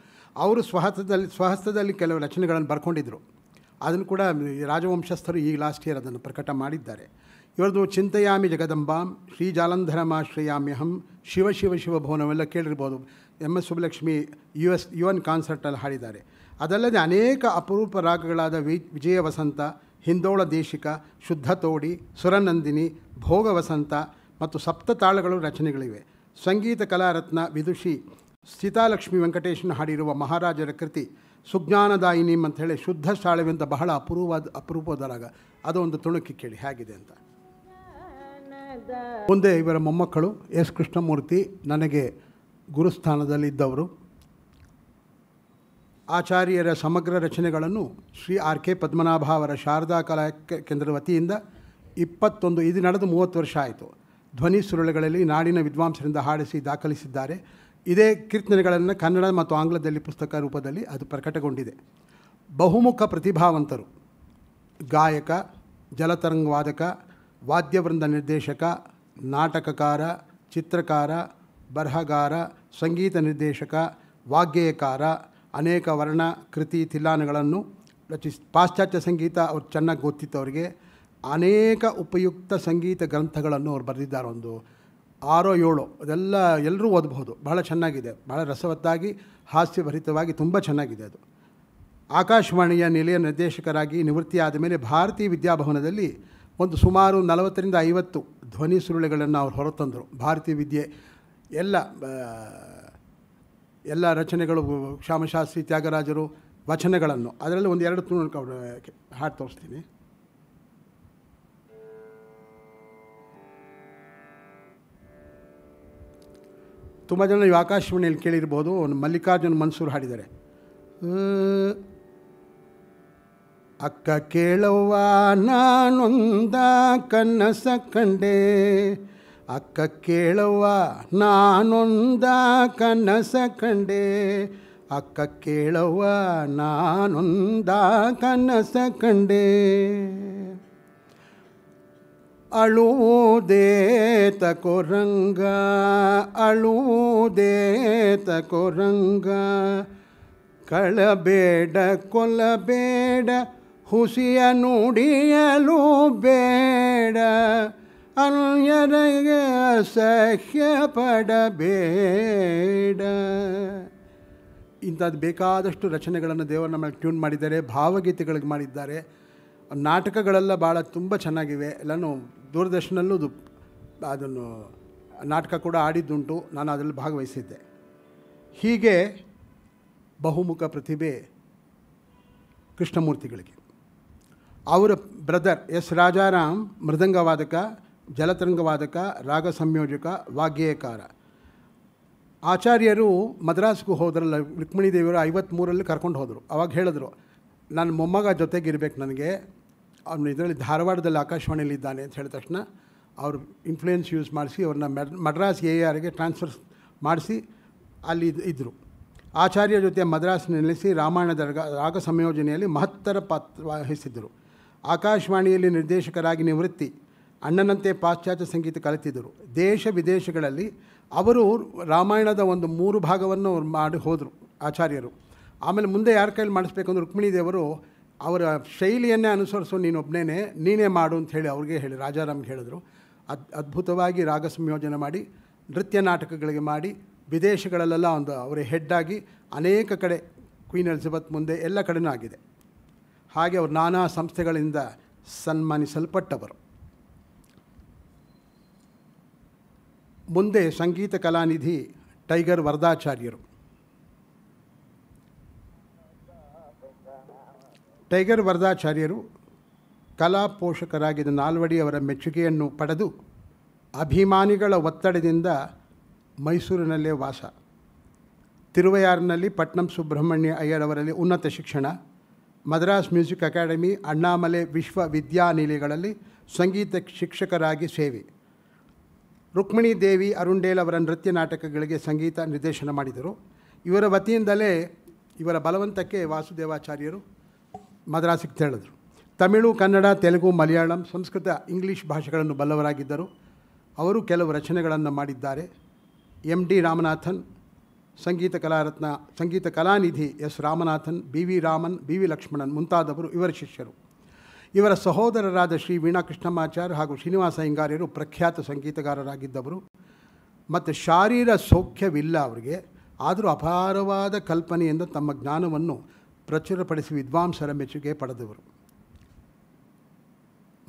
Speaker 3: ಅವರು ಸ್ವಹಸ್ತದಲ್ಲಿ ಸ್ವಹಸ್ತದಲ್ಲಿ ಕೆಲವು ರಚನೆಗಳನ್ನು ಬರ್ಕೊಂಡಿದ್ದರು ಅದನ್ನು ಕೂಡ ರಾಜವಂಶಸ್ಥರು ಈ ಲಾಸ್ಟ್ ಇಯರ್ ಅದನ್ನು ಪ್ರಕಟ ಮಾಡಿದ್ದಾರೆ ಇವರದು ಚಿಂತೆಯಾಮಿ ಜಗದಂಬಾಂ ಶ್ರೀ ಜಾಲಂಧರಮಾಶ್ರಯಾಮ್ಯಹಂ ಶಿವ ಶಿವ ಶಿವ ಕೇಳಿರ್ಬೋದು M S Subbulakshmi U S U N ಕಾನ್ಸರ್ಟಲ್ಲಿ ಹಾಡಿದ್ದಾರೆ ಅದಲ್ಲದೆ ಅನೇಕ ಅಪರೂಪ ರಾಗಗಳಾದ ವಿ ವಿಜಯ ವಸಂತ ಹಿಂದೋಳ ದೇಶಿಕ ಶುದ್ಧ ತೋಡಿ ಸುರನಂದಿನಿ ಭೋಗ ವಸಂತ ಮತ್ತು ಸಪ್ತ ತಾಳಗಳು ರಚನೆಗಳಿವೆ ಸಂಗೀತ ಕಲಾರತ್ನ ವಿದುಷಿ ಸೀತಾಲಕ್ಷ್ಮಿ ವೆಂಕಟೇಶನ್ ಹಾಡಿರುವ ಮಹಾರಾಜರ ಕೃತಿ ಸುಜ್ಞಾನದಾಯಿನಿ ಅಂತ ಹೇಳಿ ಶುದ್ಧ ಸ್ಥಾಳವೆಂತ ಬಹಳ ಅಪರೂಪವಾದ ಅಪರೂಪದ ರಾಗ ಒಂದು ತುಣುಕಿ ಕೇಳಿ ಹೇಗಿದೆ ಅಂತ ಮುಂದೆ ಇವರ ಮೊಮ್ಮಕ್ಕಳು ಎಸ್ ಕೃಷ್ಣಮೂರ್ತಿ ನನಗೆ ಗುರುಸ್ಥಾನದಲ್ಲಿದ್ದವರು ಆಚಾರ್ಯರ ಸಮಗ್ರ ರಚನೆಗಳನ್ನು ಶ್ರೀ ಆರ್ ಕೆ ಪದ್ಮನಾಭ ಅವರ ಶಾರದಾ ಕಲಾ ಕೇಂದ್ರದ ವತಿಯಿಂದ ಇಪ್ಪತ್ತೊಂದು ಇದು ನಡೆದು ಮೂವತ್ತು ವರ್ಷ ಆಯಿತು ಧ್ವನಿ ಸುರುಳಿಗಳಲ್ಲಿ ನಾಡಿನ ವಿದ್ವಾಂಸರಿಂದ ಹಾಡಿಸಿ ದಾಖಲಿಸಿದ್ದಾರೆ ಇದೇ ಕೀರ್ತನೆಗಳನ್ನು ಕನ್ನಡ ಮತ್ತು ಆಂಗ್ಲದಲ್ಲಿ ಪುಸ್ತಕ ರೂಪದಲ್ಲಿ ಅದು ಪ್ರಕಟಗೊಂಡಿದೆ ಬಹುಮುಖ ಪ್ರತಿಭಾವಂತರು ಗಾಯಕ ಜಲತರಂಗವಾದಕ ವಾದ್ಯವೃಂದ ನಿರ್ದೇಶಕ ನಾಟಕಕಾರ ಚಿತ್ರಕಾರ ಬರಹಗಾರ ಸಂಗೀತ ನಿರ್ದೇಶಕ ವಾಗ್ಗೇಯಕಾರ ಅನೇಕ ವರ್ಣ ಕೃತಿ ತಿಲಾನಗಳನ್ನು ರಚಿಸ್ ಪಾಶ್ಚಾತ್ಯ ಸಂಗೀತ ಅವ್ರು ಚೆನ್ನಾಗಿ ಗೊತ್ತಿತ್ತು ಅವರಿಗೆ ಅನೇಕ ಉಪಯುಕ್ತ ಸಂಗೀತ ಗ್ರಂಥಗಳನ್ನು ಅವ್ರು ಬರೆದಿದ್ದಾರೆ ಒಂದು ಆರೋ ಏಳು ಅದೆಲ್ಲ ಎಲ್ಲರೂ ಓದಬಹುದು ಬಹಳ ಚೆನ್ನಾಗಿದೆ ಬಹಳ ರಸವತ್ತಾಗಿ ಹಾಸ್ಯಭರಿತವಾಗಿ ತುಂಬ ಚೆನ್ನಾಗಿದೆ ಅದು ಆಕಾಶವಾಣಿಯ ನಿಲಯ ನಿರ್ದೇಶಕರಾಗಿ ನಿವೃತ್ತಿಯಾದ ಮೇಲೆ ಭಾರತೀಯ ವಿದ್ಯಾಭವನದಲ್ಲಿ ಒಂದು ಸುಮಾರು ನಲವತ್ತರಿಂದ ಐವತ್ತು ಧ್ವನಿ ಸುರುಳಿಗಳನ್ನು ಅವ್ರು ಹೊರತಂದರು ಭಾರತೀಯ ವಿದ್ಯೆ ಎಲ್ಲ ಎಲ್ಲ ರಚನೆಗಳು ಕ್ಷಾಮಶಾಸ್ತ್ರಿ ತ್ಯಾಗರಾಜರು ವಚನಗಳನ್ನು ಅದರಲ್ಲಿ ಒಂದು ಎರಡು ತುಣುಕ ಹಾಡು ತೋರಿಸ್ತೀನಿ ತುಂಬ ಜನ ನೀವು ಆಕಾಶವಾಣಿಯಲ್ಲಿ ಕೇಳಿರ್ಬೋದು ಒಂದು ಮಲ್ಲಿಕಾರ್ಜುನ್ ಮನ್ಸೂರ್ ಹಾಡಿದ್ದಾರೆ ಅಕ್ಕ ಕೇಳುವ ನಾನೊಂದ ಕನಸ ಕಂಡೇ ಅಕ್ಕ ಕೇಳವ್ವ ನಾನೊಂದ ಕನಸ ಕಂಡೆ ಅಕ್ಕ ಕೇಳವ್ವ ನಾನೊಂದ ಕನಸ ಕಂಡೆ ಅಳುವುದೇ ರಂಗ ಅಳುವುದೇ ಕೊರಂಗ ಕಳಬೇಡ ಕೊಲ್ಲಬೇಡ ಹುಸಿಯ ನುಡಿಯಲು ಬೇಡ ಅನ್ಯರಿಗೆ ಅಸಹ್ಯ ಪಡಬೇಡ ಇಂಥದ್ದು ಬೇಕಾದಷ್ಟು ರಚನೆಗಳನ್ನು ದೇವರ ನಮ್ಮ ಟ್ಯೂನ್ ಮಾಡಿದ್ದಾರೆ ಭಾವಗೀತೆಗಳಿಗೆ ಮಾಡಿದ್ದಾರೆ ನಾಟಕಗಳೆಲ್ಲ ಭಾಳ ತುಂಬ ಚೆನ್ನಾಗಿವೆ ಎಲ್ಲನೂ ದೂರದರ್ಶನಲ್ಲೂ ಅದನ್ನು ನಾಟಕ ಕೂಡ ಆಡಿದ್ದುಂಟು ನಾನು ಅದರಲ್ಲಿ ಭಾಗವಹಿಸಿದ್ದೆ ಹೀಗೆ ಬಹುಮುಖ ಪ್ರತಿಭೆ ಕೃಷ್ಣಮೂರ್ತಿಗಳಿಗೆ ಅವರ ಬ್ರದರ್ ಎಸ್ ರಾಜಾರಾಮ್ ಮೃದಂಗವಾದಕ ಜಲತರಂಗವಾದಕ ರಾಗ ಸಂಯೋಜಕ ವಾಗ್ಗೇಯಕಾರ ಆಚಾರ್ಯರು ಮದ್ರಾಸ್ಗೂ ಹೋದ್ರಲ್ಲ ರುಕ್ಮಿಣಿ ದೇವಿಯವರು ಐವತ್ತ್ಮೂರಲ್ಲಿ ಕರ್ಕೊಂಡು ಹೋದರು ಅವಾಗ ಹೇಳಿದ್ರು ನನ್ನ ಮೊಮ್ಮಗ ಜೊತೆಗಿರಬೇಕು ನನಗೆ ಅವನು ಇದರಲ್ಲಿ ಧಾರವಾಡದಲ್ಲಿ ಆಕಾಶವಾಣಿಯಲ್ಲಿ ಇದ್ದಾನೆ ಅಂತ ಹೇಳಿದ ತಕ್ಷಣ ಅವರು ಇನ್ಫ್ಲೂಯೆನ್ಸ್ ಯೂಸ್ ಮಾಡಿಸಿ ಅವ್ರನ್ನ ಮಡ್ರಾಸ್ ಎ ಆರ್ಗೆ ಟ್ರಾನ್ಸ್ಫರ್ ಮಾಡಿಸಿ ಅಲ್ಲಿ ಇದ್ದರು ಆಚಾರ್ಯ ಜೊತೆ ಮದ್ರಾಸ್ ನೆಲೆಸಿ ರಾಮಾಯಣ ದರ್ಗ ರಾಗ ಸಂಯೋಜನೆಯಲ್ಲಿ ಮಹತ್ತರ ಪಾತ್ರ ವಹಿಸಿದ್ದರು ಆಕಾಶವಾಣಿಯಲ್ಲಿ ನಿರ್ದೇಶಕರಾಗಿ ನಿವೃತ್ತಿ ಅಣ್ಣನಂತೆ ಪಾಶ್ಚಾತ್ಯ ಸಂಗೀತ ಕಲಿತಿದ್ದರು ದೇಶ ವಿದೇಶಗಳಲ್ಲಿ ಅವರು ರಾಮಾಯಣದ ಒಂದು ಮೂರು ಭಾಗವನ್ನು ಮಾಡಿ ಹೋದರು ಆಚಾರ್ಯರು ಆಮೇಲೆ ಮುಂದೆ ಯಾರ ಕೈಲಿ ಮಾಡಿಸ್ಬೇಕು ಅಂದರೆ ರುಕ್ಮಿಣಿ ದೇವರು ಅವರ ಶೈಲಿಯನ್ನೇ ನೀನು ಒಬ್ಬನೇ ನೀನೇ ಮಾಡು ಅಂತ ಹೇಳಿ ಅವ್ರಿಗೆ ಹೇಳಿ ರಾಜಾರಾಮ್ಗೆ ಹೇಳಿದರು ಅದ್ ಅದ್ಭುತವಾಗಿ ರಾಗ ಸಂಯೋಜನೆ ಮಾಡಿ ನೃತ್ಯ ನಾಟಕಗಳಿಗೆ ಮಾಡಿ ವಿದೇಶಗಳಲ್ಲೆಲ್ಲ ಒಂದು ಅವರ ಹೆಡ್ಡಾಗಿ ಅನೇಕ ಕಡೆ ಕ್ವೀನ್ ಎಲಿಜಬೆತ್ ಮುಂದೆ ಎಲ್ಲ ಕಡೆಯೂ ಆಗಿದೆ ಹಾಗೆ ಅವರು ನಾನಾ ಸಂಸ್ಥೆಗಳಿಂದ ಸನ್ಮಾನಿಸಲ್ಪಟ್ಟವರು ಮುಂದೆ ಸಂಗೀತ ಕಲಾನಿಧಿ ಟೈಗರ್ ವರದಾಚಾರ್ಯರು ಟೈಗರ್ ವರದಾಚಾರ್ಯರು ಕಲಾ ಪೋಷಕರಾಗಿದ್ದ ಅವರ ಮೆಚ್ಚುಗೆಯನ್ನು ಪಡೆದು ಅಭಿಮಾನಿಗಳ ಒತ್ತಡದಿಂದ ಮೈಸೂರಿನಲ್ಲೇ ವಾಸ ತಿರುವಯಾರ್ನಲ್ಲಿ ಪಟ್ನಂ ಸುಬ್ರಹ್ಮಣ್ಯ ಅಯ್ಯರವರಲ್ಲಿ ಉನ್ನತ ಶಿಕ್ಷಣ ಮದ್ರಾಸ್ ಮ್ಯೂಸಿಕ್ ಅಕಾಡೆಮಿ ಅಣ್ಣಾಮಲೆ ವಿಶ್ವವಿದ್ಯಾನಿಲಯಗಳಲ್ಲಿ ಸಂಗೀತ ಶಿಕ್ಷಕರಾಗಿ ಸೇವೆ ರುಕ್ಮಿಣಿ ದೇವಿ ಅರುಂಡೇಲ್ ಅವರ ನೃತ್ಯ ನಾಟಕಗಳಿಗೆ ಸಂಗೀತ ನಿರ್ದೇಶನ ಮಾಡಿದರು ಇವರ ವತಿಯಿಂದಲೇ ಇವರ ಬಲವಂತಕ್ಕೆ ವಾಸುದೇವಾಚಾರ್ಯರು ಮದ್ರಾಸಿಗೆ ತೆರಳಿದರು ತಮಿಳು ಕನ್ನಡ ತೆಲುಗು ಮಲಯಾಳಂ ಸಂಸ್ಕೃತ ಇಂಗ್ಲೀಷ್ ಭಾಷೆಗಳನ್ನು ಬಲ್ಲವರಾಗಿದ್ದರು ಅವರು ಕೆಲವು ರಚನೆಗಳನ್ನು ಮಾಡಿದ್ದಾರೆ M D Ramanathan Sangeetha Kalaratna Sangeetha Kalanidhi S Ramanathan B V Raman B V Lakshmanan ಮುಂತಾದವರು ಇವರ ಶಿಷ್ಯರು ಇವರ ಸಹೋದರರಾದ ಶ್ರೀ ವೀಣಾ ಕೃಷ್ಣಮಾಚಾರ್ ಹಾಗೂ ಶ್ರೀನಿವಾಸ ಹಿಂಗಾರ್ಯರು ಪ್ರಖ್ಯಾತ ಸಂಗೀತಗಾರರಾಗಿದ್ದವರು ಮತ್ತು ಶಾರೀರ ಸೌಖ್ಯವಿಲ್ಲ ಅವರಿಗೆ ಆದರೂ ಅಪಾರವಾದ ಕಲ್ಪನೆಯಿಂದ ತಮ್ಮ ಜ್ಞಾನವನ್ನು ಪ್ರಚುರಪಡಿಸಿ ವಿದ್ವಾಂಸರ ಮೆಚ್ಚುಗೆ ಪಡೆದವರು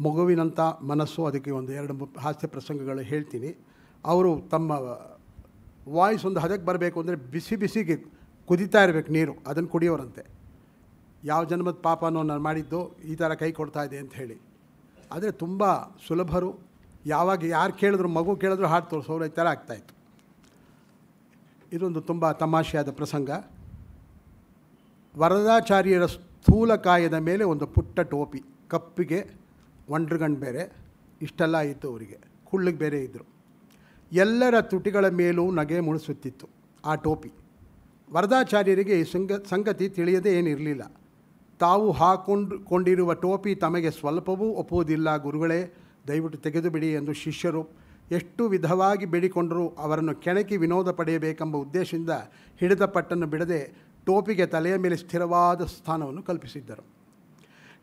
Speaker 3: ಮಗುವಿನಂಥ ಮನಸ್ಸು ಅದಕ್ಕೆ ಒಂದು ಎರಡು ಹಾಸ್ಯ ಪ್ರಸಂಗಗಳು ಹೇಳ್ತೀನಿ ಅವರು ತಮ್ಮ ವಾಯ್ಸ್ ಒಂದು ಹದಕ್ಕೆ ಬರಬೇಕು ಅಂದರೆ ಬಿಸಿ ಬಿಸಿಗೆ ಕುದಿತಾ ಇರಬೇಕು ನೀರು ಅದನ್ನು ಕುಡಿಯೋರಂತೆ ಯಾವ ಜನ್ಮದ ಪಾಪನೋ ನಾನು ಮಾಡಿದ್ದು ಈ ಥರ ಕೈ ಕೊಡ್ತಾ ಇದೆ ಅಂತ ಹೇಳಿ ಆದರೆ ತುಂಬ ಸುಲಭರು ಯಾವಾಗ ಯಾರು ಕೇಳಿದ್ರು ಮಗು ಕೇಳಿದ್ರು ಹಾಡು ತೋರಿಸೋರು ಈ ಥರ ಆಗ್ತಾಯಿತ್ತು ಇದೊಂದು ತುಂಬ ತಮಾಷೆಯಾದ ಪ್ರಸಂಗ ವರದಾಚಾರ್ಯರ ಸ್ಥೂಲಕಾಯದ ಮೇಲೆ ಒಂದು ಪುಟ್ಟ ಟೋಪಿ ಕಪ್ಪಿಗೆ ಒಂಡ್ರಗಂಡು ಬೇರೆ ಇಷ್ಟೆಲ್ಲ ಇತ್ತು ಅವರಿಗೆ ಕುಳ್ಳಿಗೆ ಬೇರೆ ಇದ್ದರು ಎಲ್ಲರ ತುಟಿಗಳ ಮೇಲೂ ನಗೆ ಮುಳುಸುತ್ತಿತ್ತು ಆ ಟೋಪಿ ವರದಾಚಾರ್ಯರಿಗೆ ಈ ಸಂಗ ಸಂಗತಿ ತಿಳಿಯದೇ ಏನಿರಲಿಲ್ಲ ತಾವು ಹಾಕೊಂಡು ಕೊಂಡಿರುವ ಟೋಪಿ ತಮಗೆ ಸ್ವಲ್ಪವೂ ಒಪ್ಪುವುದಿಲ್ಲ ಗುರುಗಳೇ ದಯವಿಟ್ಟು ತೆಗೆದುಬಿಡಿ ಎಂದು ಶಿಷ್ಯರು ಎಷ್ಟು ವಿಧವಾಗಿ ಬೇಡಿಕೊಂಡರೂ ಅವರನ್ನು ಕೆಣಕಿ ವಿನೋದ ಪಡೆಯಬೇಕೆಂಬ ಉದ್ದೇಶದಿಂದ ಹಿಡಿದ ಪಟ್ಟನ್ನು ಬಿಡದೆ ಟೋಪಿಗೆ ತಲೆಯ ಮೇಲೆ ಸ್ಥಿರವಾದ ಸ್ಥಾನವನ್ನು ಕಲ್ಪಿಸಿದ್ದರು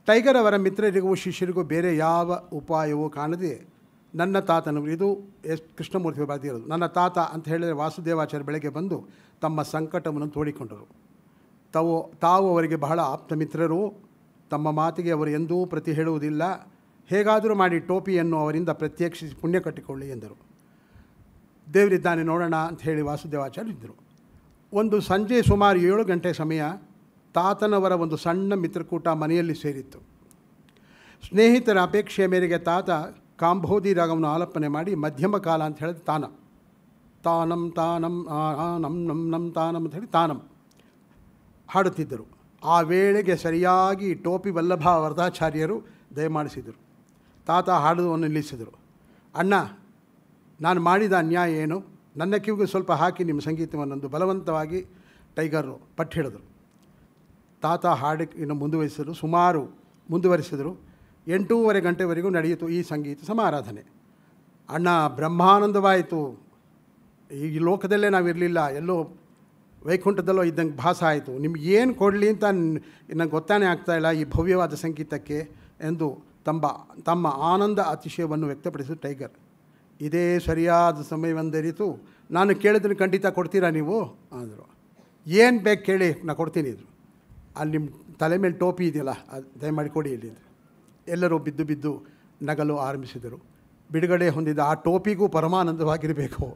Speaker 3: ಟೈಗರ್ ಅವರ ಮಿತ್ರರಿಗೂ ಶಿಷ್ಯರಿಗೂ ಬೇರೆ ಯಾವ ಉಪಾಯವೂ ಕಾಣದೆ ನನ್ನ ತಾತನು ಇದು ಎಸ್ ಕೃಷ್ಣಮೂರ್ತಿ ಬರೆದಿರೋದು ನನ್ನ ತಾತ ಅಂತ ಹೇಳಿದರೆ ವಾಸುದೇವಾಚಾರ್ಯ ಬೆಳಗ್ಗೆ ಬಂದು ತಮ್ಮ ಸಂಕಟವನ್ನು ತೋಡಿಕೊಂಡರು ತಾವು ತಾವು ಅವರಿಗೆ ಬಹಳ ಆಪ್ತ ಮಿತ್ರರು ತಮ್ಮ ಮಾತಿಗೆ ಅವರು ಎಂದೂ ಪ್ರತಿ ಹೇಳುವುದಿಲ್ಲ ಹೇಗಾದರೂ ಮಾಡಿ ಟೋಪಿಯನ್ನು ಅವರಿಂದ ಪ್ರತ್ಯೇಕಿಸಿ ಪುಣ್ಯ ಕಟ್ಟಿಕೊಳ್ಳಿ ಎಂದರು ದೇವರಿದ್ದಾನೆ ನೋಡೋಣ ಅಂತ ಹೇಳಿ ವಾಸುದೇವಾಚಾರ್ಯ ಇದ್ದರು ಒಂದು ಸಂಜೆ ಸುಮಾರು ಏಳು ಗಂಟೆ ಸಮಯ ತಾತನವರ ಒಂದು ಸಣ್ಣ ಮಿತ್ರಕೂಟ ಮನೆಯಲ್ಲಿ ಸೇರಿತ್ತು ಸ್ನೇಹಿತರ ಅಪೇಕ್ಷೆಯ ಮೇರೆಗೆ ತಾತ ಕಾಂಬೋಧಿ ರಾಗವನ್ನು ಆಲಪನೆ ಮಾಡಿ ಮಧ್ಯಮ ಕಾಲ ಅಂತ ಹೇಳಿದ್ರೆ ತಾನ ತಾನಂ ತಾನಂ ನಮ್ ನಮ್ ನಮ್ ತಾನಂ ಅಂತ ಹೇಳಿ ತಾನಂ ಹಾಡುತ್ತಿದ್ದರು ಆ ವೇಳೆಗೆ ಸರಿಯಾಗಿ ಟೋಪಿ ವಲ್ಲಭ ವರದಾಚಾರ್ಯರು ದಯಮಾಡಿಸಿದರು ತಾತ ಹಾಡುವನ್ನು ನಿಲ್ಲಿಸಿದರು ಅಣ್ಣ ನಾನು ಮಾಡಿದ ಅನ್ಯಾಯ ಏನು ನನ್ನ ಕಿವಿಗೆ ಸ್ವಲ್ಪ ಹಾಕಿ ನಿಮ್ಮ ಸಂಗೀತವನ್ನೊಂದು ಬಲವಂತವಾಗಿ ಟೈಗರ್ ಪಟ್ಟಿಡಿದರು ತಾತ ಹಾಡಿ ಇನ್ನು ಮುಂದುವರಿಸಿದರು ಸುಮಾರು ಮುಂದುವರಿಸಿದರು ಎಂಟೂವರೆ ಗಂಟೆವರೆಗೂ ನಡೆಯಿತು ಈ ಸಂಗೀತ ಸಮಾರಾಧನೆ ಅಣ್ಣ ಬ್ರಹ್ಮಾನಂದವಾಯಿತು ಈ ಲೋಕದಲ್ಲೇ ನಾವಿರಲಿಲ್ಲ ಎಲ್ಲೋ ವೈಕುಂಠದಲ್ಲೋ ಇದ್ದಂಗೆ ಭಾಸ ಆಯಿತು ನಿಮ್ಗೆ ಏನು ಕೊಡಲಿ ಅಂತ ನಂಗೆ ಗೊತ್ತಾನೆ ಆಗ್ತಾಯಿಲ್ಲ ಈ ಭವ್ಯವಾದ ಸಂಗೀತಕ್ಕೆ ಎಂದು ತಮ್ಮ ತಮ್ಮ ಆನಂದ ಅತಿಶಯವನ್ನು ವ್ಯಕ್ತಪಡಿಸಿದ ಟೈಗರ್ ಇದೇ ಸರಿಯಾದ ಸಮಯವೆಂದರಿತು ನಾನು ಕೇಳಿದ್ರೆ ಖಂಡಿತ ಕೊಡ್ತೀರಾ ನೀವು ಅಂದರು ಏನು ಬೇಕು ಕೇಳಿ ನಾನು ಕೊಡ್ತೀನಿ ಇದ್ರು ಅಲ್ಲಿ ನಿಮ್ಮ ತಲೆ ಮೇಲೆ ಟೋಪಿ ಇದೆಯಲ್ಲ ಅದು ದಯಮಾಡಿ ಕೊಡಿ ಇಲ್ಲಿ ಎಲ್ಲರೂ ಬಿದ್ದು ಬಿದ್ದು ನಗಲು ಆರಂಭಿಸಿದರು ಬಿಡುಗಡೆ ಹೊಂದಿದ ಆ ಟೋಪಿಗೂ ಪರಮಾನಂದವಾಗಿರಬೇಕು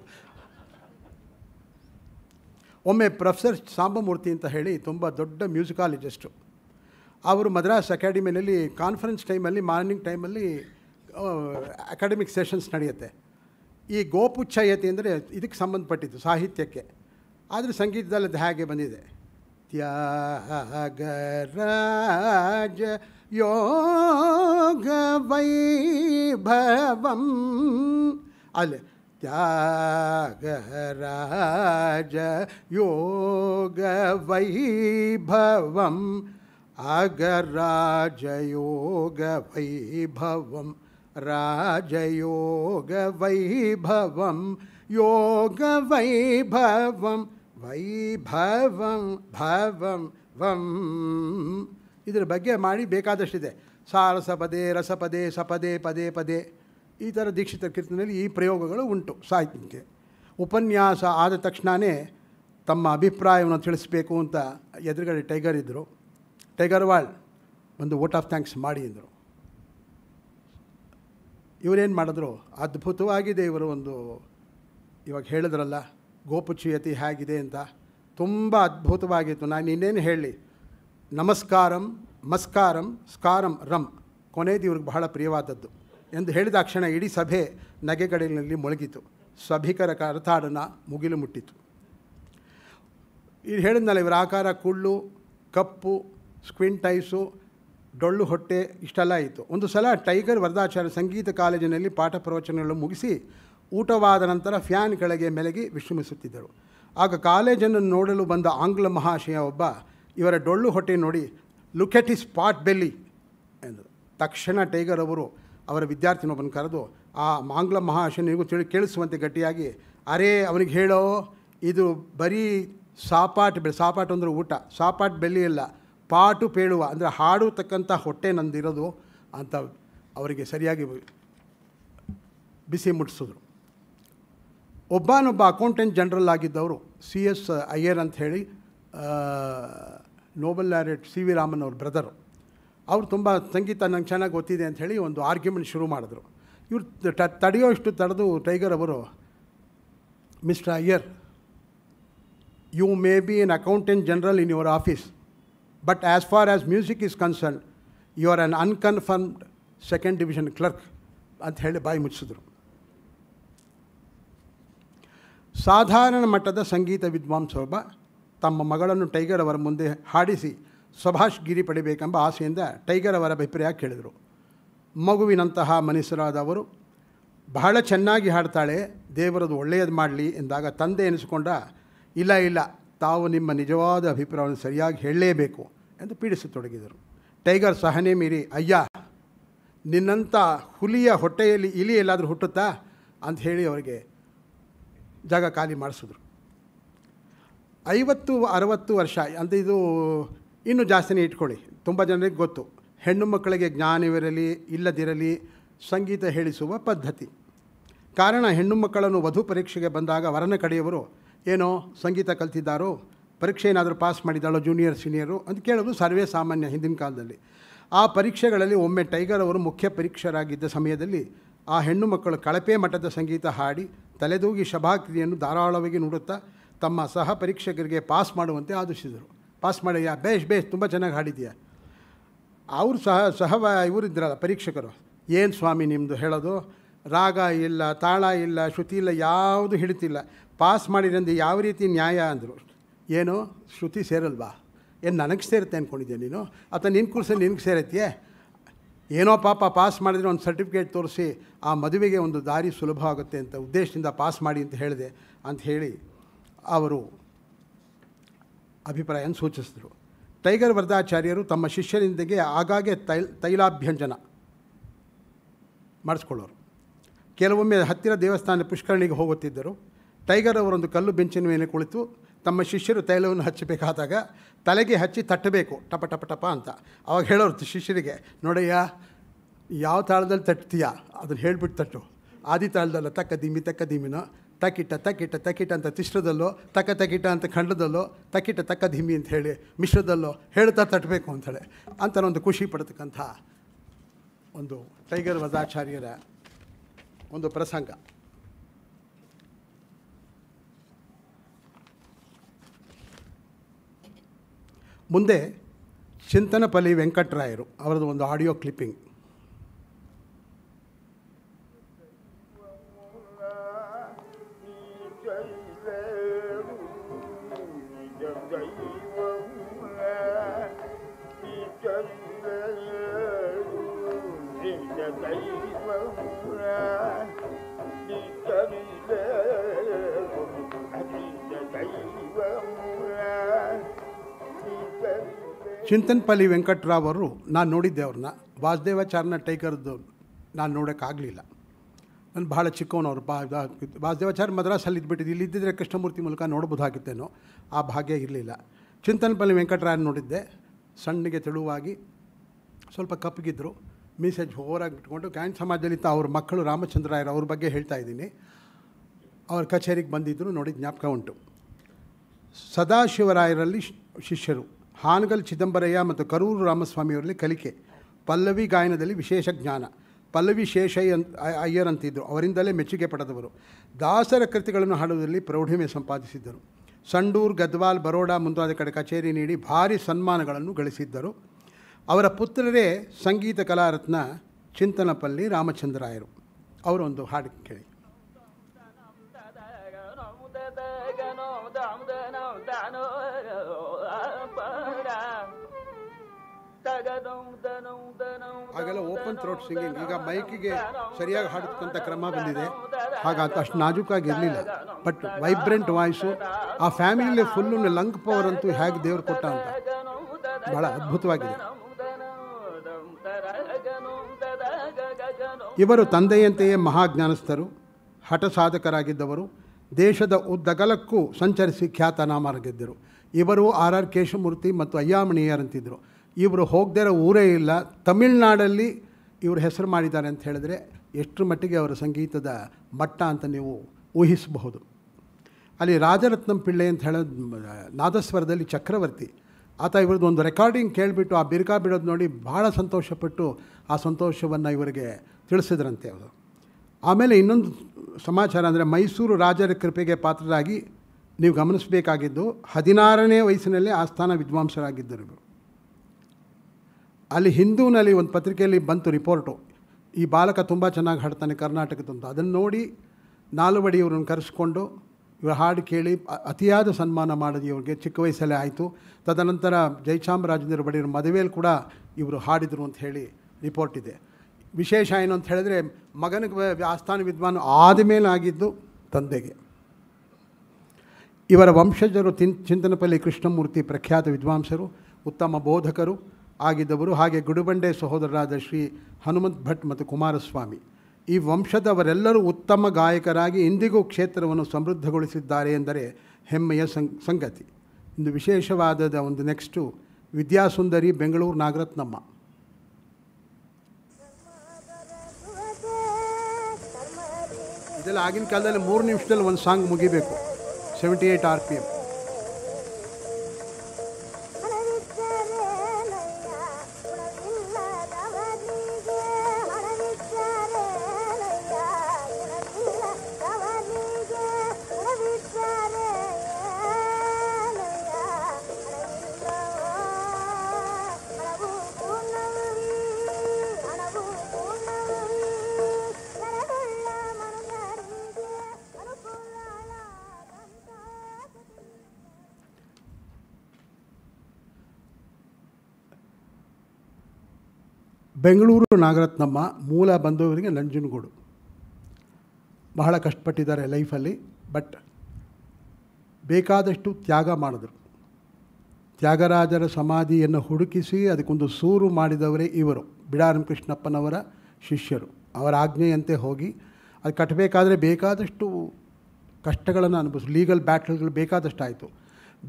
Speaker 3: ಒಮ್ಮೆ ಪ್ರೊಫೆಸರ್ ಸಾಂಬಮೂರ್ತಿ ಅಂತ ಹೇಳಿ ತುಂಬ ದೊಡ್ಡ ಮ್ಯೂಸಿಕಾಲಜಿಸ್ಟು ಅವರು ಮದ್ರಾಸ್ ಅಕಾಡೆಮಿನಲ್ಲಿ ಕಾನ್ಫರೆನ್ಸ್ ಟೈಮಲ್ಲಿ ಮಾರ್ನಿಂಗ್ ಟೈಮಲ್ಲಿ ಅಕಾಡೆಮಿಕ್ ಸೆಷನ್ಸ್ ನಡೆಯುತ್ತೆ ಈ ಗೋಪುಚ್ಛಯತೆ ಅಂದರೆ ಇದಕ್ಕೆ ಸಂಬಂಧಪಟ್ಟಿತ್ತು ಸಾಹಿತ್ಯಕ್ಕೆ ಆದರೆ ಸಂಗೀತದಲ್ಲಿ ಅದು ಹಾಗೆ ಬಂದಿದೆ ತ್ಯಾಗರಾಜ ಯೋಗ ವೈಭವಂ ಅಲ್ಲಿ त्यागराजयोगवैभवम् अगराजयोगवैभवं राजयोगवैभवं योगवैभवं वैभवं भवं वं इद्र बे मि बष्ट सारसपदे रसपदे सपदे पदे पदे ಈ ಥರ ದೀಕ್ಷಿತ ಕೀರ್ತನೆಯಲ್ಲಿ ಈ ಪ್ರಯೋಗಗಳು ಉಂಟು ಸಾಹಿತ್ಯಕ್ಕೆ ಉಪನ್ಯಾಸ ಆದ ತಕ್ಷಣವೇ ತಮ್ಮ ಅಭಿಪ್ರಾಯವನ್ನು ತಿಳಿಸ್ಬೇಕು ಅಂತ ಎದುರುಗಡೆ ಟೈಗರ್ ಇದ್ದರು ಟೈಗರ್ ಟೈಗರ್ವಾಳ್ ಒಂದು ವೋಟ್ ಆಫ್ ಥ್ಯಾಂಕ್ಸ್ ಮಾಡಿ ಅಂದರು ಇವರೇನು ಮಾಡಿದ್ರು ಅದ್ಭುತವಾಗಿದೆ ಇವರು ಒಂದು ಇವಾಗ ಹೇಳಿದ್ರಲ್ಲ ಗೋಪುಚ್ಯತಿ ಹೇಗಿದೆ ಅಂತ ತುಂಬ ಅದ್ಭುತವಾಗಿತ್ತು ನಾನು ಇನ್ನೇನು ಹೇಳಿ ನಮಸ್ಕಾರಂ ಮಸ್ಕಾರಂ ಸ್ಕಾರಂ ರಂ ಕೊನೆಯದು ಇವ್ರಿಗೆ ಬಹಳ ಪ್ರಿಯವಾದದ್ದು ಎಂದು ಹೇಳಿದ ಕ್ಷಣ ಇಡೀ ಸಭೆ ನಗೆಗಡಲಿನಲ್ಲಿ ಮೊಳಗಿತು ಸಭಿಕರ ಕರತಾಡನ ಮುಗಿಲು ಮುಟ್ಟಿತು ಇದು ಹೇಳಿದ್ನಲ್ಲ ಇವರ ಆಕಾರ ಕುಳ್ಳು ಕಪ್ಪು ಸ್ಕ್ವಿನ್ ಟೈಸು ಡೊಳ್ಳು ಹೊಟ್ಟೆ ಇಷ್ಟೆಲ್ಲ ಆಯಿತು ಒಂದು ಸಲ ಟೈಗರ್ ವರದಾಚಾರ್ಯ ಸಂಗೀತ ಕಾಲೇಜಿನಲ್ಲಿ ಪಾಠ ಪ್ರವಚನಗಳು ಮುಗಿಸಿ ಊಟವಾದ ನಂತರ ಫ್ಯಾನ್ ಕೆಳಗೆ ಮೆಲಗಿ ವಿಶ್ರಮಿಸುತ್ತಿದ್ದರು ಆಗ ಕಾಲೇಜನ್ನು ನೋಡಲು ಬಂದ ಆಂಗ್ಲ ಮಹಾಶಯ ಒಬ್ಬ ಇವರ ಡೊಳ್ಳು ಹೊಟ್ಟೆ ನೋಡಿ look at his pot belly ಎಂದರು ತಕ್ಷಣ ಟೈಗರ್ ಅವರು ಅವರ ವಿದ್ಯಾರ್ಥಿನೊಬ್ಬನ ಕರೆದು ಆ ಮಾಂಗ್ಲ ಮಹಾಶನಿಗೂ ತಿಳಿ ಕೇಳಿಸುವಂತೆ ಗಟ್ಟಿಯಾಗಿ ಅರೇ ಅವನಿಗೆ ಹೇಳೋ ಇದು ಬರೀ ಸಾಪಾಟ್ ಬೆ ಸಾಪಾಟು ಅಂದರೆ ಊಟ ಸಾಪಾಟ್ ಬೆಲ್ಲಿ ಇಲ್ಲ ಪಾಟು ಪೇಳುವ ಅಂದರೆ ಹಾಡುತಕ್ಕಂಥ ಹೊಟ್ಟೆ ನಂದಿರೋದು ಅಂತ ಅವರಿಗೆ ಸರಿಯಾಗಿ ಬಿಸಿ ಮುಟ್ಟಿಸಿದ್ರು ಒಬ್ಬನೊಬ್ಬ ಅಕೌಂಟೆಂಟ್ ಜನರಲ್ ಆಗಿದ್ದವರು ಸಿ ಎಸ್ ಅಯ್ಯರ್ ಅಂತ ಹೇಳಿ Nobel laureate C V Raman ಅವ್ರ ಬ್ರದರು ಅವರು ತುಂಬ ಸಂಗೀತ ನಂಗೆ ಚೆನ್ನಾಗಿ ಗೊತ್ತಿದೆ ಅಂತ ಹೇಳಿ ಒಂದು ಆರ್ಗ್ಯುಮೆಂಟ್ ಶುರು ಮಾಡಿದ್ರು ಇವರು ತಡೆಯೋ ಇಷ್ಟು ತಡೆದು ಟೈಗರ್ ಅವರು mister Iyer you may be an accountant general in your office but as far as music is concern you are an unconfirmed second division clerk ಅಂತ ಹೇಳಿ ಬಾಯಿ ಮುಚ್ಚಿದ್ರು ಸಾಧಾರಣ ಮಟ್ಟದ ಸಂಗೀತ ವಿದ್ವಾಂಸೊಬ್ಬ ತಮ್ಮ ಮಗಳನ್ನು ಟೈಗರ್ ಅವರ ಮುಂದೆ ಹಾಡಿಸಿ ಸುಭಾಷ್ ಗಿರಿ ಪಡಿಬೇಕೆಂಬ ಆಸೆಯಿಂದ ಟೈಗರ್ ಅವರ ಅಭಿಪ್ರಾಯ ಕೇಳಿದರು ಮಗುವಿನಂತಹ ಮನುಷ್ಯರಾದವರು ಬಹಳ ಚೆನ್ನಾಗಿ ಹಾಡ್ತಾಳೆ ದೇವರದು ಒಳ್ಳೆಯದು ಮಾಡಲಿ ಎಂದಾಗ ತಂದೆ ಎನಿಸಿಕೊಂಡ ಇಲ್ಲ ಇಲ್ಲ ತಾವು ನಿಮ್ಮ ನಿಜವಾದ ಅಭಿಪ್ರಾಯವನ್ನು ಸರಿಯಾಗಿ ಹೇಳಲೇಬೇಕು ಎಂದು ಪೀಡಿಸತೊಡಗಿದರು ಟೈಗರ್ ಸಹನೆ ಮೀರಿ ಅಯ್ಯ ನಿನ್ನಂಥ ಹುಲಿಯ ಹೊಟ್ಟೆಯಲ್ಲಿ ಇಲಿ ಎಲ್ಲಾದರೂ ಹುಟ್ಟುತ್ತಾ ಅಂತ ಹೇಳಿ ಅವರಿಗೆ ಜಾಗ ಖಾಲಿ ಮಾಡಿಸಿದ್ರು ಐವತ್ತು ಅರವತ್ತು ವರ್ಷ ಅಂದರೆ ಇದು ಇನ್ನೂ ಜಾಸ್ತಿನೇ ಇಟ್ಕೊಳ್ಳಿ ತುಂಬ ಜನರಿಗೆ ಗೊತ್ತು ಹೆಣ್ಣು ಮಕ್ಕಳಿಗೆ ಜ್ಞಾನವಿರಲಿ ಇಲ್ಲದಿರಲಿ ಸಂಗೀತ ಹೇಳಿಸುವ ಪದ್ಧತಿ ಕಾರಣ ಹೆಣ್ಣು ಮಕ್ಕಳನ್ನು ವಧು ಪರೀಕ್ಷೆಗೆ ಬಂದಾಗ ವರನ ಕಡೆಯವರು ಏನೋ ಸಂಗೀತ ಕಲ್ತಿದ್ದಾರೋ ಪರೀಕ್ಷೆ ಏನಾದರೂ ಪಾಸ್ ಮಾಡಿದ್ದಾಳೋ ಜೂನಿಯರ್ ಸೀನಿಯರು ಅಂತ ಕೇಳೋದು ಸರ್ವೇ ಸಾಮಾನ್ಯ ಹಿಂದಿನ ಕಾಲದಲ್ಲಿ ಆ ಪರೀಕ್ಷೆಗಳಲ್ಲಿ ಒಮ್ಮೆ ಟೈಗರ್ ಅವರು ಮುಖ್ಯ ಪರೀಕ್ಷರಾಗಿದ್ದ ಸಮಯದಲ್ಲಿ ಆ ಹೆಣ್ಣು ಮಕ್ಕಳು ಕಳಪೆ ಮಠದ ಸಂಗೀತ ಹಾಡಿ ತಲೆದೂಗಿ ಶಭಾಕ್ರಿಯನ್ನು ಧಾರಾಳವಾಗಿ ನೋಡುತ್ತಾ ತಮ್ಮ ಸಹ ಪರೀಕ್ಷಕರಿಗೆ ಪಾಸ್ ಮಾಡುವಂತೆ ಆದೇಶಿಸಿದರು ಪಾಸ್ ಮಾಡಿದ್ಯಾ ಬೇಷ್ ಬೇಷ್ ತುಂಬ ಚೆನ್ನಾಗಿ ಹಾಡಿದೀಯ ಅವರು ಸಹ ಸಹವ ಇದ್ದರಲ್ಲ ಪರೀಕ್ಷಕರು ಏನು ಸ್ವಾಮಿ ನಿಮ್ಮದು ಹೇಳೋದು ರಾಗ ಇಲ್ಲ ತಾಳ ಇಲ್ಲ ಶ್ರುತಿ ಇಲ್ಲ ಯಾವುದು ಹಿಡಿತಿಲ್ಲ ಪಾಸ್ ಮಾಡಿರಂದು ಯಾವ ರೀತಿ ನ್ಯಾಯ ಅಂದರು ಏನು ಶ್ರುತಿ ಸೇರಲ್ವಾ ಏನು ನನಗೆ ಸೇರುತ್ತೆ ಅಂದ್ಕೊಂಡಿದ್ದೆ ನೀನು ಅಥವಾ ನಿನ್ನ ಕುರ್ಸಿ ನಿನಗೆ ಸೇರತ್ತೆ ಏನೋ ಪಾಪ ಪಾಸ್ ಮಾಡಿದರೆ ಒಂದು ಸರ್ಟಿಫಿಕೇಟ್ ತೋರಿಸಿ ಆ ಮದುವೆಗೆ ಒಂದು ದಾರಿ ಸುಲಭ ಆಗುತ್ತೆ ಅಂತ ಉದ್ದೇಶದಿಂದ ಪಾಸ್ ಮಾಡಿ ಅಂತ ಹೇಳಿದೆ ಅಂತ ಹೇಳಿ ಅವರು ಅಭಿಪ್ರಾಯನ ಸೂಚಿಸಿದರು ಟೈಗರ್ ವರದಾಚಾರ್ಯರು ತಮ್ಮ ಶಿಷ್ಯರಿಂದಿಗೆ ಆಗಾಗ್ಗೆ ತೈಲ್ ತೈಲಾಭ್ಯಂಜನ ಮಾಡಿಸ್ಕೊಳ್ಳೋರು ಕೆಲವೊಮ್ಮೆ ಹತ್ತಿರ ದೇವಸ್ಥಾನ ಪುಷ್ಕರಣಿಗೆ ಹೋಗುತ್ತಿದ್ದರು ಟೈಗರ್ ಅವರೊಂದು ಕಲ್ಲು ಬೆಂಚಿನ ಮೇಲೆ ಕುಳಿತು ತಮ್ಮ ಶಿಷ್ಯರು ತೈಲವನ್ನು ಹಚ್ಚಬೇಕಾದಾಗ ತಲೆಗೆ ಹಚ್ಚಿ ತಟ್ಟಬೇಕು ಟಪ ಟಪ ಟಪ ಅಂತ ಅವಾಗ ಹೇಳೋರು ಶಿಷ್ಯರಿಗೆ ನೋಡಯ್ಯ ಯಾವ ತಾಳದಲ್ಲಿ ತಟ್ತೀಯಾ ಅದನ್ನು ಹೇಳಿಬಿಟ್ಟು ತಟ್ಟು ಆದಿ ತಾಳದಲ್ಲ ತಕ್ಕ ದಿಮಿ ತಕ್ಕ ದಿಮ್ಮಿನ ತಕಿಟ ತಕಿಟ ತಕಿಟ ಅಂತ ತಿಶ್ರದಲ್ಲೋ ತಕ ತಕಿಟ ಅಂತ ಖಂಡದಲ್ಲೋ ತಕಿಟ ತಕ್ಕ ಧಿಮ್ಮಿ ಅಂತ ಹೇಳಿ ಮಿಶ್ರದಲ್ಲೋ ಹೇಳ್ತಾ ತಟ್ಟಬೇಕು ಅಂತೇಳಿ ಅಂತ ಒಂದು ಖುಷಿ ಪಡ್ತಕ್ಕಂಥ ಒಂದು ಟೈಗರ್ ವಜಾಚಾರ್ಯರ ಒಂದು ಪ್ರಸಂಗ ಮುಂದೆ ಚಿಂತನಪಲ್ಲಿ ವೆಂಕಟರಾಯರು ಅವರದ್ದು ಒಂದು ಆಡಿಯೋ ಕ್ಲಿಪ್ಪಿಂಗ್ ಚಿಂತನ್ಪಲ್ಲಿ ವೆಂಕಟರಾವ್ ಅವರು ನಾನು ನೋಡಿದ್ದೆ ಅವ್ರನ್ನ ವಾಸುದೇವಾಚಾರನ ಟೈಗರ್ದು ನಾನು ನೋಡೋಕ್ಕಾಗಲಿಲ್ಲ ನಾನು ಭಾಳ ಚಿಕ್ಕವನವ್ರು ಬಾ ವಾಸುದೇವಾಚಾರ್ಯ ಮದ್ರಾಸಲ್ಲಿ ಇದ್ಬಿಟ್ಟಿದ್ದು ಇಲ್ಲಿ ಇದ್ದಿದ್ದರೆ ಕೃಷ್ಣಮೂರ್ತಿ ಮೂಲಕ ನೋಡ್ಬೋದಾಗಿತ್ತೇನೋ ಆ ಭಾಗ್ಯ ಇರಲಿಲ್ಲ ಚಿಂತನ್ಪಲ್ಲಿ ವೆಂಕಟರಾಯನ ನೋಡಿದ್ದೆ ಸಣ್ಣಗೆ ತೆಳುವಾಗಿ ಸ್ವಲ್ಪ ಕಪ್ಪಗಿದ್ದರು ಮೀಸೇಜ್ ಓವರಾಗಿ ಬಿಟ್ಕೊಂಡು ಸಮಾಜದಲ್ಲಿ ಸಮಾಜದಲ್ಲಿ ಅವ್ರ ಮಕ್ಕಳು ರಾಮಚಂದ್ರಾಯರು ಅವ್ರ ಬಗ್ಗೆ ಹೇಳ್ತಾ ಇದ್ದೀನಿ ಅವ್ರ ಕಚೇರಿಗೆ ಬಂದಿದ್ದರು ನೋಡಿ ಜ್ಞಾಪಕ ಉಂಟು ಸದಾಶಿವರಾಯರಲ್ಲಿ ಶಿಷ್ಯರು ಹಾನಗಲ್ ಚಿದಂಬರಯ್ಯ ಮತ್ತು ಕರೂರು ರಾಮಸ್ವಾಮಿಯವರಲ್ಲಿ ಕಲಿಕೆ ಪಲ್ಲವಿ ಗಾಯನದಲ್ಲಿ ವಿಶೇಷ ಜ್ಞಾನ ಪಲ್ಲವಿ ಶೇಷಯ್ಯ ಅಂತ ಅಯ್ಯರ್ ಅಂತಿದ್ದರು ಅವರಿಂದಲೇ ಮೆಚ್ಚುಗೆ ಪಡೆದವರು ದಾಸರ ಕೃತಿಗಳನ್ನು ಹಾಡುವುದರಲ್ಲಿ ಪ್ರೌಢಿಮೆ ಸಂಪಾದಿಸಿದ್ದರು ಸಂಡೂರ್ ಗದ್ವಾಲ್ ಬರೋಡಾ ಮುಂತಾದ ಕಡೆ ಕಚೇರಿ ನೀಡಿ ಭಾರಿ ಸನ್ಮಾನಗಳನ್ನು ಗಳಿಸಿದ್ದರು ಅವರ ಪುತ್ರರೇ ಸಂಗೀತ ಕಲಾರತ್ನ ಚಿಂತನಪಲ್ಲಿ ರಾಮಚಂದ್ರಾಯರು ಅವರೊಂದು ಹಾಡು ಕೇಳಿ ಹಾಗೆಲ್ಲ ಓಪನ್ ಥ್ರೋಟ್ ಸಿಂಗಿಂಗ್ ಈಗ ಮೈಕಿಗೆ ಸರಿಯಾಗಿ ಹಾಡತಕ್ಕಂಥ ಕ್ರಮ ಬಂದಿದೆ ಹಾಗಂತ ಅಷ್ಟು ನಾಜುಕಾಗಿ ಇರಲಿಲ್ಲ ಬಟ್ ವೈಬ್ರೆಂಟ್ ವಾಯ್ಸು ಆ ಫ್ಯಾಮಿಲಿ ಫುಲ್ಲು ಲಂಗ್ ಪವರ್ ಅಂತೂ ಹೇಗೆ ದೇವ್ರು ಕೊಟ್ಟ ಅಂತ ಬಹಳ ಅದ್ಭುತವಾಗಿದೆ ಇವರು ತಂದೆಯಂತೆಯೇ ಮಹಾಜ್ಞಾನಸ್ಥರು ಹಠ ಸಾಧಕರಾಗಿದ್ದವರು ದೇಶದ ಉದ್ದಗಲಕ್ಕೂ ಸಂಚರಿಸಿ ಗೆದ್ದರು ಇವರು ಆರ್ ಆರ್ ಕೇಶಮೂರ್ತಿ ಮತ್ತು ಅಯ್ಯಾಮಣಿಯರಂತಿದ್ದರು ಇವರು ಹೋಗದೇ ಇರೋ ಊರೇ ಇಲ್ಲ ತಮಿಳ್ನಾಡಲ್ಲಿ ಇವರು ಹೆಸರು ಮಾಡಿದ್ದಾರೆ ಅಂತ ಹೇಳಿದ್ರೆ ಎಷ್ಟು ಮಟ್ಟಿಗೆ ಅವರ ಸಂಗೀತದ ಮಟ್ಟ ಅಂತ ನೀವು ಊಹಿಸಬಹುದು ಅಲ್ಲಿ ರಾಜರತ್ನಂ ಪಿಳ್ಳೆ ಅಂತ ಹೇಳೋದು ನಾದಸ್ವರದಲ್ಲಿ ಚಕ್ರವರ್ತಿ ಆತ ಇವ್ರದ್ದು ಒಂದು ರೆಕಾರ್ಡಿಂಗ್ ಕೇಳಿಬಿಟ್ಟು ಆ ಬಿರುಕಾ ಬಿಡೋದು ನೋಡಿ ಭಾಳ ಸಂತೋಷಪಟ್ಟು ಆ ಸಂತೋಷವನ್ನು ಇವರಿಗೆ ತಿಳಿಸಿದ್ರಂತೆ ಅವರು ಆಮೇಲೆ ಇನ್ನೊಂದು ಸಮಾಚಾರ ಅಂದರೆ ಮೈಸೂರು ರಾಜರ ಕೃಪೆಗೆ ಪಾತ್ರರಾಗಿ ನೀವು ಗಮನಿಸಬೇಕಾಗಿದ್ದು ಹದಿನಾರನೇ ವಯಸ್ಸಿನಲ್ಲೇ ಸ್ಥಾನ ವಿದ್ವಾಂಸರಾಗಿದ್ದರು ಅಲ್ಲಿ ಹಿಂದೂನಲ್ಲಿ ಒಂದು ಪತ್ರಿಕೆಯಲ್ಲಿ ಬಂತು ರಿಪೋರ್ಟು ಈ ಬಾಲಕ ತುಂಬ ಚೆನ್ನಾಗಿ ಹಾಡ್ತಾನೆ ಕರ್ನಾಟಕದಂತ ಅದನ್ನು ನೋಡಿ ನಾಲ್ವಡಿ ಇವ್ರನ್ನ ಕರೆಸ್ಕೊಂಡು ಇವರು ಹಾಡು ಕೇಳಿ ಅತಿಯಾದ ಸನ್ಮಾನ ಮಾಡಿದ ಇವ್ರಿಗೆ ಚಿಕ್ಕ ವಯಸ್ಸಲ್ಲೇ ಆಯಿತು ತದನಂತರ ಜೈಚಾಮರಾಜೇಂದ್ರ ಬಡಿಯವ್ರ ಮದುವೆಯಲ್ಲಿ ಕೂಡ ಇವರು ಹಾಡಿದರು ಅಂತ ಹೇಳಿ ರಿಪೋರ್ಟ್ ಇದೆ ವಿಶೇಷ ಏನು ಅಂತ ಹೇಳಿದ್ರೆ ಮಗನಿಗೆ ಆಸ್ಥಾನ ವಿದ್ವಾನ ಆಗಿದ್ದು ತಂದೆಗೆ ಇವರ ವಂಶಜರು ತಿನ್ ಚಿಂತನಪಲ್ಲಿ ಕೃಷ್ಣಮೂರ್ತಿ ಪ್ರಖ್ಯಾತ ವಿದ್ವಾಂಸರು ಉತ್ತಮ ಬೋಧಕರು ಆಗಿದ್ದವರು ಹಾಗೆ ಗುಡುಬಂಡೆ ಸಹೋದರರಾದ ಶ್ರೀ ಹನುಮಂತ್ ಭಟ್ ಮತ್ತು ಕುಮಾರಸ್ವಾಮಿ ಈ ವಂಶದವರೆಲ್ಲರೂ ಉತ್ತಮ ಗಾಯಕರಾಗಿ ಇಂದಿಗೂ ಕ್ಷೇತ್ರವನ್ನು ಸಮೃದ್ಧಗೊಳಿಸಿದ್ದಾರೆ ಎಂದರೆ ಹೆಮ್ಮೆಯ ಸಂಗತಿ ಇಂದು ವಿಶೇಷವಾದ ಒಂದು ನೆಕ್ಸ್ಟು ವಿದ್ಯಾಸುಂದರಿ ಬೆಂಗಳೂರು ನಾಗರತ್ನಮ್ಮ ಇದೆಲ್ಲ ಆಗಿನ ಕಾಲದಲ್ಲಿ ಮೂರು ನಿಮಿಷದಲ್ಲಿ ಒಂದು ಸಾಂಗ್ ಮುಗಿಬೇಕು seventy eight R P M Bengaluru Nagaratnamma ಮೂಲ ಬಂದವರಿಗೆ ನಂಜನಗೂಡು ಬಹಳ ಕಷ್ಟಪಟ್ಟಿದ್ದಾರೆ ಲೈಫಲ್ಲಿ ಬಟ್ ಬೇಕಾದಷ್ಟು ತ್ಯಾಗ ಮಾಡಿದ್ರು ತ್ಯಾಗರಾಜರ ಸಮಾಧಿಯನ್ನು ಹುಡುಕಿಸಿ ಅದಕ್ಕೊಂದು ಸೂರು ಮಾಡಿದವರೇ ಇವರು ಬಿಡಾರಂ ಕೃಷ್ಣಪ್ಪನವರ ಶಿಷ್ಯರು ಅವರ ಆಜ್ಞೆಯಂತೆ ಹೋಗಿ ಅದು ಕಟ್ಟಬೇಕಾದ್ರೆ ಬೇಕಾದಷ್ಟು ಕಷ್ಟಗಳನ್ನು ಅನುಭವಿಸಿ ಲೀಗಲ್ ಬ್ಯಾಟಲ್ಗಳು ಬೇಕಾದಷ್ಟು ಆಯಿತು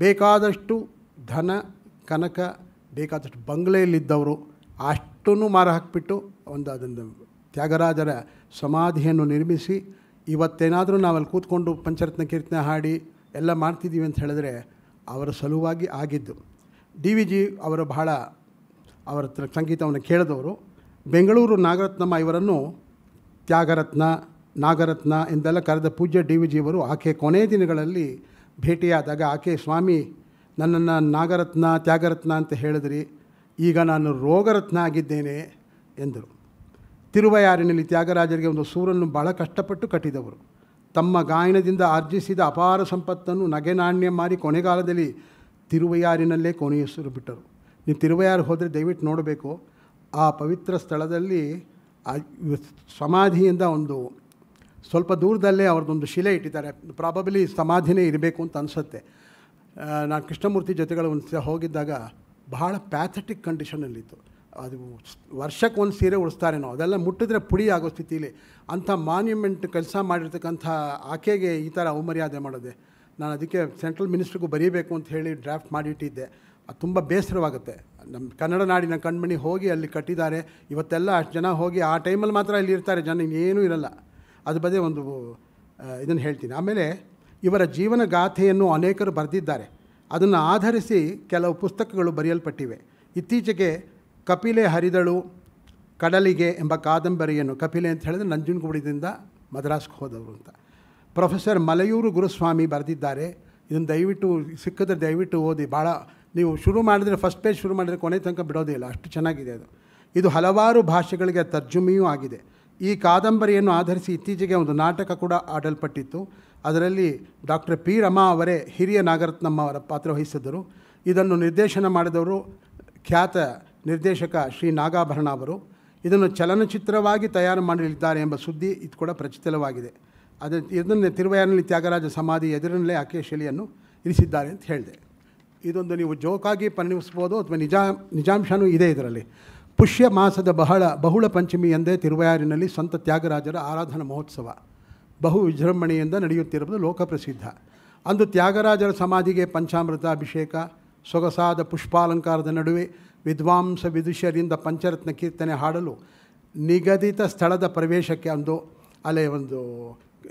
Speaker 3: ಬೇಕಾದಷ್ಟು ಧನ ಕನಕ ಬೇಕಾದಷ್ಟು ಬಂಗ್ಲೆಯಲ್ಲಿದ್ದವರು ಅಷ್ಟು ಅಷ್ಟನ್ನು ಮಾರ ಹಾಕಿಬಿಟ್ಟು ಒಂದು ಅದೊಂದು ತ್ಯಾಗರಾಜರ ಸಮಾಧಿಯನ್ನು ನಿರ್ಮಿಸಿ ಇವತ್ತೇನಾದರೂ ನಾವಲ್ಲಿ ಕೂತ್ಕೊಂಡು ಪಂಚರತ್ನ ಕೀರ್ತನೆ ಹಾಡಿ ಎಲ್ಲ ಮಾಡ್ತಿದ್ದೀವಿ ಅಂತ ಹೇಳಿದ್ರೆ ಅವರ ಸಲುವಾಗಿ ಆಗಿದ್ದು ಡಿ ವಿ ಜಿ ಅವರು ಬಹಳ ಅವರ ಹತ್ರ ಸಂಗೀತವನ್ನು ಕೇಳಿದವರು ಬೆಂಗಳೂರು ನಾಗರತ್ನಮ್ಮ ಇವರನ್ನು ತ್ಯಾಗರತ್ನ ನಾಗರತ್ನ ಎಂದೆಲ್ಲ ಕರೆದ ಪೂಜ್ಯ ಡಿ ವಿ ಜಿಯವರು ಆಕೆ ಕೊನೆಯ ದಿನಗಳಲ್ಲಿ ಭೇಟಿಯಾದಾಗ ಆಕೆ ಸ್ವಾಮಿ ನನ್ನನ್ನು ನಾಗರತ್ನ ತ್ಯಾಗರತ್ನ ಅಂತ ಹೇಳಿದ್ರಿ ಈಗ ನಾನು ರೋಗರತ್ನ ಆಗಿದ್ದೇನೆ ಎಂದರು ತಿರುವಯಾರಿನಲ್ಲಿ ತ್ಯಾಗರಾಜರಿಗೆ ಒಂದು ಸೂರನ್ನು ಬಹಳ ಕಷ್ಟಪಟ್ಟು ಕಟ್ಟಿದವರು ತಮ್ಮ ಗಾಯನದಿಂದ ಆರ್ಜಿಸಿದ ಅಪಾರ ಸಂಪತ್ತನ್ನು ನಗೆ ನಾಣ್ಯ ಮಾರಿ ಕೊನೆಗಾಲದಲ್ಲಿ ತಿರುವಯಾರಿನಲ್ಲೇ ಕೊನೆಯಸರು ಬಿಟ್ಟರು ನೀವು ತಿರುವಯಾರು ಹೋದರೆ ದಯವಿಟ್ಟು ನೋಡಬೇಕು ಆ ಪವಿತ್ರ ಸ್ಥಳದಲ್ಲಿ ಸಮಾಧಿಯಿಂದ ಒಂದು ಸ್ವಲ್ಪ ದೂರದಲ್ಲೇ ಅವ್ರದ್ದೊಂದು ಶಿಲೆ ಇಟ್ಟಿದ್ದಾರೆ ಪ್ರಾಬಬಲಿ ಸಮಾಧಿನೇ ಇರಬೇಕು ಅಂತ ಅನಿಸುತ್ತೆ ನಾನು ಕೃಷ್ಣಮೂರ್ತಿ ಜೊತೆಗಳು ಒಂದು ಹೋಗಿದ್ದಾಗ ಬಹಳ ಪ್ಯಾಥೆಟಿಕ್ ಕಂಡೀಷನಲ್ಲಿತ್ತು ಅದು ವರ್ಷಕ್ಕೆ ಒಂದು ಸೀರೆ ಉಳಿಸ್ತಾರೇನೋ ಅದೆಲ್ಲ ಮುಟ್ಟಿದ್ರೆ ಪುಡಿ ಆಗೋ ಸ್ಥಿತಿಲಿ ಅಂಥ ಮಾನ್ಯುಮೆಂಟ್ ಕೆಲಸ ಮಾಡಿರ್ತಕ್ಕಂಥ ಆಕೆಗೆ ಈ ಥರ ಅವಮರ್ಯಾದೆ ಮಾಡೋದೆ ನಾನು ಅದಕ್ಕೆ ಸೆಂಟ್ರಲ್ ಮಿನಿಸ್ಟ್ರಿಗೂ ಬರೀಬೇಕು ಅಂತ ಹೇಳಿ ಡ್ರಾಫ್ಟ್ ಮಾಡಿಟ್ಟಿದ್ದೆ ಅದು ತುಂಬ ಬೇಸರವಾಗುತ್ತೆ ನಮ್ಮ ಕನ್ನಡ ನಾಡಿನ ಕಣ್ಮಣಿ ಹೋಗಿ ಅಲ್ಲಿ ಕಟ್ಟಿದ್ದಾರೆ ಇವತ್ತೆಲ್ಲ ಅಷ್ಟು ಜನ ಹೋಗಿ ಆ ಟೈಮಲ್ಲಿ ಮಾತ್ರ ಇಲ್ಲಿ ಇರ್ತಾರೆ ಜನ ಏನೂ ಇರಲ್ಲ ಅದು ಬದೇ ಒಂದು ಇದನ್ನು ಹೇಳ್ತೀನಿ ಆಮೇಲೆ ಇವರ ಜೀವನ ಗಾಥೆಯನ್ನು ಅನೇಕರು ಬರೆದಿದ್ದಾರೆ ಅದನ್ನು ಆಧರಿಸಿ ಕೆಲವು ಪುಸ್ತಕಗಳು ಬರೆಯಲ್ಪಟ್ಟಿವೆ ಇತ್ತೀಚೆಗೆ ಕಪಿಲೆ ಹರಿದಳು ಕಡಲಿಗೆ ಎಂಬ ಕಾದಂಬರಿಯನ್ನು ಕಪಿಲೆ ಅಂತ ಹೇಳಿದ್ರೆ ನಂಜುನಗೂಡಿದಿಂದ ಮದ್ರಾಸ್ಗೆ ಹೋದವರು ಅಂತ ಪ್ರೊಫೆಸರ್ ಮಲೆಯೂರು ಗುರುಸ್ವಾಮಿ ಬರೆದಿದ್ದಾರೆ ಇದನ್ನು ದಯವಿಟ್ಟು ಸಿಕ್ಕಿದ್ರೆ ದಯವಿಟ್ಟು ಓದಿ ಭಾಳ ನೀವು ಶುರು ಮಾಡಿದರೆ ಫಸ್ಟ್ ಪೇಜ್ ಶುರು ಮಾಡಿದರೆ ಕೊನೆ ತನಕ ಬಿಡೋದೇ ಇಲ್ಲ ಅಷ್ಟು ಚೆನ್ನಾಗಿದೆ ಅದು ಇದು ಹಲವಾರು ಭಾಷೆಗಳಿಗೆ ತರ್ಜುಮೆಯೂ ಆಗಿದೆ ಈ ಕಾದಂಬರಿಯನ್ನು ಆಧರಿಸಿ ಇತ್ತೀಚೆಗೆ ಒಂದು ನಾಟಕ ಕೂಡ ಆಡಲ್ಪಟ್ಟಿತ್ತು ಅದರಲ್ಲಿ ಡಾಕ್ಟರ್ ಪಿ ರಮಾ ಅವರೇ ಹಿರಿಯ ನಾಗರತ್ನಮ್ಮ ಅವರ ಪಾತ್ರ ವಹಿಸಿದ್ದರು ಇದನ್ನು ನಿರ್ದೇಶನ ಮಾಡಿದವರು ಖ್ಯಾತ ನಿರ್ದೇಶಕ ಶ್ರೀ ನಾಗಾಭರಣ ಅವರು ಇದನ್ನು ಚಲನಚಿತ್ರವಾಗಿ ತಯಾರು ಮಾಡಲಿದ್ದಾರೆ ಎಂಬ ಸುದ್ದಿ ಇದು ಕೂಡ ಪ್ರಚಲಿತವಾಗಿದೆ ಅದು ಇದನ್ನು ತಿರುವಯಾನಲ್ಲಿ ತ್ಯಾಗರಾಜ ಸಮಾಧಿ ಎದುರಿನಲ್ಲೇ ಶೈಲಿಯನ್ನು ಇರಿಸಿದ್ದಾರೆ ಅಂತ ಹೇಳಿದೆ ಇದೊಂದು ನೀವು ಜೋಕಾಗಿ ಪರಿಣಿಸ್ಬೋದು ಅಥವಾ ನಿಜಾ ನಿಜಾಂಶನೂ ಇದೆ ಇದರಲ್ಲಿ ಪುಷ್ಯ ಮಾಸದ ಬಹಳ ಬಹುಳ ಪಂಚಮಿ ಎಂದೇ ತಿರುವಯಾರಿನಲ್ಲಿ ಸ್ವಂತ ತ್ಯಾಗರಾಜರ ಆರಾಧನಾ ಮಹೋತ್ಸವ ಬಹು ವಿಜೃಂಭಣೆಯಿಂದ ನಡೆಯುತ್ತಿರುವುದು ಲೋಕಪ್ರಸಿದ್ಧ ಅಂದು ತ್ಯಾಗರಾಜರ ಸಮಾಧಿಗೆ ಪಂಚಾಮೃತ ಅಭಿಷೇಕ ಸೊಗಸಾದ ಪುಷ್ಪಾಲಂಕಾರದ ನಡುವೆ ವಿದ್ವಾಂಸ ವಿದುಷರಿಂದ ಪಂಚರತ್ನ ಕೀರ್ತನೆ ಹಾಡಲು ನಿಗದಿತ ಸ್ಥಳದ ಪ್ರವೇಶಕ್ಕೆ ಅಂದು ಅಲ್ಲೇ ಒಂದು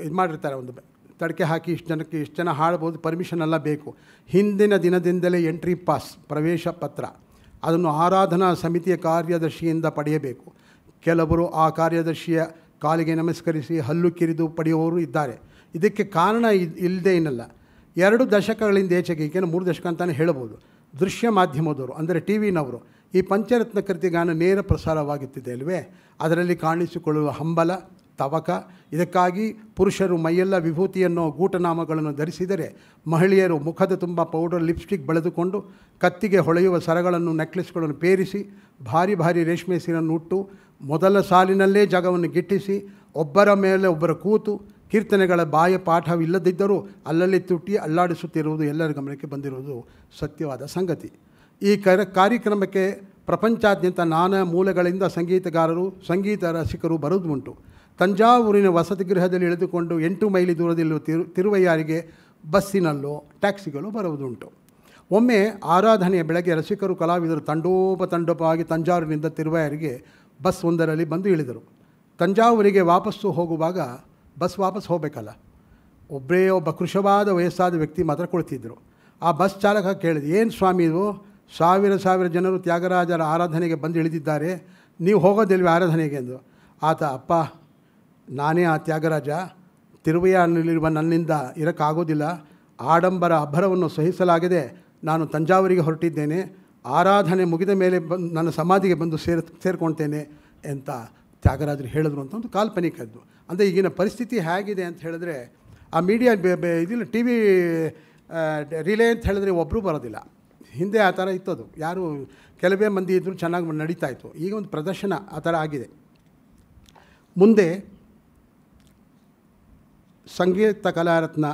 Speaker 3: ಇದು ಮಾಡಿರ್ತಾರೆ ಒಂದು ತಡಕೆ ಹಾಕಿ ಇಷ್ಟು ಜನಕ್ಕೆ ಇಷ್ಟು ಜನ ಹಾಡ್ಬೋದು ಪರ್ಮಿಷನ್ ಎಲ್ಲ ಬೇಕು ಹಿಂದಿನ ದಿನದಿಂದಲೇ ಎಂಟ್ರಿ ಪಾಸ್ ಪ್ರವೇಶ ಪತ್ರ ಅದನ್ನು ಆರಾಧನಾ ಸಮಿತಿಯ ಕಾರ್ಯದರ್ಶಿಯಿಂದ ಪಡೆಯಬೇಕು ಕೆಲವರು ಆ ಕಾರ್ಯದರ್ಶಿಯ ಕಾಲಿಗೆ ನಮಸ್ಕರಿಸಿ ಹಲ್ಲು ಕಿರಿದು ಪಡೆಯುವವರು ಇದ್ದಾರೆ ಇದಕ್ಕೆ ಕಾರಣ ಇಲ್ಲದೆ ಏನಲ್ಲ ಎರಡು ದಶಕಗಳಿಂದ ಈಚೆಗೆ ಈಗೇನು ಮೂರು ದಶಕ ಅಂತಲೇ ಹೇಳಬಹುದು ದೃಶ್ಯ ಮಾಧ್ಯಮದವರು ಅಂದರೆ ಟಿ ವಿನವರು ಈ ಪಂಚರತ್ನ ಕೃತಿಗಾನ ನೇರ ಪ್ರಸಾರವಾಗುತ್ತಿದೆ ಅಲ್ವೇ ಅದರಲ್ಲಿ ಕಾಣಿಸಿಕೊಳ್ಳುವ ಹಂಬಲ ತವಕ ಇದಕ್ಕಾಗಿ ಪುರುಷರು ಮೈಯೆಲ್ಲ ವಿಭೂತಿಯನ್ನು ಗೂಟನಾಮಗಳನ್ನು ಧರಿಸಿದರೆ ಮಹಿಳೆಯರು ಮುಖದ ತುಂಬ ಪೌಡರ್ ಲಿಪ್ಸ್ಟಿಕ್ ಬಳೆದುಕೊಂಡು ಕತ್ತಿಗೆ ಹೊಳೆಯುವ ಸರಗಳನ್ನು ನೆಕ್ಲೆಸ್ಗಳನ್ನು ಪೇರಿಸಿ ಭಾರಿ ಭಾರಿ ರೇಷ್ಮೆ ಸೀರನ್ನು ಉಟ್ಟು ಮೊದಲ ಸಾಲಿನಲ್ಲೇ ಜಾಗವನ್ನು ಗಿಟ್ಟಿಸಿ ಒಬ್ಬರ ಮೇಲೆ ಒಬ್ಬರ ಕೂತು ಕೀರ್ತನೆಗಳ ಬಾಯ ಪಾಠವಿಲ್ಲದಿದ್ದರೂ ಅಲ್ಲಲ್ಲಿ ತುಟ್ಟಿ ಅಲ್ಲಾಡಿಸುತ್ತಿರುವುದು ಎಲ್ಲರ ಗಮನಕ್ಕೆ ಬಂದಿರುವುದು ಸತ್ಯವಾದ ಸಂಗತಿ ಈ ಕ ಕಾರ್ಯಕ್ರಮಕ್ಕೆ ಪ್ರಪಂಚಾದ್ಯಂತ ನಾನಾ ಮೂಲಗಳಿಂದ ಸಂಗೀತಗಾರರು ಸಂಗೀತ ರಸಿಕರು ಉಂಟು ತಂಜಾವೂರಿನ ವಸತಿ ಗೃಹದಲ್ಲಿ ಇಳಿದುಕೊಂಡು ಎಂಟು ಮೈಲಿ ದೂರದಲ್ಲಿರುವ ತಿರು ತಿರುವಯ್ಯಾರಿಗೆ ಬಸ್ಸಿನಲ್ಲೋ ಟ್ಯಾಕ್ಸಿಗಳು ಬರುವುದುಂಟು ಒಮ್ಮೆ ಆರಾಧನೆಯ ಬೆಳಗ್ಗೆ ರಸಿಕರು ಕಲಾವಿದರು ತಂಡೋಪ ತಂಡೋಪವಾಗಿ ತಂಜಾವೂರಿನಿಂದ ತಿರುವಯ್ಯಾರಿಗೆ ಬಸ್ ಒಂದರಲ್ಲಿ ಬಂದು ಇಳಿದರು ತಂಜಾವೂರಿಗೆ ವಾಪಸ್ಸು ಹೋಗುವಾಗ ಬಸ್ ವಾಪಸ್ ಹೋಗಬೇಕಲ್ಲ ಒಬ್ಬರೇ ಒಬ್ಬ ಕೃಶವಾದ ವಯಸ್ಸಾದ ವ್ಯಕ್ತಿ ಮಾತ್ರ ಕುಳಿತಿದ್ದರು ಆ ಬಸ್ ಚಾಲಕ ಕೇಳಿದೆ ಏನು ಸ್ವಾಮಿ ಇದು ಸಾವಿರ ಸಾವಿರ ಜನರು ತ್ಯಾಗರಾಜರ ಆರಾಧನೆಗೆ ಬಂದು ಇಳಿದಿದ್ದಾರೆ ನೀವು ಹೋಗೋದಿಲ್ವಿ ಆರಾಧನೆಗೆ ಎಂದು ಆತ ಅಪ್ಪ ನಾನೇ ಆ ತ್ಯಾಗರಾಜ ತಿರುವಯ್ಯನಲ್ಲಿರುವ ನನ್ನಿಂದ ಇರೋಕ್ಕಾಗೋದಿಲ್ಲ ಆಡಂಬರ ಅಬ್ಬರವನ್ನು ಸಹಿಸಲಾಗಿದೆ ನಾನು ತಂಜಾವೂರಿಗೆ ಹೊರಟಿದ್ದೇನೆ ಆರಾಧನೆ ಮುಗಿದ ಮೇಲೆ ಬಂದು ನನ್ನ ಸಮಾಧಿಗೆ ಬಂದು ಸೇರ್ ಸೇರ್ಕೊಳ್ತೇನೆ ಅಂತ ತ್ಯಾಗರಾಜರು ಹೇಳಿದ್ರು ಅಂತ ಒಂದು ಕಾಲ್ಪನಿಕದ್ದು ಅಂದರೆ ಈಗಿನ ಪರಿಸ್ಥಿತಿ ಹೇಗಿದೆ ಅಂತ ಹೇಳಿದ್ರೆ ಆ ಮೀಡಿಯಾ ಇದಿಲ್ಲ ಟಿ ವಿ ರಿಲೇ ಅಂತ ಹೇಳಿದ್ರೆ ಒಬ್ಬರೂ ಬರೋದಿಲ್ಲ ಹಿಂದೆ ಆ ಥರ ಇತ್ತದು ಯಾರು ಕೆಲವೇ ಮಂದಿ ಇದ್ದರೂ ಚೆನ್ನಾಗಿ ನಡೀತಾ ಇತ್ತು ಈಗ ಒಂದು ಪ್ರದರ್ಶನ ಆ ಥರ ಆಗಿದೆ ಮುಂದೆ ಸಂಗೀತ ಕಲಾರತ್ನ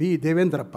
Speaker 3: ಬಿ ದೇವೇಂದ್ರಪ್ಪ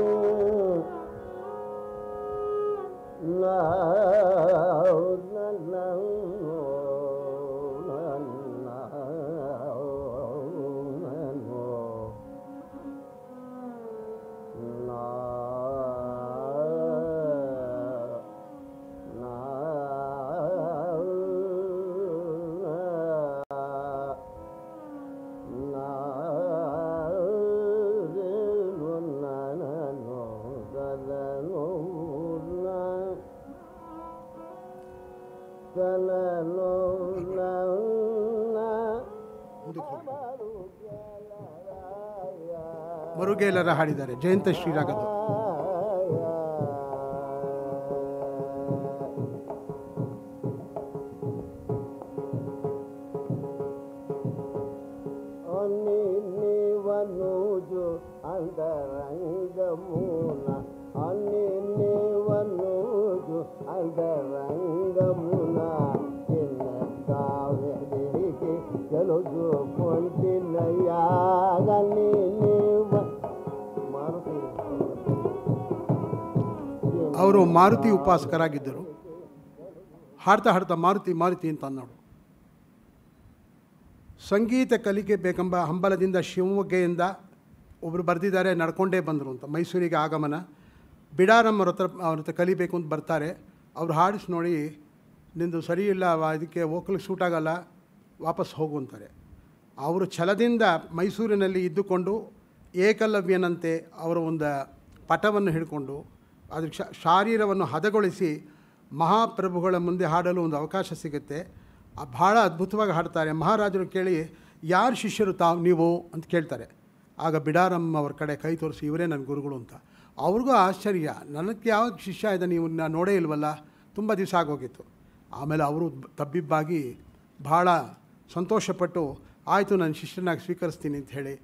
Speaker 3: ಎಲ್ಲರ ಹಾಡಿದ್ದಾರೆ ಜಯಂತ ಶ್ರೀರಾಗದು ಮಾರುತಿ ಉಪಾಸಕರಾಗಿದ್ದರು ಹಾಡ್ತಾ ಹಾಡ್ತಾ ಮಾರುತಿ ಮಾರುತಿ ಅಂತ ಅನ್ನೋಡು ಸಂಗೀತ ಕಲಿಕೆ ಬೇಕೆಂಬ ಹಂಬಲದಿಂದ ಶಿವಮೊಗ್ಗೆಯಿಂದ ಒಬ್ಬರು ಬರೆದಿದ್ದಾರೆ ನಡ್ಕೊಂಡೇ ಬಂದರು ಅಂತ ಮೈಸೂರಿಗೆ ಆಗಮನ ಬಿಡಾರಮ್ಮ ಹತ್ರ ಅವ್ರ ಹತ್ರ ಕಲಿಬೇಕು ಅಂತ ಬರ್ತಾರೆ ಅವ್ರು ಹಾಡಿಸಿ ನೋಡಿ ನಿಂದು ಸರಿ ಇಲ್ಲ ಇದಕ್ಕೆ ಓಕಲಿಗೆ ಸೂಟ್ ಆಗೋಲ್ಲ ವಾಪಸ್ ಹೋಗು ಅಂತಾರೆ ಅವರು ಛಲದಿಂದ ಮೈಸೂರಿನಲ್ಲಿ ಇದ್ದುಕೊಂಡು ಏಕಲವ್ಯನಂತೆ ಅವರ ಒಂದು ಪಟವನ್ನು ಹಿಡ್ಕೊಂಡು ಅದ್ರ ಶಾರೀರವನ್ನು ಹದಗೊಳಿಸಿ ಮಹಾಪ್ರಭುಗಳ ಮುಂದೆ ಹಾಡಲು ಒಂದು ಅವಕಾಶ ಸಿಗುತ್ತೆ ಭಾಳ ಅದ್ಭುತವಾಗಿ ಹಾಡ್ತಾರೆ ಮಹಾರಾಜರು ಕೇಳಿ ಯಾರು ಶಿಷ್ಯರು ತಾವು ನೀವು ಅಂತ ಕೇಳ್ತಾರೆ ಆಗ ಬಿಡಾರಮ್ಮ ಅವ್ರ ಕಡೆ ಕೈ ತೋರಿಸಿ ಇವರೇ ನನ್ನ ಗುರುಗಳು ಅಂತ ಅವ್ರಿಗೂ ಆಶ್ಚರ್ಯ ನನಗೆ ಯಾವ ಶಿಷ್ಯ ಇದೆ ನೀವು ನೋಡೇ ಇಲ್ವಲ್ಲ ತುಂಬ ದಿವಸ ಆಗೋಗಿತ್ತು ಆಮೇಲೆ ಅವರು ತಬ್ಬಿಬ್ಬಾಗಿ ಭಾಳ ಸಂತೋಷಪಟ್ಟು ಆಯಿತು ನನ್ನ ಶಿಷ್ಯನಾಗಿ ಸ್ವೀಕರಿಸ್ತೀನಿ ಅಂತ ಹೇಳಿ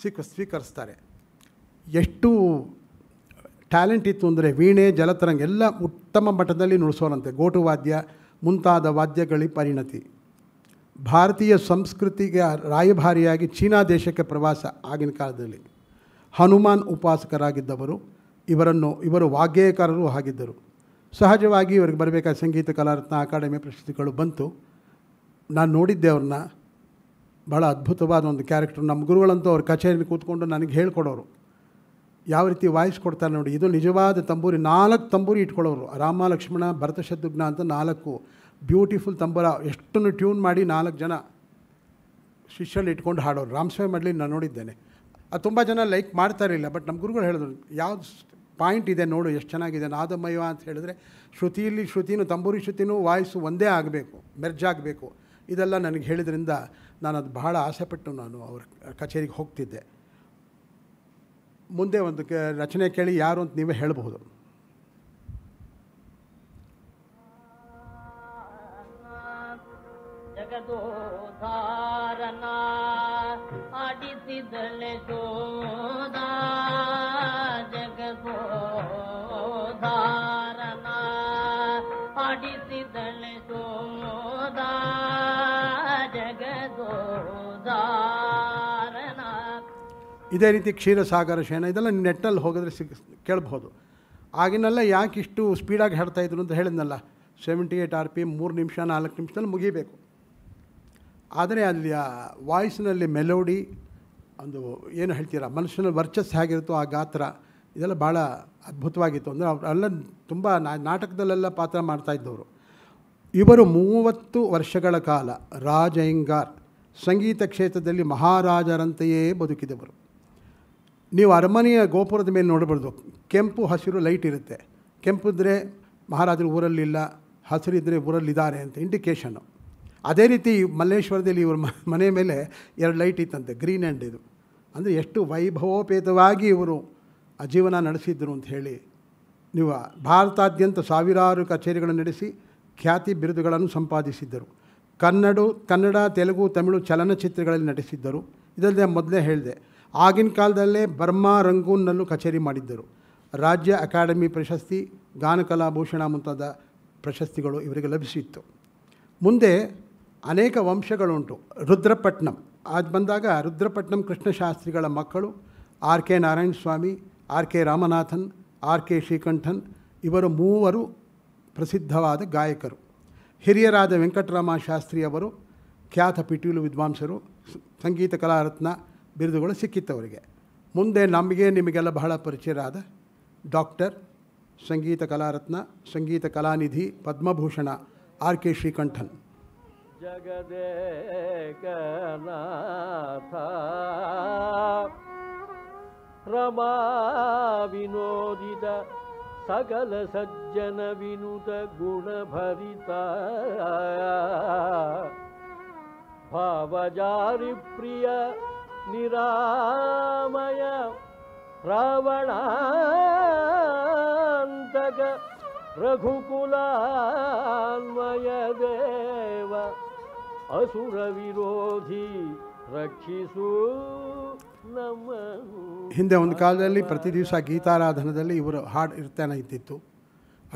Speaker 3: ಸ್ವೀಕ ಸ್ವೀಕರಿಸ್ತಾರೆ ಎಷ್ಟು ಟ್ಯಾಲೆಂಟ್ ಇತ್ತು ಅಂದರೆ ವೀಣೆ ಜಲತರಂಗ ಎಲ್ಲ ಉತ್ತಮ ಮಟ್ಟದಲ್ಲಿ ನುಡಿಸೋರಂತೆ ಗೋಟು ವಾದ್ಯ ಮುಂತಾದ ವಾದ್ಯಗಳಿಗೆ ಪರಿಣತಿ ಭಾರತೀಯ ಸಂಸ್ಕೃತಿಗೆ ರಾಯಭಾರಿಯಾಗಿ ಚೀನಾ ದೇಶಕ್ಕೆ ಪ್ರವಾಸ ಆಗಿನ ಕಾಲದಲ್ಲಿ ಹನುಮಾನ್ ಉಪಾಸಕರಾಗಿದ್ದವರು ಇವರನ್ನು ಇವರು ವಾಗ್ಗೇಯಕಾರರು ಆಗಿದ್ದರು ಸಹಜವಾಗಿ ಇವರಿಗೆ ಬರಬೇಕಾದ ಸಂಗೀತ ಕಲಾರತ್ನ ಅಕಾಡೆಮಿ ಪ್ರಶಸ್ತಿಗಳು ಬಂತು ನಾನು ನೋಡಿದ್ದೆ ಅವ್ರನ್ನ ಭಾಳ ಅದ್ಭುತವಾದ ಒಂದು ಕ್ಯಾರೆಕ್ಟರ್ ನಮ್ಮ ಗುರುಗಳಂತೂ ಅವ್ರ ಕಚೇರಿಯಲ್ಲಿ ಕೂತ್ಕೊಂಡು ನನಗೆ ಹೇಳ್ಕೊಡೋರು ಯಾವ ರೀತಿ ವಾಯ್ಸ್ ಕೊಡ್ತಾರೆ ನೋಡಿ ಇದು ನಿಜವಾದ ತಂಬೂರಿ ನಾಲ್ಕು ತಂಬೂರಿ ಇಟ್ಕೊಳ್ಳೋರು ರಾಮ ಲಕ್ಷ್ಮಣ ಶತ್ರುಘ್ನ ಅಂತ ನಾಲ್ಕು ಬ್ಯೂಟಿಫುಲ್ ತಂಬೂರ ಎಷ್ಟನ್ನು ಟ್ಯೂನ್ ಮಾಡಿ ನಾಲ್ಕು ಜನ ಶಿಷ್ಯಲ್ಲಿ ಇಟ್ಕೊಂಡು ಹಾಡೋರು ರಾಮಸ್ವಾಮಿ ಮಾಡಲಿ ನಾನು ನೋಡಿದ್ದೇನೆ ಅದು ತುಂಬ ಜನ ಲೈಕ್ ಮಾಡ್ತಾ ಇರಲಿಲ್ಲ ಬಟ್ ನಮ್ಮ ಗುರುಗಳು ಹೇಳಿದ್ರು ಯಾವ್ದು ಪಾಯಿಂಟ್ ಇದೆ ನೋಡು ಎಷ್ಟು ಚೆನ್ನಾಗಿದೆ ನಾದಮಯ ಅಂತ ಹೇಳಿದ್ರೆ ಶ್ರುತಿಯಲ್ಲಿ ಶ್ರುತಿನೂ ತಂಬೂರಿ ಶ್ರುತಿನೂ ವಾಯ್ಸು ಒಂದೇ ಆಗಬೇಕು ಮೆರ್ಜ್ ಆಗಬೇಕು ಇದೆಲ್ಲ ನನಗೆ ಹೇಳಿದ್ರಿಂದ ನಾನು ಅದು ಬಹಳ ಆಸೆಪಟ್ಟು ನಾನು ಅವ್ರ ಕಚೇರಿಗೆ ಹೋಗ್ತಿದ್ದೆ ಮುಂದೆ ಒಂದು ಕ ರಚನೆ ಕೇಳಿ ಯಾರು ಅಂತ ನೀವೇ ಹೇಳಬಹುದು ಜಗದೋ ಇದೇ ರೀತಿ ಕ್ಷೀರಸಾಗರ ಶೇನ ಇದೆಲ್ಲ ನೆಟ್ಟಲ್ಲಿ ಹೋಗಿದ್ರೆ ಸಿಗ್ ಕೇಳ್ಬೋದು ಆಗಿನೆಲ್ಲ ಯಾಕೆ ಇಷ್ಟು ಸ್ಪೀಡಾಗಿ ಹಾಡ್ತಾಯಿದ್ರು ಅಂತ ಹೇಳಿದ್ನಲ್ಲ ಸೆವೆಂಟಿ ಏಯ್ಟ್ ಆರ್ ಪಿ ಮೂರು ನಿಮಿಷ ನಾಲ್ಕು ನಿಮಿಷದಲ್ಲಿ ಮುಗಿಬೇಕು ಆದರೆ ಅಲ್ಲಿ ಆ ವಾಯ್ಸ್ನಲ್ಲಿ ಮೆಲೋಡಿ ಒಂದು ಏನು ಹೇಳ್ತೀರಾ ಮನುಷ್ಯನ ವರ್ಚಸ್ ಹೇಗಿರುತ್ತೋ ಆ ಗಾತ್ರ ಇದೆಲ್ಲ ಭಾಳ ಅದ್ಭುತವಾಗಿತ್ತು ಅಂದರೆ ಅವರೆಲ್ಲ ತುಂಬ ನಾಟಕದಲ್ಲೆಲ್ಲ ಪಾತ್ರ ಮಾಡ್ತಾಯಿದ್ದವರು ಇವರು ಮೂವತ್ತು ವರ್ಷಗಳ ಕಾಲ ರಾಜಯಂಗಾರ್ ಸಂಗೀತ ಕ್ಷೇತ್ರದಲ್ಲಿ ಮಹಾರಾಜರಂತೆಯೇ ಬದುಕಿದವರು ನೀವು ಅರಮನೆಯ ಗೋಪುರದ ಮೇಲೆ ನೋಡಬಾರ್ದು ಕೆಂಪು ಹಸಿರು ಲೈಟ್ ಇರುತ್ತೆ ಇದ್ದರೆ ಮಹಾರಾಜರು ಊರಲ್ಲಿಲ್ಲ ಹಸಿರಿದ್ದರೆ ಊರಲ್ಲಿದ್ದಾರೆ ಅಂತ ಇಂಡಿಕೇಷನ್ನು ಅದೇ ರೀತಿ ಮಲ್ಲೇಶ್ವರದಲ್ಲಿ ಇವರು ಮನೆ ಮೇಲೆ ಎರಡು ಲೈಟ್ ಇತ್ತಂತೆ ಗ್ರೀನ್ ಆ್ಯಂಡ್ ಇದು ಅಂದರೆ ಎಷ್ಟು ವೈಭವೋಪೇತವಾಗಿ ಇವರು ಆ ಜೀವನ ನಡೆಸಿದ್ರು ಅಂತ ಹೇಳಿ ನೀವು ಭಾರತಾದ್ಯಂತ ಸಾವಿರಾರು ಕಚೇರಿಗಳನ್ನು ನಡೆಸಿ ಖ್ಯಾತಿ ಬಿರುದುಗಳನ್ನು ಸಂಪಾದಿಸಿದ್ದರು ಕನ್ನಡ ಕನ್ನಡ ತೆಲುಗು ತಮಿಳು ಚಲನಚಿತ್ರಗಳಲ್ಲಿ ನಟಿಸಿದ್ದರು ಇದಲ್ಲದೆ ಮೊದಲೇ ಹೇಳಿದೆ ಆಗಿನ ಕಾಲದಲ್ಲೇ ಬರ್ಮಾ ರಂಗೂನ್ನಲ್ಲೂ ಕಚೇರಿ ಮಾಡಿದ್ದರು ರಾಜ್ಯ ಅಕಾಡೆಮಿ ಪ್ರಶಸ್ತಿ ಗಾನಕಲಾಭೂಷಣ ಮುಂತಾದ ಪ್ರಶಸ್ತಿಗಳು ಇವರಿಗೆ ಲಭಿಸಿತ್ತು ಮುಂದೆ ಅನೇಕ ವಂಶಗಳುಂಟು ರುದ್ರಪಟ್ನಂ ಅದು ಬಂದಾಗ ರುದ್ರಪಟ್ನಂ ಕೃಷ್ಣಶಾಸ್ತ್ರಿಗಳ ಮಕ್ಕಳು R K Narayana Swamy R K Ramanathan R K Srikantan ಇವರು ಮೂವರು ಪ್ರಸಿದ್ಧವಾದ ಗಾಯಕರು ಹಿರಿಯರಾದ ವೆಂಕಟರಾಮ ಶಾಸ್ತ್ರಿಯವರು ಖ್ಯಾತ ಪಿಟೀಲು ವಿದ್ವಾಂಸರು ಸಂಗೀತ ಕಲಾರತ್ನ ಬಿರುದುಗಳು ಸಿಕ್ಕಿತ್ತು ಅವರಿಗೆ ಮುಂದೆ ನಮಗೆ ನಿಮಗೆಲ್ಲ ಬಹಳ ಪರಿಚಯರಾದ doctor Sangeetha Kalaratna Sangeetha Kalanidhi Padma Bhushan R K Srikantan
Speaker 2: ಜಗದೇಕನಾಥ ರಮಾ ಸಕಲ ಸಜ್ಜನ ವಿನುತ ಗುಣಭರಿತ ಭಾವಜಾರಿ ಪ್ರಿಯ
Speaker 1: ನಿರಾಮಯ ರಾವಣಾಂತಕ
Speaker 2: ರಘುಕುಲಾನ್ವಯ ದೇವ ಅಸುರ ವಿರೋಧಿ ರಕ್ಷಿಸು ನಮ್ಮ
Speaker 3: ಹಿಂದೆ ಒಂದು ಕಾಲದಲ್ಲಿ ಪ್ರತಿ ದಿವಸ ಗೀತಾರಾಧನದಲ್ಲಿ ಇವರು ಹಾಡು ಇರ್ತಾನೆ ಇದ್ದಿತ್ತು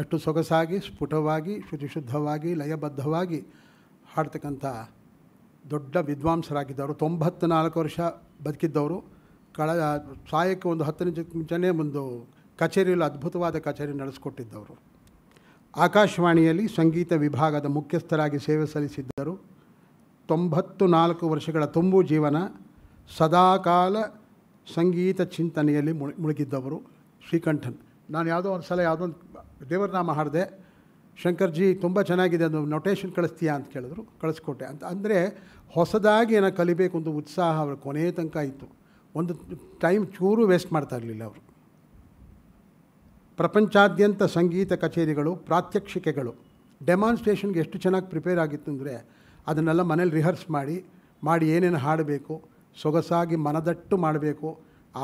Speaker 3: ಅಷ್ಟು ಸೊಗಸಾಗಿ ಸ್ಫುಟವಾಗಿ ಶುಚಿಶುದ್ಧವಾಗಿ ಲಯಬದ್ಧವಾಗಿ ಹಾಡ್ತಕ್ಕಂಥ ದೊಡ್ಡ ವಿದ್ವಾಂಸರಾಗಿದ್ದವರು ತೊಂಬತ್ತು ನಾಲ್ಕು ವರ್ಷ ಬದುಕಿದ್ದವರು ಕಳೆದ ಸಾಯಕ್ಕೆ ಒಂದು ಹತ್ತು ನಿಮಿಷ ಮುಂಚೆನೇ ಒಂದು ಕಚೇರಿಯಲ್ಲಿ ಅದ್ಭುತವಾದ ಕಚೇರಿ ನಡೆಸಿಕೊಟ್ಟಿದ್ದವರು ಆಕಾಶವಾಣಿಯಲ್ಲಿ ಸಂಗೀತ ವಿಭಾಗದ ಮುಖ್ಯಸ್ಥರಾಗಿ ಸೇವೆ ಸಲ್ಲಿಸಿದ್ದರು ತೊಂಬತ್ತು ನಾಲ್ಕು ವರ್ಷಗಳ ತುಂಬು ಜೀವನ ಸದಾಕಾಲ ಸಂಗೀತ ಚಿಂತನೆಯಲ್ಲಿ ಮುಳುಗಿದ್ದವರು ಶ್ರೀಕಂಠನ್ ನಾನು ಯಾವುದೋ ಒಂದು ಸಲ ಯಾವುದೋ ಒಂದು ದೇವರ ನಾಮ ಹಾಡಿದೆ ಶಂಕರ್ಜಿ ತುಂಬ ಚೆನ್ನಾಗಿದೆ ಅದು ನೊಟೇಷನ್ ಕಳಿಸ್ತೀಯಾ ಅಂತ ಕೇಳಿದ್ರು ಕಳಿಸ್ಕೊಟ್ಟೆ ಅಂತ ಅಂದರೆ ಹೊಸದಾಗಿ ಏನೋ ಕಲಿಬೇಕು ಅಂತ ಉತ್ಸಾಹ ಅವ್ರ ಕೊನೆಯ ತನಕ ಇತ್ತು ಒಂದು ಟೈಮ್ ಚೂರು ವೇಸ್ಟ್ ಮಾಡ್ತಾ ಇರಲಿಲ್ಲ ಅವರು ಪ್ರಪಂಚಾದ್ಯಂತ ಸಂಗೀತ ಕಚೇರಿಗಳು ಪ್ರಾತ್ಯಕ್ಷಿಕೆಗಳು ಡೆಮಾನ್ಸ್ಟ್ರೇಷನ್ಗೆ ಎಷ್ಟು ಚೆನ್ನಾಗಿ ಪ್ರಿಪೇರ್ ಆಗಿತ್ತು ಅಂದರೆ ಅದನ್ನೆಲ್ಲ ಮನೇಲಿ ರಿಹರ್ಸ್ ಮಾಡಿ ಮಾಡಿ ಏನೇನು ಹಾಡಬೇಕು ಸೊಗಸಾಗಿ ಮನದಟ್ಟು ಮಾಡಬೇಕು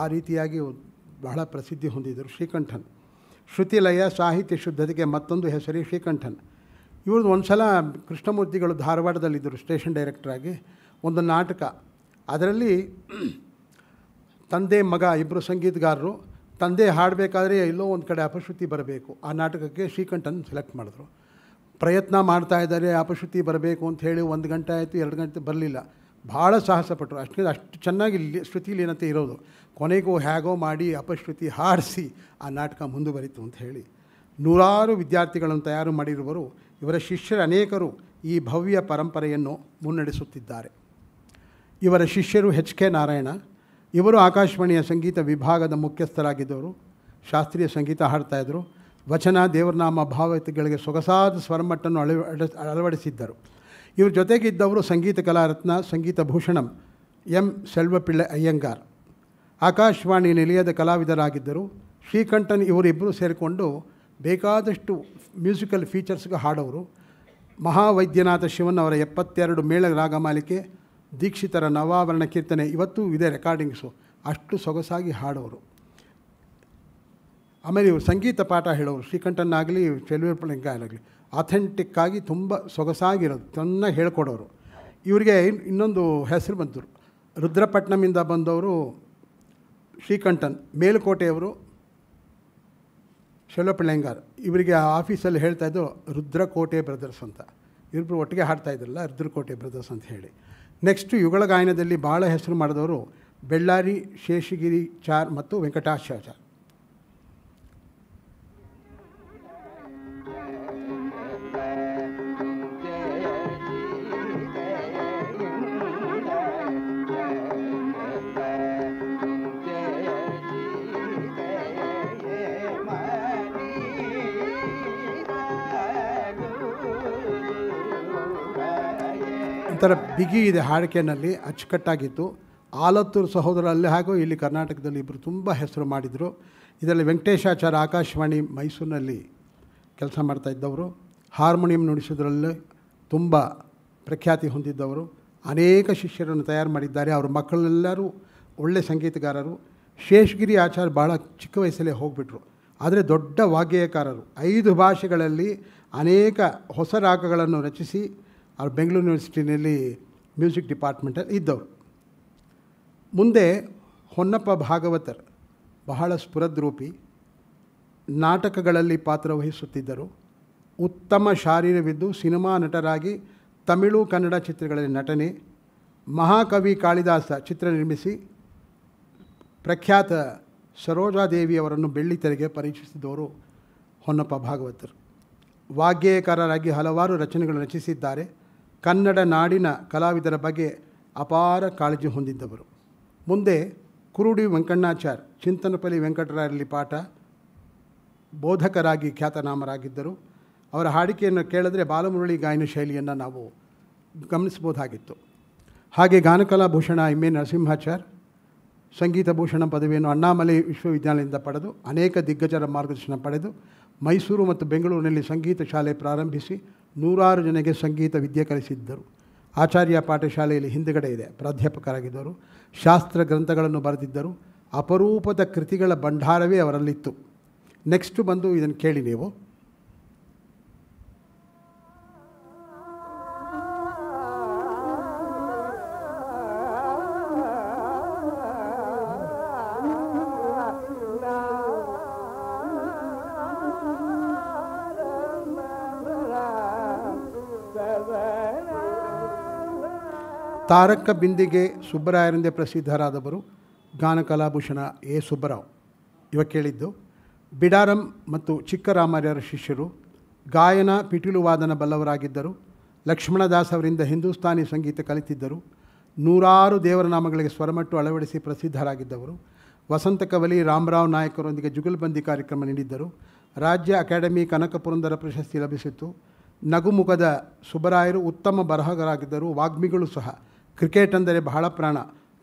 Speaker 3: ಆ ರೀತಿಯಾಗಿ ಬಹಳ ಪ್ರಸಿದ್ಧಿ ಹೊಂದಿದ್ದರು ಶ್ರೀಕಂಠನ್ ಶ್ರುತಿಲಯ ಸಾಹಿತ್ಯ ಶುದ್ಧತೆಗೆ ಮತ್ತೊಂದು ಹೆಸರಿ ಶ್ರೀಕಂಠನ್ ಇವ್ರದ್ದು ಒಂದು ಸಲ ಕೃಷ್ಣಮೂರ್ತಿಗಳು ಧಾರವಾಡದಲ್ಲಿದ್ದರು ಸ್ಟೇಷನ್ ಡೈರೆಕ್ಟ್ರಾಗಿ ಒಂದು ನಾಟಕ ಅದರಲ್ಲಿ ತಂದೆ ಮಗ ಇಬ್ಬರು ಸಂಗೀತಗಾರರು ತಂದೆ ಹಾಡಬೇಕಾದ್ರೆ ಎಲ್ಲೋ ಒಂದು ಕಡೆ ಅಪಶ್ರುತಿ ಬರಬೇಕು ಆ ನಾಟಕಕ್ಕೆ ಶ್ರೀಕಂಠನ್ ಸೆಲೆಕ್ಟ್ ಮಾಡಿದ್ರು ಪ್ರಯತ್ನ ಮಾಡ್ತಾ ಇದ್ದಾರೆ ಅಪಶ್ರುತಿ ಬರಬೇಕು ಅಂತ ಹೇಳಿ ಒಂದು ಗಂಟೆ ಆಯಿತು ಎರಡು ಗಂಟೆ ಬರಲಿಲ್ಲ ಭಾಳ ಸಾಹಸಪಟ್ಟರು ಅಷ್ಟೇ ಅಷ್ಟು ಅಷ್ಟು ಚೆನ್ನಾಗಿ ಇಲ್ಲಿ ಶ್ರುತಿಲಿ ಏನಂತೆ ಇರೋದು ಕೊನೆಗೂ ಹೇಗೋ ಮಾಡಿ ಅಪಶ್ರುತಿ ಹಾರಿಸಿ ಆ ನಾಟಕ ಮುಂದುವರಿತು ಅಂತ ಹೇಳಿ ನೂರಾರು ವಿದ್ಯಾರ್ಥಿಗಳನ್ನು ತಯಾರು ಮಾಡಿರುವರು ಇವರ ಶಿಷ್ಯರ ಅನೇಕರು ಈ ಭವ್ಯ ಪರಂಪರೆಯನ್ನು ಮುನ್ನಡೆಸುತ್ತಿದ್ದಾರೆ ಇವರ ಶಿಷ್ಯರು ಎಚ್ ಕೆ ನಾರಾಯಣ ಇವರು ಆಕಾಶವಾಣಿಯ ಸಂಗೀತ ವಿಭಾಗದ ಮುಖ್ಯಸ್ಥರಾಗಿದ್ದವರು ಶಾಸ್ತ್ರೀಯ ಸಂಗೀತ ಹಾಡ್ತಾಯಿದ್ರು ವಚನ ದೇವರನಾಮ ಭಾವಗಳಿಗೆ ಸೊಗಸಾದ ಸ್ವರಮಟ್ಟನ್ನು ಅಳವ ಅಳವಡಿಸಿದ್ದರು ಇವ್ರ ಜೊತೆಗಿದ್ದವರು ಸಂಗೀತ ಕಲಾರತ್ನ ಸಂಗೀತ ಭೂಷಣಂ ಎಂ ಸೆಲ್ವಪಿಳ್ಳೆ ಅಯ್ಯಂಗಾರ್ ಆಕಾಶವಾಣಿ ನಿಲಯದ ಕಲಾವಿದರಾಗಿದ್ದರು ಶ್ರೀಕಂಠನ್ ಇವರಿಬ್ಬರು ಸೇರಿಕೊಂಡು ಬೇಕಾದಷ್ಟು ಮ್ಯೂಸಿಕಲ್ ಫೀಚರ್ಸ್ಗೆ ಹಾಡೋರು ಮಹಾವೈದ್ಯನಾಥ ಶಿವನ್ ಅವರ ಎಪ್ಪತ್ತೆರಡು ಮೇಳ ರಾಗಮಾಲಿಕೆ ದೀಕ್ಷಿತರ ನವಾವರಣ ಕೀರ್ತನೆ ಇವತ್ತು ಇದೆ ರೆಕಾರ್ಡಿಂಗ್ಸು ಅಷ್ಟು ಸೊಗಸಾಗಿ ಹಾಡೋರು ಆಮೇಲೆ ಇವರು ಸಂಗೀತ ಪಾಠ ಹೇಳೋರು ಶ್ರೀಕಂಠನಾಗಲಿ ಆಗಲಿ ಅಥೆಂಟಿಕ್ಕಾಗಿ ತುಂಬ ಸೊಗಸಾಗಿರೋದು ಚೆನ್ನಾಗಿ ಹೇಳ್ಕೊಡೋರು ಇವರಿಗೆ ಇನ್ನೊಂದು ಹೆಸರು ಬಂದರು ರುದ್ರಪಟ್ಟಣಮಿಂದ ಬಂದವರು ಶ್ರೀಕಂಠನ್ ಮೇಲುಕೋಟೆಯವರು ಶೆಲೋಪಿಳಂಗಾರ್ ಇವರಿಗೆ ಆಫೀಸಲ್ಲಿ ಇದ್ದರು ರುದ್ರಕೋಟೆ ಬ್ರದರ್ಸ್ ಅಂತ ಇಬ್ಬರು ಒಟ್ಟಿಗೆ ಇದ್ರಲ್ಲ ರುದ್ರಕೋಟೆ ಬ್ರದರ್ಸ್ ಅಂತ ಹೇಳಿ ನೆಕ್ಸ್ಟು ಯುಗಳ ಗಾಯನದಲ್ಲಿ ಭಾಳ ಹೆಸರು ಮಾಡಿದವರು ಬೆಳ್ಳಾರಿ ಶೇಷಗಿರಿ ಚಾರ್ ಮತ್ತು ಚಾರ್ ಒಂಥರ ಬಿಗಿ ಇದೆ ಹಾಡಿಕೆನಲ್ಲಿ ಅಚ್ಚುಕಟ್ಟಾಗಿತ್ತು ಆಲತ್ತೂರು ಸಹೋದರಲ್ಲಿ ಹಾಗೂ ಇಲ್ಲಿ ಕರ್ನಾಟಕದಲ್ಲಿ ಇಬ್ಬರು ತುಂಬ ಹೆಸರು ಮಾಡಿದರು ಇದರಲ್ಲಿ ವೆಂಕಟೇಶಾಚಾರ ಆಕಾಶವಾಣಿ ಮೈಸೂರಿನಲ್ಲಿ ಕೆಲಸ ಮಾಡ್ತಾ ಇದ್ದವರು ಹಾರ್ಮೋನಿಯಂ ನುಡಿಸೋದ್ರಲ್ಲಿ ತುಂಬ ಪ್ರಖ್ಯಾತಿ ಹೊಂದಿದ್ದವರು ಅನೇಕ ಶಿಷ್ಯರನ್ನು ತಯಾರು ಮಾಡಿದ್ದಾರೆ ಅವರ ಮಕ್ಕಳೆಲ್ಲರೂ ಒಳ್ಳೆಯ ಸಂಗೀತಗಾರರು ಶೇಷಗಿರಿ ಆಚಾರ್ ಭಾಳ ಚಿಕ್ಕ ವಯಸ್ಸಲ್ಲೇ ಹೋಗಿಬಿಟ್ರು ಆದರೆ ದೊಡ್ಡ ವಾಗ್ಗೇಯಕಾರರು ಐದು ಭಾಷೆಗಳಲ್ಲಿ ಅನೇಕ ಹೊಸ ರಾಗಗಳನ್ನು ರಚಿಸಿ ಅವ್ರು ಬೆಂಗಳೂರು ಯೂನಿವರ್ಸಿಟಿನಲ್ಲಿ ಮ್ಯೂಸಿಕ್ ಡಿಪಾರ್ಟ್ಮೆಂಟಲ್ಲಿ ಇದ್ದವರು ಮುಂದೆ ಹೊನ್ನಪ್ಪ ಭಾಗವತರ್ ಬಹಳ ಸ್ಫುರದ್ರೂಪಿ ನಾಟಕಗಳಲ್ಲಿ ಪಾತ್ರ ವಹಿಸುತ್ತಿದ್ದರು ಉತ್ತಮ ಶಾರೀರವಿದ್ದು ಸಿನಿಮಾ ನಟರಾಗಿ ತಮಿಳು ಕನ್ನಡ ಚಿತ್ರಗಳಲ್ಲಿ ನಟನೆ ಮಹಾಕವಿ ಕಾಳಿದಾಸ ಚಿತ್ರ ನಿರ್ಮಿಸಿ ಪ್ರಖ್ಯಾತ ಸರೋಜಾದೇವಿಯವರನ್ನು ಬೆಳ್ಳಿತೆರೆಗೆ ಪರೀಕ್ಷಿಸಿದವರು ಹೊನ್ನಪ್ಪ ಭಾಗವತರು ವಾಗ್ಗೇಯಕಾರರಾಗಿ ಹಲವಾರು ರಚನೆಗಳು ರಚಿಸಿದ್ದಾರೆ ಕನ್ನಡ ನಾಡಿನ ಕಲಾವಿದರ ಬಗ್ಗೆ ಅಪಾರ ಕಾಳಜಿ ಹೊಂದಿದ್ದವರು ಮುಂದೆ ಕುರುಡಿ ವೆಂಕಣ್ಣಾಚಾರ್ ಚಿಂತನಪಲ್ಲಿ ವೆಂಕಟರಾಯರಲ್ಲಿ ಪಾಠ ಬೋಧಕರಾಗಿ ಖ್ಯಾತನಾಮರಾಗಿದ್ದರು ಅವರ ಹಾಡಿಕೆಯನ್ನು ಕೇಳಿದ್ರೆ ಬಾಲಮುರಳಿ ಗಾಯನ ಶೈಲಿಯನ್ನು ನಾವು ಗಮನಿಸಬಹುದಾಗಿತ್ತು ಹಾಗೆ ಗಾನಕಲಾ ಭೂಷಣ ಎಮ್ ಎ ನರಸಿಂಹಾಚಾರ್ ಸಂಗೀತ ಭೂಷಣ ಪದವಿಯನ್ನು ಅಣ್ಣಾಮಲೆ ವಿಶ್ವವಿದ್ಯಾಲಯದಿಂದ ಪಡೆದು ಅನೇಕ ದಿಗ್ಗಜರ ಮಾರ್ಗದರ್ಶನ ಪಡೆದು ಮೈಸೂರು ಮತ್ತು ಬೆಂಗಳೂರಿನಲ್ಲಿ ಸಂಗೀತ ಶಾಲೆ ಪ್ರಾರಂಭಿಸಿ ನೂರಾರು ಜನಗೆ ಸಂಗೀತ ವಿದ್ಯೆ ಕಲಿಸಿದ್ದರು ಆಚಾರ್ಯ ಪಾಠಶಾಲೆಯಲ್ಲಿ ಹಿಂದುಗಡೆ ಇದೆ ಪ್ರಾಧ್ಯಾಪಕರಾಗಿದ್ದರು ಶಾಸ್ತ್ರ ಗ್ರಂಥಗಳನ್ನು ಬರೆದಿದ್ದರು ಅಪರೂಪದ ಕೃತಿಗಳ ಭಂಡಾರವೇ ಅವರಲ್ಲಿತ್ತು ನೆಕ್ಸ್ಟು ಬಂದು ಇದನ್ನು ಕೇಳಿ ನೀವು ತಾರಕ ಬಿಂದಿಗೆ ಸುಬ್ಬರಾಯರೆಂದೇ ಪ್ರಸಿದ್ಧರಾದವರು ಗಾನಕಲಾಭೂಷಣ ಎ ಸುಬ್ಬರಾವ್ ಇವ ಕೇಳಿದ್ದು ಬಿಡಾರಂ ಮತ್ತು ಚಿಕ್ಕರಾಮಾರ್ಯರ ಶಿಷ್ಯರು ಗಾಯನ ಪಿಟೀಲು ಬಲ್ಲವರಾಗಿದ್ದರು ಲಕ್ಷ್ಮಣದಾಸ್ ಅವರಿಂದ ಹಿಂದೂಸ್ತಾನಿ ಸಂಗೀತ ಕಲಿತಿದ್ದರು ನೂರಾರು ದೇವರ ನಾಮಗಳಿಗೆ ಸ್ವರಮಟ್ಟು ಅಳವಡಿಸಿ ಪ್ರಸಿದ್ಧರಾಗಿದ್ದವರು ವಸಂತ ಕವಲಿ ರಾಮರಾವ್ ನಾಯಕರೊಂದಿಗೆ ಜುಗಲ್ಬಂದಿ ಕಾರ್ಯಕ್ರಮ ನೀಡಿದ್ದರು ರಾಜ್ಯ ಅಕಾಡೆಮಿ ಕನಕಪುರಂದರ ಪ್ರಶಸ್ತಿ ಲಭಿಸಿತ್ತು ನಗುಮುಖದ ಸುಬ್ಬರಾಯರು ಉತ್ತಮ ಬರಹಗರಾಗಿದ್ದರು ವಾಗ್ಮಿಗಳು ಸಹ ಕ್ರಿಕೆಟ್ ಅಂದರೆ ಬಹಳ ಪ್ರಾಣ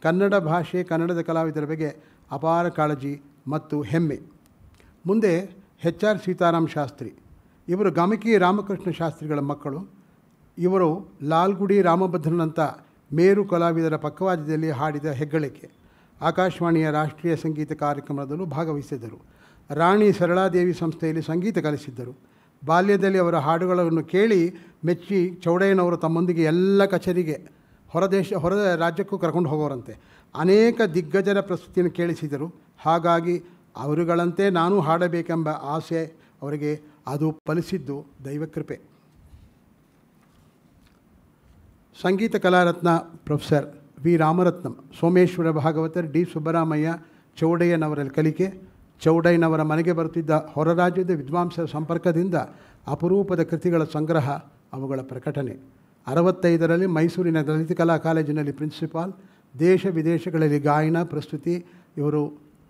Speaker 3: ಕನ್ನಡ ಭಾಷೆ ಕನ್ನಡದ ಕಲಾವಿದರ ಬಗ್ಗೆ ಅಪಾರ ಕಾಳಜಿ ಮತ್ತು ಹೆಮ್ಮೆ ಮುಂದೆ ಹೆಚ್ ಆರ್ ಸೀತಾರಾಮ್ ಶಾಸ್ತ್ರಿ ಇವರು ಗಮಕಿ ರಾಮಕೃಷ್ಣ ಶಾಸ್ತ್ರಿಗಳ ಮಕ್ಕಳು ಇವರು ಲಾಲ್ಗುಡಿ ರಾಮಭದ್ರನಂಥ ಮೇರು ಕಲಾವಿದರ ಪಕ್ಕವಾದ್ಯದಲ್ಲಿ ಹಾಡಿದ ಹೆಗ್ಗಳಿಕೆ ಆಕಾಶವಾಣಿಯ ರಾಷ್ಟ್ರೀಯ ಸಂಗೀತ ಕಾರ್ಯಕ್ರಮದಲ್ಲೂ ಭಾಗವಹಿಸಿದ್ದರು ರಾಣಿ ಸರಳಾದೇವಿ ಸಂಸ್ಥೆಯಲ್ಲಿ ಸಂಗೀತ ಕಲಿಸಿದ್ದರು ಬಾಲ್ಯದಲ್ಲಿ ಅವರ ಹಾಡುಗಳನ್ನು ಕೇಳಿ ಮೆಚ್ಚಿ ಚೌಡಯ್ಯನವರು ತಮ್ಮೊಂದಿಗೆ ಎಲ್ಲ ಕಚೇರಿಗೆ ಹೊರದೇಶ ಹೊರ ರಾಜ್ಯಕ್ಕೂ ಕರ್ಕೊಂಡು ಹೋಗೋರಂತೆ ಅನೇಕ ದಿಗ್ಗಜರ ಪ್ರಸ್ತುತಿಯನ್ನು ಕೇಳಿಸಿದರು ಹಾಗಾಗಿ ಅವರುಗಳಂತೆ ನಾನು ಹಾಡಬೇಕೆಂಬ ಆಸೆ ಅವರಿಗೆ ಅದು ಫಲಿಸಿದ್ದು ದೈವಕೃಪೆ Sangeetha Kalaratna professor V Ramaratnam Someshwara Bhagavatar D Subbaramaiah ಚೌಡಯ್ಯನವರ ಕಲಿಕೆ ಚೌಡಯ್ಯನವರ ಮನೆಗೆ ಬರುತ್ತಿದ್ದ ಹೊರ ರಾಜ್ಯದ ವಿದ್ವಾಂಸರ ಸಂಪರ್ಕದಿಂದ ಅಪರೂಪದ ಕೃತಿಗಳ ಸಂಗ್ರಹ ಅವುಗಳ ಪ್ರಕಟಣೆ ಅರವತ್ತೈದರಲ್ಲಿ ಮೈಸೂರಿನ ದಲಿತ ಕಲಾ ಕಾಲೇಜಿನಲ್ಲಿ ಪ್ರಿನ್ಸಿಪಾಲ್ ದೇಶ ವಿದೇಶಗಳಲ್ಲಿ ಗಾಯನ ಪ್ರಸ್ತುತಿ ಇವರು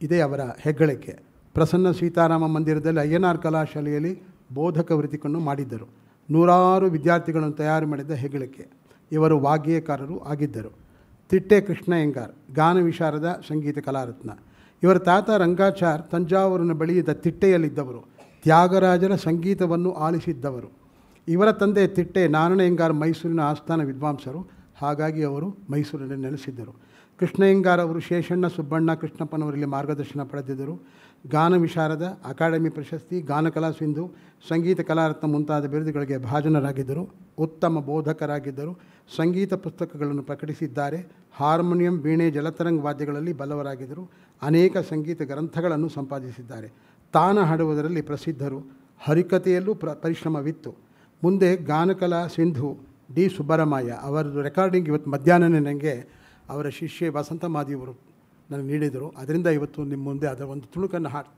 Speaker 3: ಇದೇ ಅವರ ಹೆಗ್ಗಳಿಕೆ ಪ್ರಸನ್ನ ಸೀತಾರಾಮ ಮಂದಿರದಲ್ಲಿ ಅಯ್ಯನಾರ್ ಕಲಾಶಾಲೆಯಲ್ಲಿ ಬೋಧಕ ವೃತ್ತಿಕೊಂಡು ಮಾಡಿದ್ದರು ನೂರಾರು ವಿದ್ಯಾರ್ಥಿಗಳನ್ನು ತಯಾರು ಮಾಡಿದ ಹೆಗ್ಗಳಿಕೆ ಇವರು ವಾಗ್ಗೇಯಕಾರರು ಆಗಿದ್ದರು ತಿಟ್ಟೆ ಕೃಷ್ಣ ಎಂಗಾರ್ ಗಾನ ವಿಶಾರದ ಸಂಗೀತ ಕಲಾರತ್ನ ಇವರ ತಾತ ರಂಗಾಚಾರ್ ತಂಜಾವೂರಿನ ಬಳಿಯಿದ್ದ ತಿಟ್ಟೆಯಲ್ಲಿದ್ದವರು ತ್ಯಾಗರಾಜರ ಸಂಗೀತವನ್ನು ಆಲಿಸಿದ್ದವರು ಇವರ ತಂದೆ ತಿಟ್ಟೆ ನಾರಾಯಣಯ್ಯಂಗಾರ್ ಮೈಸೂರಿನ ಆಸ್ಥಾನ ವಿದ್ವಾಂಸರು ಹಾಗಾಗಿ ಅವರು ಮೈಸೂರಿನಲ್ಲಿ ನೆಲೆಸಿದ್ದರು ಕೃಷ್ಣಯ್ಯಂಗಾರ್ ಅವರು ಶೇಷಣ್ಣ ಸುಬ್ಬಣ್ಣ ಕೃಷ್ಣಪ್ಪನವರಲ್ಲಿ ಮಾರ್ಗದರ್ಶನ ಪಡೆದಿದ್ದರು ಗಾನ ವಿಶಾರದ ಅಕಾಡೆಮಿ ಪ್ರಶಸ್ತಿ ಗಾನಕಲಾ ಸಿಂಧು ಸಂಗೀತ ಕಲಾರತ್ನ ಮುಂತಾದ ಬಿರುದುಗಳಿಗೆ ಭಾಜನರಾಗಿದ್ದರು ಉತ್ತಮ ಬೋಧಕರಾಗಿದ್ದರು ಸಂಗೀತ ಪುಸ್ತಕಗಳನ್ನು ಪ್ರಕಟಿಸಿದ್ದಾರೆ ಹಾರ್ಮೋನಿಯಂ ವೀಣೆ ಜಲತರಂಗ ವಾದ್ಯಗಳಲ್ಲಿ ಬಲವರಾಗಿದ್ದರು ಅನೇಕ ಸಂಗೀತ ಗ್ರಂಥಗಳನ್ನು ಸಂಪಾದಿಸಿದ್ದಾರೆ ತಾನ ಹಾಡುವುದರಲ್ಲಿ ಪ್ರಸಿದ್ಧರು ಹರಿಕತೆಯಲ್ಲೂ ಪ್ರ ಪರಿಶ್ರಮವಿತ್ತು ಮುಂದೆ ಗಾನಕಲಾ ಸಿಂಧು ಡಿ ಸುಬ್ಬರಾಮಯ್ಯ ಅವರದ್ದು ರೆಕಾರ್ಡಿಂಗ್ ಇವತ್ತು ಮಧ್ಯಾಹ್ನನೇ ನನಗೆ ಅವರ ಶಿಷ್ಯ ವಸಂತ ಮಾದಿಯವರು ನನಗೆ ನೀಡಿದರು ಅದರಿಂದ ಇವತ್ತು ನಿಮ್ಮ ಮುಂದೆ ಅದರ ಒಂದು ತುಣುಕನ್ನು ಹಾಕಿ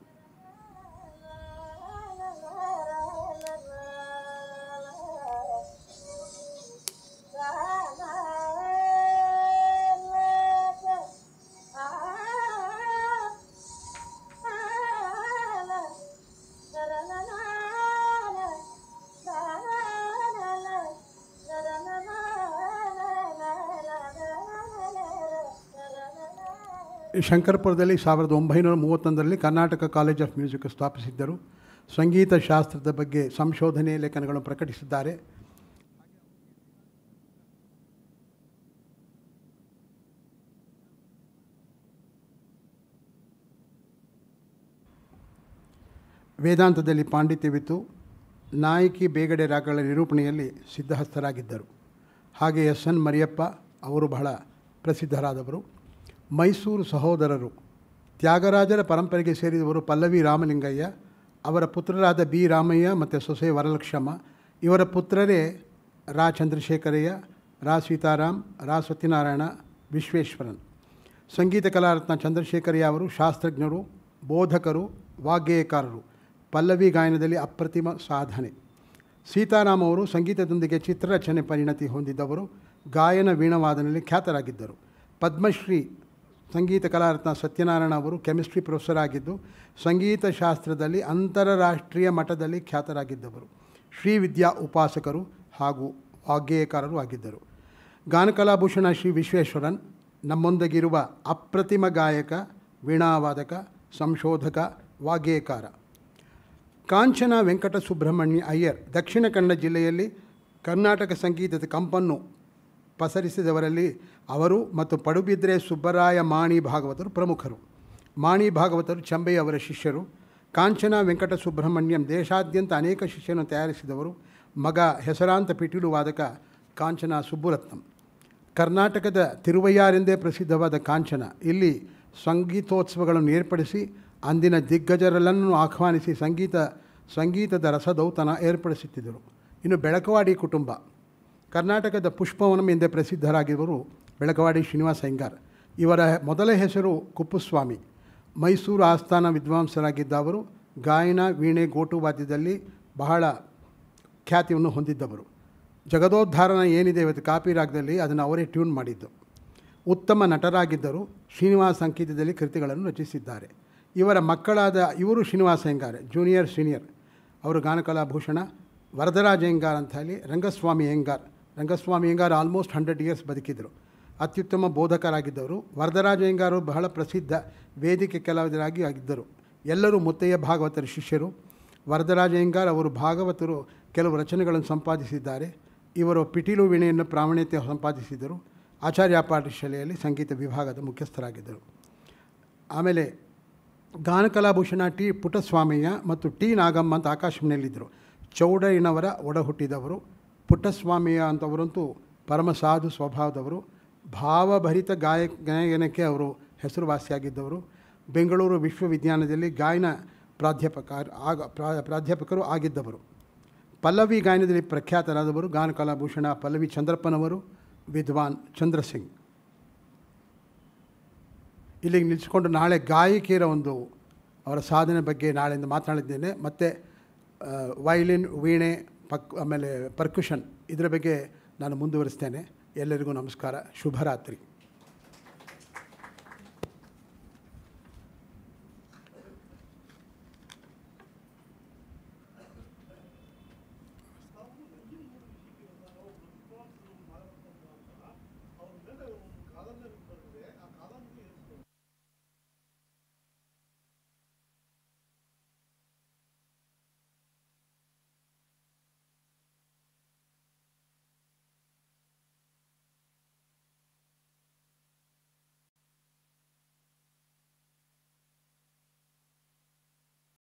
Speaker 3: ಶಂಕರಪುರದಲ್ಲಿ ಸಾವಿರದ ಒಂಬೈನೂರ ಮೂವತ್ತೊಂದರಲ್ಲಿ ಕರ್ನಾಟಕ ಕಾಲೇಜ್ ಆಫ್ ಮ್ಯೂಸಿಕ್ ಸ್ಥಾಪಿಸಿದ್ದರು ಸಂಗೀತ ಶಾಸ್ತ್ರದ ಬಗ್ಗೆ ಸಂಶೋಧನೆ ಲೇಖನಗಳನ್ನು ಪ್ರಕಟಿಸಿದ್ದಾರೆ ವೇದಾಂತದಲ್ಲಿ ಪಾಂಡಿತ್ಯವಿತ್ತು ನಾಯಕಿ ಬೇಗಡೆ ರಾಗಗಳ ನಿರೂಪಣೆಯಲ್ಲಿ ಸಿದ್ಧಹಸ್ತರಾಗಿದ್ದರು ಹಾಗೆ ಎಸ್ ಎನ್ ಮರಿಯಪ್ಪ ಅವರು ಬಹಳ ಪ್ರಸಿದ್ಧರಾದವರು ಮೈಸೂರು ಸಹೋದರರು ತ್ಯಾಗರಾಜರ ಪರಂಪರೆಗೆ ಸೇರಿದವರು ಪಲ್ಲವಿ ರಾಮಲಿಂಗಯ್ಯ ಅವರ ಪುತ್ರರಾದ ಬಿ ರಾಮಯ್ಯ ಮತ್ತು ಸೊಸೆ ವರಲಕ್ಷಮ್ಮ ಇವರ ಪುತ್ರರೇ ರಾ ಚಂದ್ರಶೇಖರಯ್ಯ ರಾ ಸೀತಾರಾಮ್ ರಾ ಸತ್ಯನಾರಾಯಣ ವಿಶ್ವೇಶ್ವರನ್ ಸಂಗೀತ ಕಲಾರತ್ನ ಚಂದ್ರಶೇಖರಯ್ಯ ಅವರು ಶಾಸ್ತ್ರಜ್ಞರು ಬೋಧಕರು ವಾಗ್ಗೇಯಕಾರರು ಪಲ್ಲವಿ ಗಾಯನದಲ್ಲಿ ಅಪ್ರತಿಮ ಸಾಧನೆ ಸೀತಾರಾಮ್ ಅವರು ಸಂಗೀತದೊಂದಿಗೆ ಚಿತ್ರರಚನೆ ಪರಿಣತಿ ಹೊಂದಿದ್ದವರು ಗಾಯನ ವೀಣವಾದನಲ್ಲಿ ಖ್ಯಾತರಾಗಿದ್ದರು ಪದ್ಮಶ್ರೀ ಸಂಗೀತ ಕಲಾರತ್ನ ಸತ್ಯನಾರಾಯಣ ಅವರು ಕೆಮಿಸ್ಟ್ರಿ ಪ್ರೊಫೆಸರ್ ಆಗಿದ್ದು ಸಂಗೀತ ಶಾಸ್ತ್ರದಲ್ಲಿ ಅಂತಾರಾಷ್ಟ್ರೀಯ ಮಟ್ಟದಲ್ಲಿ ಖ್ಯಾತರಾಗಿದ್ದವರು ಶ್ರೀ ವಿದ್ಯಾ ಉಪಾಸಕರು ಹಾಗೂ ವಾಗ್ಗೇಯಕಾರರು ಆಗಿದ್ದರು ಗಾನಕಲಾಭೂಷಣ ಶ್ರೀ ವಿಶ್ವೇಶ್ವರನ್ ನಮ್ಮೊಂದಿಗಿರುವ ಅಪ್ರತಿಮ ಗಾಯಕ ವೀಣಾವಾದಕ ಸಂಶೋಧಕ ವಾಗ್ಗೇಯಕಾರ ಕಾಂಚನ ವೆಂಕಟ ಸುಬ್ರಹ್ಮಣ್ಯ ಅಯ್ಯರ್ ದಕ್ಷಿಣ ಕನ್ನಡ ಜಿಲ್ಲೆಯಲ್ಲಿ ಕರ್ನಾಟಕ ಸಂಗೀತದ ಕಂಪನ್ನು ಪಸರಿಸಿದವರಲ್ಲಿ ಅವರು ಮತ್ತು ಪಡುಬಿದ್ರೆ ಸುಬ್ಬರಾಯ ಮಾಣಿ ಭಾಗವತರು ಪ್ರಮುಖರು ಮಾಣಿ ಭಾಗವತರು ಚಂಬೆಯ ಅವರ ಶಿಷ್ಯರು ಕಾಂಚನ ವೆಂಕಟ ಸುಬ್ರಹ್ಮಣ್ಯಂ ದೇಶಾದ್ಯಂತ ಅನೇಕ ಶಿಷ್ಯರನ್ನು ತಯಾರಿಸಿದವರು ಮಗ ಹೆಸರಾಂತ ಪಿಟೀಲು ವಾದಕ ಕಾಂಚನ ಸುಬ್ಬುರತ್ನಂ ಕರ್ನಾಟಕದ ತಿರುವಯ್ಯಾರೆಂದೇ ಪ್ರಸಿದ್ಧವಾದ ಕಾಂಚನ ಇಲ್ಲಿ ಸಂಗೀತೋತ್ಸವಗಳನ್ನು ಏರ್ಪಡಿಸಿ ಅಂದಿನ ದಿಗ್ಗಜರಲ್ಲನ್ನು ಆಹ್ವಾನಿಸಿ ಸಂಗೀತ ಸಂಗೀತದ ರಸದೌತನ ಏರ್ಪಡಿಸುತ್ತಿದ್ದರು ಇನ್ನು ಬೆಳಕವಾಡಿ ಕುಟುಂಬ ಕರ್ನಾಟಕದ ಪುಷ್ಪವನಂ ಎಂದೇ ಪ್ರಸಿದ್ಧರಾಗಿರುವರು ಬೆಳಗವಾಡಿ ಶ್ರೀನಿವಾಸ ಹೆಂಗಾರ್ ಇವರ ಮೊದಲ ಹೆಸರು ಕುಪ್ಪುಸ್ವಾಮಿ ಮೈಸೂರು ಆಸ್ಥಾನ ವಿದ್ವಾಂಸರಾಗಿದ್ದ ಅವರು ಗಾಯನ ವೀಣೆ ಗೋಟು ವಾದ್ಯದಲ್ಲಿ ಬಹಳ ಖ್ಯಾತಿಯನ್ನು ಹೊಂದಿದ್ದವರು ಜಗದೋದ್ಧಾರನ ಏನಿದೆ ಇವತ್ತು ಕಾಪಿ ರಾಗದಲ್ಲಿ ಅದನ್ನು ಅವರೇ ಟ್ಯೂನ್ ಮಾಡಿದ್ದು ಉತ್ತಮ ನಟರಾಗಿದ್ದರು ಶ್ರೀನಿವಾಸ ಸಂಕೇತದಲ್ಲಿ ಕೃತಿಗಳನ್ನು ರಚಿಸಿದ್ದಾರೆ ಇವರ ಮಕ್ಕಳಾದ ಇವರು ಶ್ರೀನಿವಾಸ ಹೆಂಗಾರೆ ಜೂನಿಯರ್ ಸೀನಿಯರ್ ಅವರು ಗಾನಕಲಾಭೂಷಣ ವರದರಾಜ ಹೆಂಗಾರ್ ಅಂತ ಹೇಳಿ Rangaswamy Iyengar Rangaswamy Iyengar almost hundred years ಬದುಕಿದ್ದರು ಅತ್ಯುತ್ತಮ ಬೋಧಕರಾಗಿದ್ದವರು ವರದರಾಜ ಅಯ್ಯಂಗಾರು ಬಹಳ ಪ್ರಸಿದ್ಧ ವೇದಿಕೆ ಕಲಾವಿದರಾಗಿ ಆಗಿದ್ದರು ಎಲ್ಲರೂ ಮುತ್ತಯ್ಯ ಭಾಗವತರ ಶಿಷ್ಯರು ವರದರಾಜ ಅಯ್ಯಂಗಾರ್ ಅವರು ಭಾಗವತರು ಕೆಲವು ರಚನೆಗಳನ್ನು ಸಂಪಾದಿಸಿದ್ದಾರೆ ಇವರು ಪಿಟೀಲು ವೀಣೆಯನ್ನು ಪ್ರಾವೀಣ್ಯತೆ ಸಂಪಾದಿಸಿದರು ಆಚಾರ್ಯ ಪಾಠಶಾಲೆಯಲ್ಲಿ ಸಂಗೀತ ವಿಭಾಗದ ಮುಖ್ಯಸ್ಥರಾಗಿದ್ದರು ಆಮೇಲೆ ಗಾನಕಲಾಭೂಷಣ ಟಿ ಪುಟಸ್ವಾಮಯ್ಯ ಮತ್ತು ಟಿ ನಾಗಮ್ಮ ಅಂತ ಆಕಾಶವಾಣಿಯಲ್ಲಿದ್ದರು ಚೌಡಯ್ಯನವರ ಒಡಹುಟ್ಟಿದವರು ಪುಟ್ಟಸ್ವಾಮಿಯ ಅಂಥವರಂತೂ ಪರಮ ಸಾಧು ಸ್ವಭಾವದವರು ಭಾವಭರಿತ ಗಾಯ ಗಾಯನಕ್ಕೆ ಅವರು ಹೆಸರುವಾಸಿಯಾಗಿದ್ದವರು ಬೆಂಗಳೂರು ವಿಶ್ವವಿದ್ಯಾಲಯದಲ್ಲಿ ಗಾಯನ ಪ್ರಾಧ್ಯಾಪಕ ಆಗ ಪ್ರಾಧ್ಯಾಪಕರು ಆಗಿದ್ದವರು ಪಲ್ಲವಿ ಗಾಯನದಲ್ಲಿ ಪ್ರಖ್ಯಾತರಾದವರು ಗಾನಕಲಾಭೂಷಣ ಪಲ್ಲವಿ ಚಂದ್ರಪ್ಪನವರು ವಿದ್ವಾನ್ ಚಂದ್ರಸಿಂಗ್ ಇಲ್ಲಿಗೆ ನಿಲ್ಲಿಸಿಕೊಂಡು ನಾಳೆ ಗಾಯಕಿಯರ ಒಂದು ಅವರ ಸಾಧನೆ ಬಗ್ಗೆ ನಾಳೆಯಿಂದ ಮಾತನಾಡಿದ್ದೇನೆ ಮತ್ತು ವೈಲಿನ್ ವೀಣೆ ಪಕ್ ಆಮೇಲೆ ಪರ್ಕ್ಯೂಷನ್ ಇದರ ಬಗ್ಗೆ ನಾನು ಮುಂದುವರಿಸ್ತೇನೆ ಎಲ್ಲರಿಗೂ ನಮಸ್ಕಾರ ಶುಭರಾತ್ರಿ